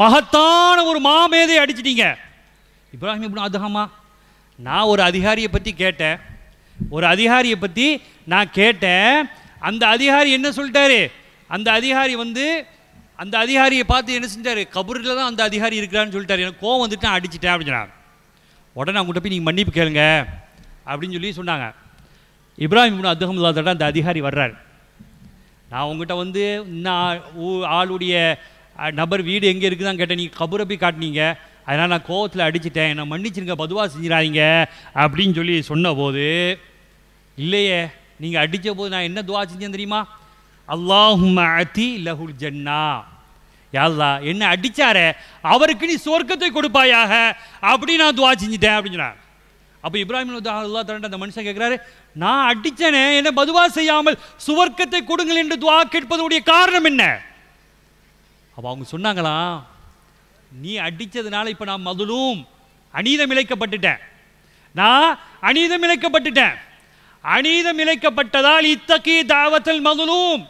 மகத்தான ஒரு மாமேதை அடிச்சிட்டீங்க இப்ராஹிம் இபுன் அதுஹமா நான் ஒரு அதிகாரியை பற்றி கேட்டேன் ஒரு அதிகாரியை பற்றி நான் கேட்டேன் அந்த அதிகாரி என்ன சொல்லிட்டாரு அந்த அதிகாரி வந்து அந்த அதிகாரியை பார்த்து என்ன செஞ்சார் கபூரில் தான் அந்த அதிகாரி இருக்கிறான்னு சொல்லிட்டாரு எனக்கு கோவம் வந்துட்டு நான் அடிச்சிட்டேன் அப்படின்னா உடனே அவங்ககிட்ட போய் நீங்கள் மன்னிப்பு கேளுங்க அப்படின்னு சொல்லி சொன்னாங்க இப்ராஹிம் அதுகம் இல்லாதோட அந்த அதிகாரி வர்றார் நான் உங்ககிட்ட வந்து இன்னும் ஆளுடைய நபர் வீடு எங்கே இருக்குதான் கேட்டேன் நீங்கள் கபூரை போய் காட்டினீங்க அதனால் நான் கோவத்தில் அடிச்சிட்டேன் என்னை மன்னிச்சிருங்க பதுவாக செஞ்சிடாதீங்க அப்படின்னு சொல்லி சொன்னபோது இல்லையே நீங்கள் அடித்த போது நான் என்ன துவா செஞ்சேன் தெரியுமா அல்லாஹும் அதி லஹுல் ஜன்னா யாழ்லா என்ன அடித்தாரே அவருக்கு நீ சொர்க்கத்தை கொடுப்பாயாக அப்படி நான் துவா செஞ்சிட்டேன் அப்படின்னு சொன்னார் அப்போ இப்ராஹிம் அல்லா தரண்ட அந்த மனுஷன் கேட்குறாரு நான் அடித்தேனே என்ன பதுவா செய்யாமல் சுவர்க்கத்தை கொடுங்கள் என்று துவா கேட்பதனுடைய காரணம் என்ன அப்போ அவங்க சொன்னாங்களாம் நீ அடித்ததுனால இப்போ நான் மதுலும் அநீதம் இழைக்கப்பட்டுட்டேன் நான் அநீதம் இழைக்கப்பட்டுட்டேன் அநீதம் இழைக்கப்பட்டதால் இத்தகி தாவத்தல் மதுலும்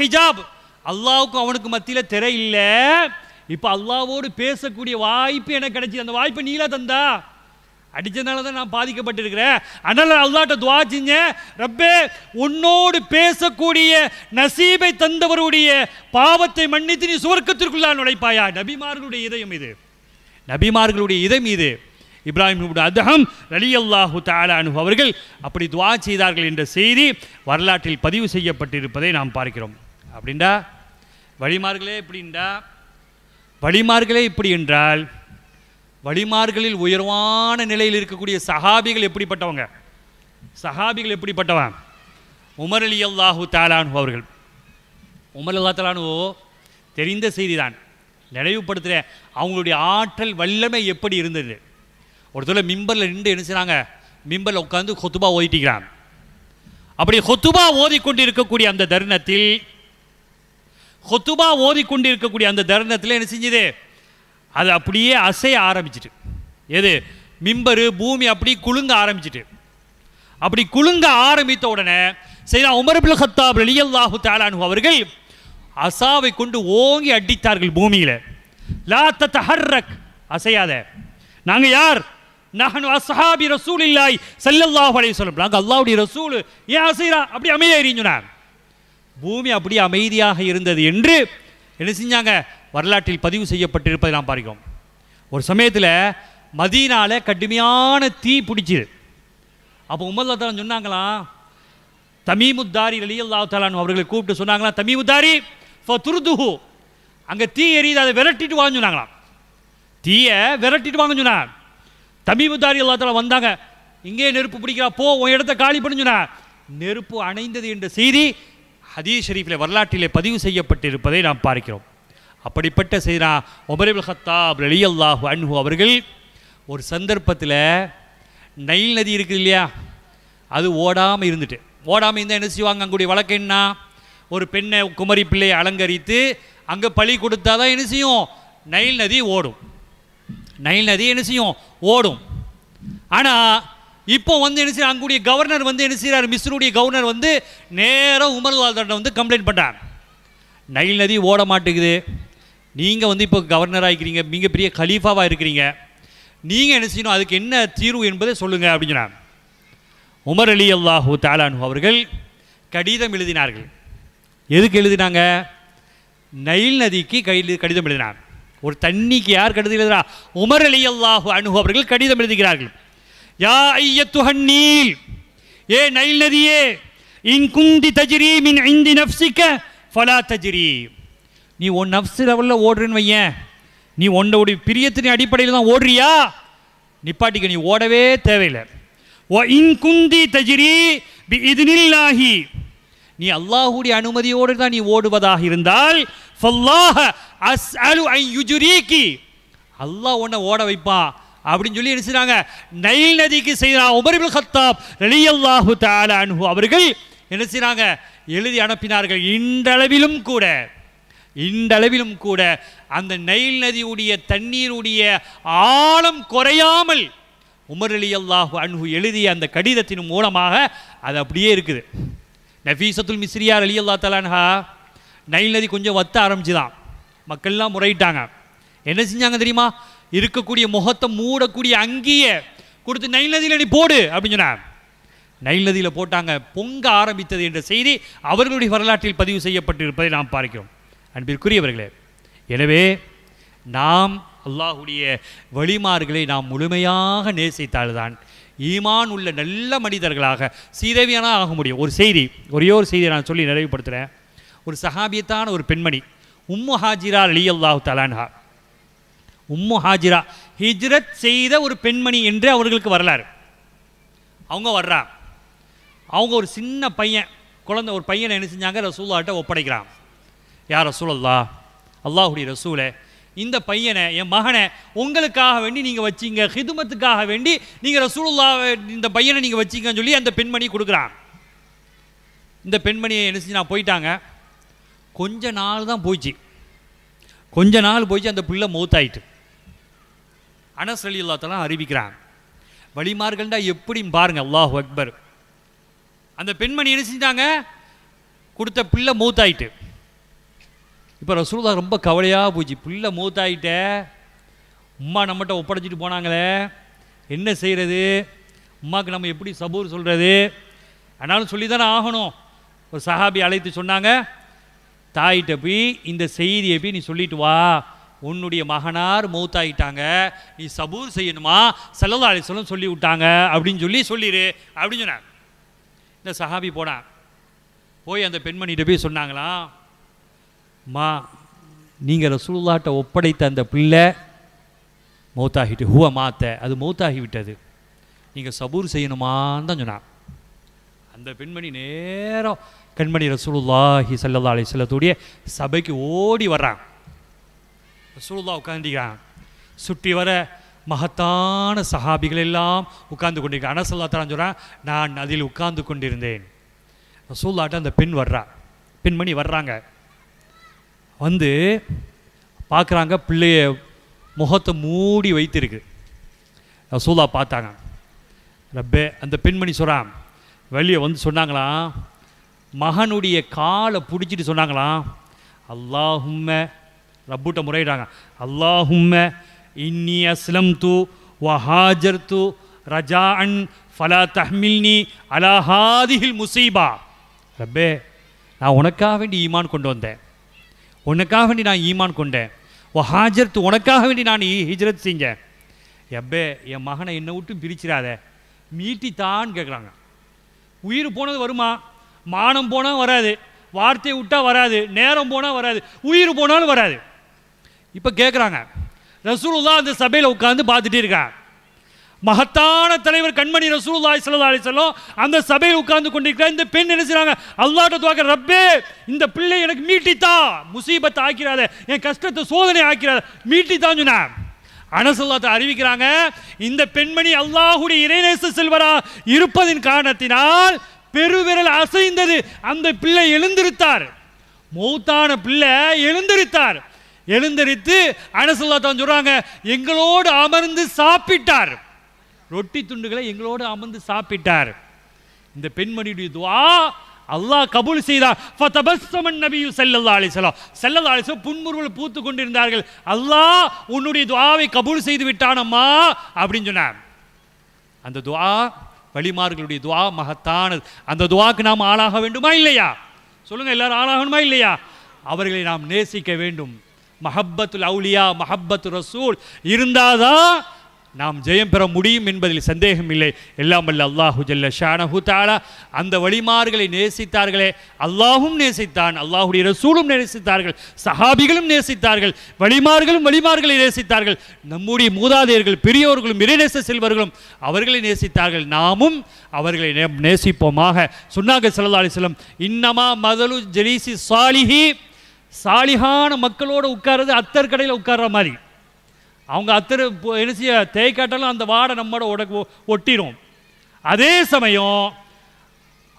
ஹிஜாப் அல்லாவுக்கும் அவனுக்கு மத்தியில் திரை இல்லை இப்போ அல்லாவோடு பேசக்கூடிய வாய்ப்பு எனக்கு கிடைச்சிது அந்த வாய்ப்பு நீலா தந்தா அடித்ததுனால தான் நான் பாதிக்கப்பட்டிருக்கிறேன் அதனால் அல்லாட்ட துவா செஞ்சேன் ரப்பே உன்னோடு பேசக்கூடிய நசீபை தந்தவருடைய பாவத்தை மன்னித்து நீ சுவர்க்கத்திற்குள்ளா நுழைப்பாயா நபிமார்களுடைய இதயம் இது நபிமார்களுடைய இதயம் இது இப்ராஹிம் அதகம் ரலி அல்லாஹு தாலானு அவர்கள் அப்படி துவா செய்தார்கள் என்ற செய்தி வரலாற்றில் பதிவு செய்யப்பட்டிருப்பதை நாம் பார்க்கிறோம் அப்படின்டா வழிமார்களே இப்படின்டா வழிமார்களே இப்படி என்றால் வழிமார்களில் உயர்வான நிலையில் இருக்கக்கூடிய சஹாபிகள் எப்படிப்பட்டவங்க சஹாபிகள் எப்படிப்பட்டவன் உமர் அலி அல்லாஹு தாலானு அவர்கள் உமர் அல்லா தாலானுவோ தெரிந்த செய்தி தான் நினைவுபடுத்துகிற அவங்களுடைய ஆற்றல் வல்லமை எப்படி இருந்தது ஒருத்தர் மிம்பரில் நின்று என்ன செய்கிறாங்க மிம்பரில் உட்காந்து கொத்துபா ஓதிட்டிக்கிறான் அப்படி கொத்துபா ஓதிக்கொண்டு இருக்கக்கூடிய அந்த தருணத்தில் கொத்துபா ஓதிக்கொண்டு இருக்கக்கூடிய அந்த தருணத்தில் என்ன செஞ்சது அது அப்படியே அசைய ஆரம்பிச்சிட்டு எது மிம்பரு பூமி அப்படி குலுங்க ஆரம்பிச்சிட்டு அப்படி குலுங்க ஆரம்பித்த உடனே செய்தா உமர்பில் ஹத்தாப் அலியல்லாஹு தாலானு அவர்கள் அசாவை கொண்டு ஓங்கி அடித்தார்கள் பூமியில் லா தஹர்ரக் அசையாத நாங்கள் யார் நகனு அசஹாபி ரசூல் இல்லாய் செல்லல்லாஹு அலைய சொல்லம் நாங்கள் அல்லாவுடைய ரசூல் ஏன் அசைரா அப்படி அமைதியாக எரிஞ்சுனார் பூமி அப்படியே அமைதியாக இருந்தது என்று என்ன செஞ்சாங்க வரலாற்றில் பதிவு செய்யப்பட்டிருப்பதை நாம் பார்க்கிறோம் ஒரு சமயத்தில் மதியினால் கடுமையான தீ பிடிச்சிது அப்போ உமர்லத்தாலும் சொன்னாங்களாம் தமிமுத்தாரி லலியல்லா தாலான் அவர்களை கூப்பிட்டு சொன்னாங்களாம் தமிமுத்தாரி துருதுஹு அங்கே தீ எரியுது அதை விரட்டிட்டு வாங்க சொன்னாங்களாம் தீயை விரட்டிட்டு வாங்க சொன்னான் தமிமுத்தாரி அல்லா வந்தாங்க இங்கே நெருப்பு பிடிக்கிறா போ உன் இடத்த காலி பண்ணு சொன்னா நெருப்பு அணைந்தது என்ற செய்தி ஹதீஸ் ஷெரீஃபில் வரலாற்றிலே பதிவு செய்யப்பட்டிருப்பதை நாம் பார்க்கிறோம் அப்படிப்பட்ட செய்தா ஒபரிபுல் ஹத்தாப் அலி அல்லாஹு அன்ஹு அவர்கள் ஒரு சந்தர்ப்பத்தில் நைல் நதி இருக்குது இல்லையா அது ஓடாமல் இருந்துட்டு ஓடாமல் இருந்தால் என்ன செய்வாங்க அங்குடைய வழக்கு என்ன ஒரு பெண்ணை குமரி பிள்ளையை அலங்கரித்து அங்கே பழி கொடுத்தா தான் என்ன செய்யும் நைல் நதி ஓடும் நைல் நதி என்ன செய்யும் ஓடும் ஆனால் இப்போ வந்து என்ன செய்ய அங்குடைய கவர்னர் வந்து என்ன செய்கிறார் மிஸ்ருடைய கவர்னர் வந்து நேராக உமர் வந்து கம்ப்ளைண்ட் பண்ணுறார் நைல் நதி ஓட மாட்டேங்குது நீங்கள் வந்து இப்போ கவர்னராக இருக்கிறீங்க மிகப்பெரிய கலீஃபாவாக இருக்கிறீங்க நீங்கள் என்ன செய்யணும் அதுக்கு என்ன தீர்வு என்பதை சொல்லுங்கள் அப்படின்னா உமர் அலி அல்லாஹூ தாலானு அவர்கள் கடிதம் எழுதினார்கள் எதுக்கு எழுதினாங்க நைல் நதிக்கு கையில் கடிதம் எழுதினார் ஒரு தண்ணிக்கு யார் கடிதம் எழுதுறா உமர் அலி அல்லாஹு அனுகு அவர்கள் கடிதம் எழுதுகிறார்கள் யா ஐயத்துஹன் நீல் ஏ நைல் நதியே இன் குந்தி தஜிரி மின் ஐந்தி நப்சிக்க ஃபலா தஜிரீம் நீ உன் நப்ஸ் லெவலில் ஓடுறேன்னு வையன் நீ உன்னோடைய பிரியத்தின் அடிப்படையில் தான் ஓடுறியா நிப்பாட்டிக்க நீ ஓடவே தேவையில்லை ஓ தஜிரி பி நீ அல்லாஹுடைய அனுமதியோடு தான் நீ ஓடுவதாக இருந்தால் ஃபல்லாஹ அஸ் ஐ அல்லாஹ் உன்னை ஓட வைப்பான் அப்படின்னு சொல்லி என்ன செய்கிறாங்க நைல் நதிக்கு செய்கிறான் உமர்பில் ஹத்தாப் ரலியல்லாஹு தாலானு அவர்கள் என்ன செய்கிறாங்க எழுதி அனுப்பினார்கள் இன்றளவிலும் கூட இன்றளவிலும் கூட அந்த நைல் நதியுடைய தண்ணீருடைய ஆழம் குறையாமல் உமர் அலி அல்லாஹு அன்ஹு எழுதிய அந்த கடிதத்தின் மூலமாக அது அப்படியே இருக்குது நஃபீசத்துல் மிஸ்ரியார் அலி அல்லா தலான்ஹா நைல் நதி கொஞ்சம் வத்த ஆரம்பிச்சுதான் மக்கள்லாம் முறையிட்டாங்க என்ன செஞ்சாங்க தெரியுமா இருக்கக்கூடிய முகத்தை மூடக்கூடிய அங்கேயே கொடுத்து நைல் நதியில் நீ போடு அப்படின்னு நைல் நதியில் போட்டாங்க பொங்க ஆரம்பித்தது என்ற செய்தி அவர்களுடைய வரலாற்றில் பதிவு செய்யப்பட்டிருப்பதை நாம் பார்க்கிறோம் அன்பிற்குரியவர்களே எனவே நாம் அல்லாஹுடைய வழிமார்களை நாம் முழுமையாக நேசித்தால்தான் ஈமான் உள்ள நல்ல மனிதர்களாக சீதவியானா ஆக முடியும் ஒரு செய்தி ஒரே ஒரு செய்தியை நான் சொல்லி நிறைவுபடுத்துகிறேன் ஒரு சஹாபியத்தான ஒரு பெண்மணி உம்மு ஹாஜிரா அலி அல்லாஹு தலான்ஹா உம்மு ஹாஜிரா ஹிஜ்ரத் செய்த ஒரு பெண்மணி என்று அவர்களுக்கு வரலாறு அவங்க வர்றா அவங்க ஒரு சின்ன பையன் குழந்தை ஒரு பையனை என்ன செஞ்சாங்க ரசூல்லாட்ட ஒப்படைக்கிறான் யார் ரசூலல்லா அல்லாஹுடைய ரசூலை இந்த பையனை என் மகனை உங்களுக்காக வேண்டி நீங்கள் வச்சிங்க ஹிதுமத்துக்காக வேண்டி நீங்கள் ரசூலுல்லா இந்த பையனை நீங்கள் வச்சிங்கன்னு சொல்லி அந்த பெண்மணி கொடுக்குறான் இந்த பெண்மணியை என்ன நான் போயிட்டாங்க கொஞ்ச நாள் தான் போயிச்சு கொஞ்ச நாள் போயிடுச்சு அந்த பிள்ளை மௌத்தாயிட்டு அனஸ் அலி அல்லாத்தெல்லாம் அறிவிக்கிறான் வழிமார்கள்டா எப்படி பாருங்கள் அல்லாஹ் அக்பர் அந்த பெண்மணி என்ன கொடுத்த பிள்ளை மூத்தாயிட்டு இப்போ ரசூல்லா ரொம்ப கவலையாக போச்சு பிள்ளை மூத்தாயிட்ட உம்மா நம்மகிட்ட ஒப்படைச்சிட்டு போனாங்களே என்ன செய்கிறது உம்மாவுக்கு நம்ம எப்படி சபூர் சொல்கிறது ஆனாலும் சொல்லி தானே ஆகணும் ஒரு சஹாபி அழைத்து சொன்னாங்க தாயிட்ட போய் இந்த செய்தியை போய் நீ சொல்லிட்டு வா உன்னுடைய மகனார் மௌத்தாயிட்டாங்க நீ சபூர் செய்யணுமா செல்லதா சொல்லும் சொல்லி விட்டாங்க அப்படின்னு சொல்லி சொல்லிடு அப்படின்னு சொன்னாங்க இந்த சஹாபி போனான் போய் அந்த பெண்மணிகிட்ட போய் சொன்னாங்களாம் மா நீங்கள் ரசூலுல்லாட்ட ஒப்படைத்த அந்த பிள்ளை மௌத்தாகிட்டு ஹூவை மாத்த அது மௌத்தாகி விட்டது நீங்கள் சபூர் செய்யணுமான்னு தான் சொன்னான் அந்த பெண்மணி நேரம் கண்மணி ரசூலுல்லாஹி சல்லா அலி சொல்லத்துடைய சபைக்கு ஓடி வர்றான் ரசூலுல்லா உட்காந்துக்கிறான் சுற்றி வர மகத்தான சஹாபிகள் எல்லாம் உட்கார்ந்து கொண்டிருக்கேன் அனசல்லா தரான் சொல்கிறான் நான் அதில் உட்கார்ந்து கொண்டிருந்தேன் ரசூல்லாட்ட அந்த பெண் வர்றா பெண்மணி வர்றாங்க வந்து பார்க்குறாங்க பிள்ளைய முகத்தை மூடி வைத்திருக்கு ரசூலா பார்த்தாங்க ரப்பே அந்த பெண்மணி சொல்கிறான் வெளியே வந்து சொன்னாங்களாம் மகனுடைய காலை பிடிச்சிட்டு சொன்னாங்களாம் அல்லாஹும்ம ரப்பூட்ட முறையிடாங்க அல்லாஹும்ம இன்னி அஸ்லம் தூ வஹாஜர் தூ ரஜா அன் ஃபலா தஹ்மில்னி அலாஹாதிஹில் முசீபா ரப்பே நான் உனக்காக வேண்டி ஈமான் கொண்டு வந்தேன் உனக்காக வேண்டி நான் ஈமான் கொண்டேன் ஓ ஹாஜர்த்து உனக்காக வேண்டி நான் ஹிஜ்ரத் செஞ்சேன் எப்பே என் மகனை என்னை விட்டு பிரிச்சிடாத மீட்டித்தான் கேட்குறாங்க உயிர் போனது வருமா மானம் போனால் வராது வார்த்தை விட்டால் வராது நேரம் போனால் வராது உயிர் போனாலும் வராது இப்போ கேட்குறாங்க ரசூலுல்லா அந்த சபையில் உட்காந்து பார்த்துட்டே இருக்கான் மகத்தான தலைவர் கண்மணி ரசூலாய் சல்லா அலி சொல்லும் அந்த சபையில் உட்கார்ந்து கொண்டிருக்கிற இந்த பெண் என்ன செய்கிறாங்க அல்லாட்ட துவாக்க ரப்பே இந்த பிள்ளை எனக்கு மீட்டித்தா முசீபத்தை ஆக்கிறாத என் கஷ்டத்தை சோதனை ஆக்கிறாத மீட்டித்தான் சொன்ன அனசல்லாத்தை அறிவிக்கிறாங்க இந்த பெண்மணி அல்லாஹுடைய இறைநேச செல்வரா இருப்பதின் காரணத்தினால் பெருவிரல் அசைந்தது அந்த பிள்ளை எழுந்திருத்தார் மௌத்தான பிள்ளை எழுந்திருத்தார் எழுந்திருத்து அனசல்லாத்தான் சொல்றாங்க எங்களோடு அமர்ந்து சாப்பிட்டார் ரொட்டி துண்டுகளை எங்களோடு அமர்ந்து சாப்பிட்டார் இந்த பெண்மணியுடைய துவா அல்லாஹ் கபூல் செய்தார் நபியு ஸல்லல்லாஹு அலைஹி வஸல்லம் ஸல்லல்லாஹு அலைஹி பூத்து கொண்டிருந்தார்கள் அல்லாஹ் உன்னுடைய துவாவை கபூல் செய்து விட்டானம்மா அப்படின்னு சொன்னார் அந்த துவா வழிமார்களுடைய துவா மகத்தானது அந்த துவாக்கு நாம் ஆளாக வேண்டுமா இல்லையா சொல்லுங்க எல்லாரும் ஆளாகணுமா இல்லையா அவர்களை நாம் நேசிக்க வேண்டும் மஹப்பத்துல் அவுலியா மஹப்பத்து ரசூல் இருந்தாதான் நாம் ஜெயம் பெற முடியும் என்பதில் சந்தேகம் இல்லை எல்லாம் அல்ல அல்லாஹு ஜல்ல ஷானஹு தாலா அந்த வழிமார்களை நேசித்தார்களே அல்லாஹும் நேசித்தான் அல்லாஹுடைய ரசூலும் நேசித்தார்கள் சஹாபிகளும் நேசித்தார்கள் வழிமார்களும் வழிமார்களை நேசித்தார்கள் நம்முடைய மூதாதையர்கள் பெரியோர்களும் இறைநேச செல்வர்களும் அவர்களை நேசித்தார்கள் நாமும் அவர்களை நேசிப்போமாக சுன்னாக செல்லா அலிஸ்லம் இன்னமா மதலு ஜலீசி சாலிஹி சாலிஹான மக்களோடு உட்கார்றது அத்தர் கடையில் உட்கார்ற மாதிரி அவங்க அத்தனை என்ன செய்ய தேய்க்காட்டாலும் அந்த வாடை நம்மளோட உடக்கு ஒட்டிடும் அதே சமயம்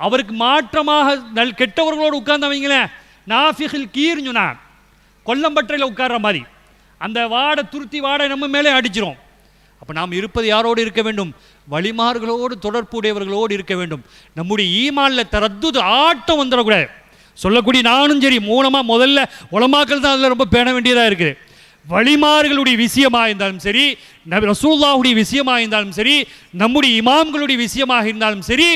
அவருக்கு மாற்றமாக நல் கெட்டவர்களோடு உட்கார்ந்தவங்களேன் நாஃபிகில் கீர்ஞ்சுனா கொல்லம்பற்றையில் உட்கார்ற மாதிரி அந்த வாடை துருத்தி வாடை நம்ம மேலே அடிச்சிரும் அப்போ நாம் இருப்பது யாரோடு இருக்க வேண்டும் வழிமார்களோடு தொடர்புடையவர்களோடு இருக்க வேண்டும் நம்முடைய ஈமானில் தரது ஆட்டம் வந்துடக்கூடாது சொல்லக்கூடிய நானும் சரி மூலமாக முதல்ல உலமாக்கல் தான் அதில் ரொம்ப பேண வேண்டியதாக இருக்குது வழிமார்களுடைய விஷயமாக இருந்தாலும் சரி ரசூல்லாவுடைய விஷயமாக இருந்தாலும் சரி நம்முடைய இமாம்களுடைய விஷயமாக இருந்தாலும் சரி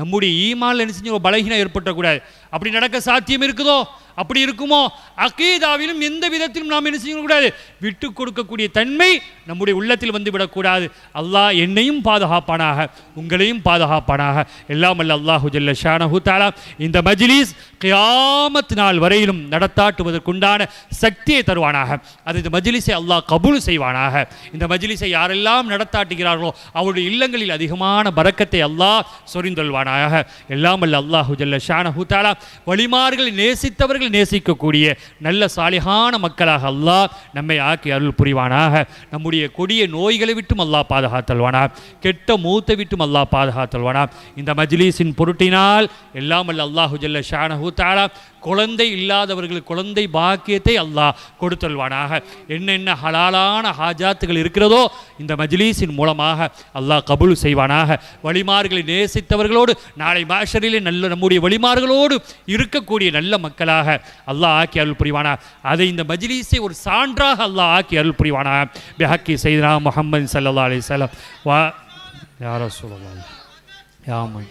நம்முடைய ஈமானில் என்ன செஞ்சு பலகீனம் ஏற்பட்டக்கூடாது அப்படி நடக்க சாத்தியம் இருக்குதோ அப்படி இருக்குமோ அகீதாவிலும் எந்த விதத்திலும் நாம் என்ன செய்யக்கூடாது விட்டு கொடுக்கக்கூடிய தன்மை நம்முடைய உள்ளத்தில் வந்து விடக்கூடாது அல்லாஹ் என்னையும் பாதுகாப்பானாக உங்களையும் பாதுகாப்பானாக எல்லாம் அல்ல அல்லாஹு ஜல்ல ஷானஹு தாலா இந்த மஜ்லீஸ் கியாமத் நாள் வரையிலும் நடத்தாட்டுவதற்குண்டான சக்தியை தருவானாக அது இந்த மஜ்லிஸை அல்லாஹ் கபூல் செய்வானாக இந்த மஜ்லிஸை யாரெல்லாம் நடத்தாட்டுகிறார்களோ அவருடைய இல்லங்களில் அதிகமான பறக்கத்தை அல்லாஹ் சொரிந்தொள்வானாக எல்லாம் அல்ல அல்லாஹு ஜல்ல ஷானஹு தாலா வழிமார்களை நேசித்தவர்கள் நேசிக்கக்கூடிய நல்ல சாலிகான மக்களாக அல்லாஹ் நம்மை ஆக்கி அருள் புரிவானாக நம்முடைய கொடிய நோய்களை விட்டும் அல்லாஹ் பாதுகாத்தல்வானா கெட்ட மூத்தை விட்டும் அல்லாஹ் பாதுகாத்தல்வானா இந்த மஜ்லீஸின் பொருட்டினால் எல்லாமல் அல்ல அல்லாஹு ஜல்ல ஷானஹூ தாலா குழந்தை இல்லாதவர்கள் குழந்தை பாக்கியத்தை அல்லாஹ் கொடுத்தல்வானாக என்னென்ன ஹலாலான ஹாஜாத்துகள் இருக்கிறதோ இந்த மஜ்லீஸின் மூலமாக அல்லாஹ் கபுல் செய்வானாக வழிமார்களை நேசித்தவர்களோடு நாளை மாஷரிலே நல்ல நம்முடைய வழிமார்களோடு இருக்கக்கூடிய நல்ல மக்களாக அல்லாஹ் ஆக்கி அருள் புரிவானா அதை இந்த மஜ்லீஸை ஒரு சான்றாக அல்லாஹ் ஆக்கி அருள் புரிவானா பிஹக்கி செய்தா முகமது சல்லா அலி சலம் வா யாரோ சொல்லலாம் யாமன்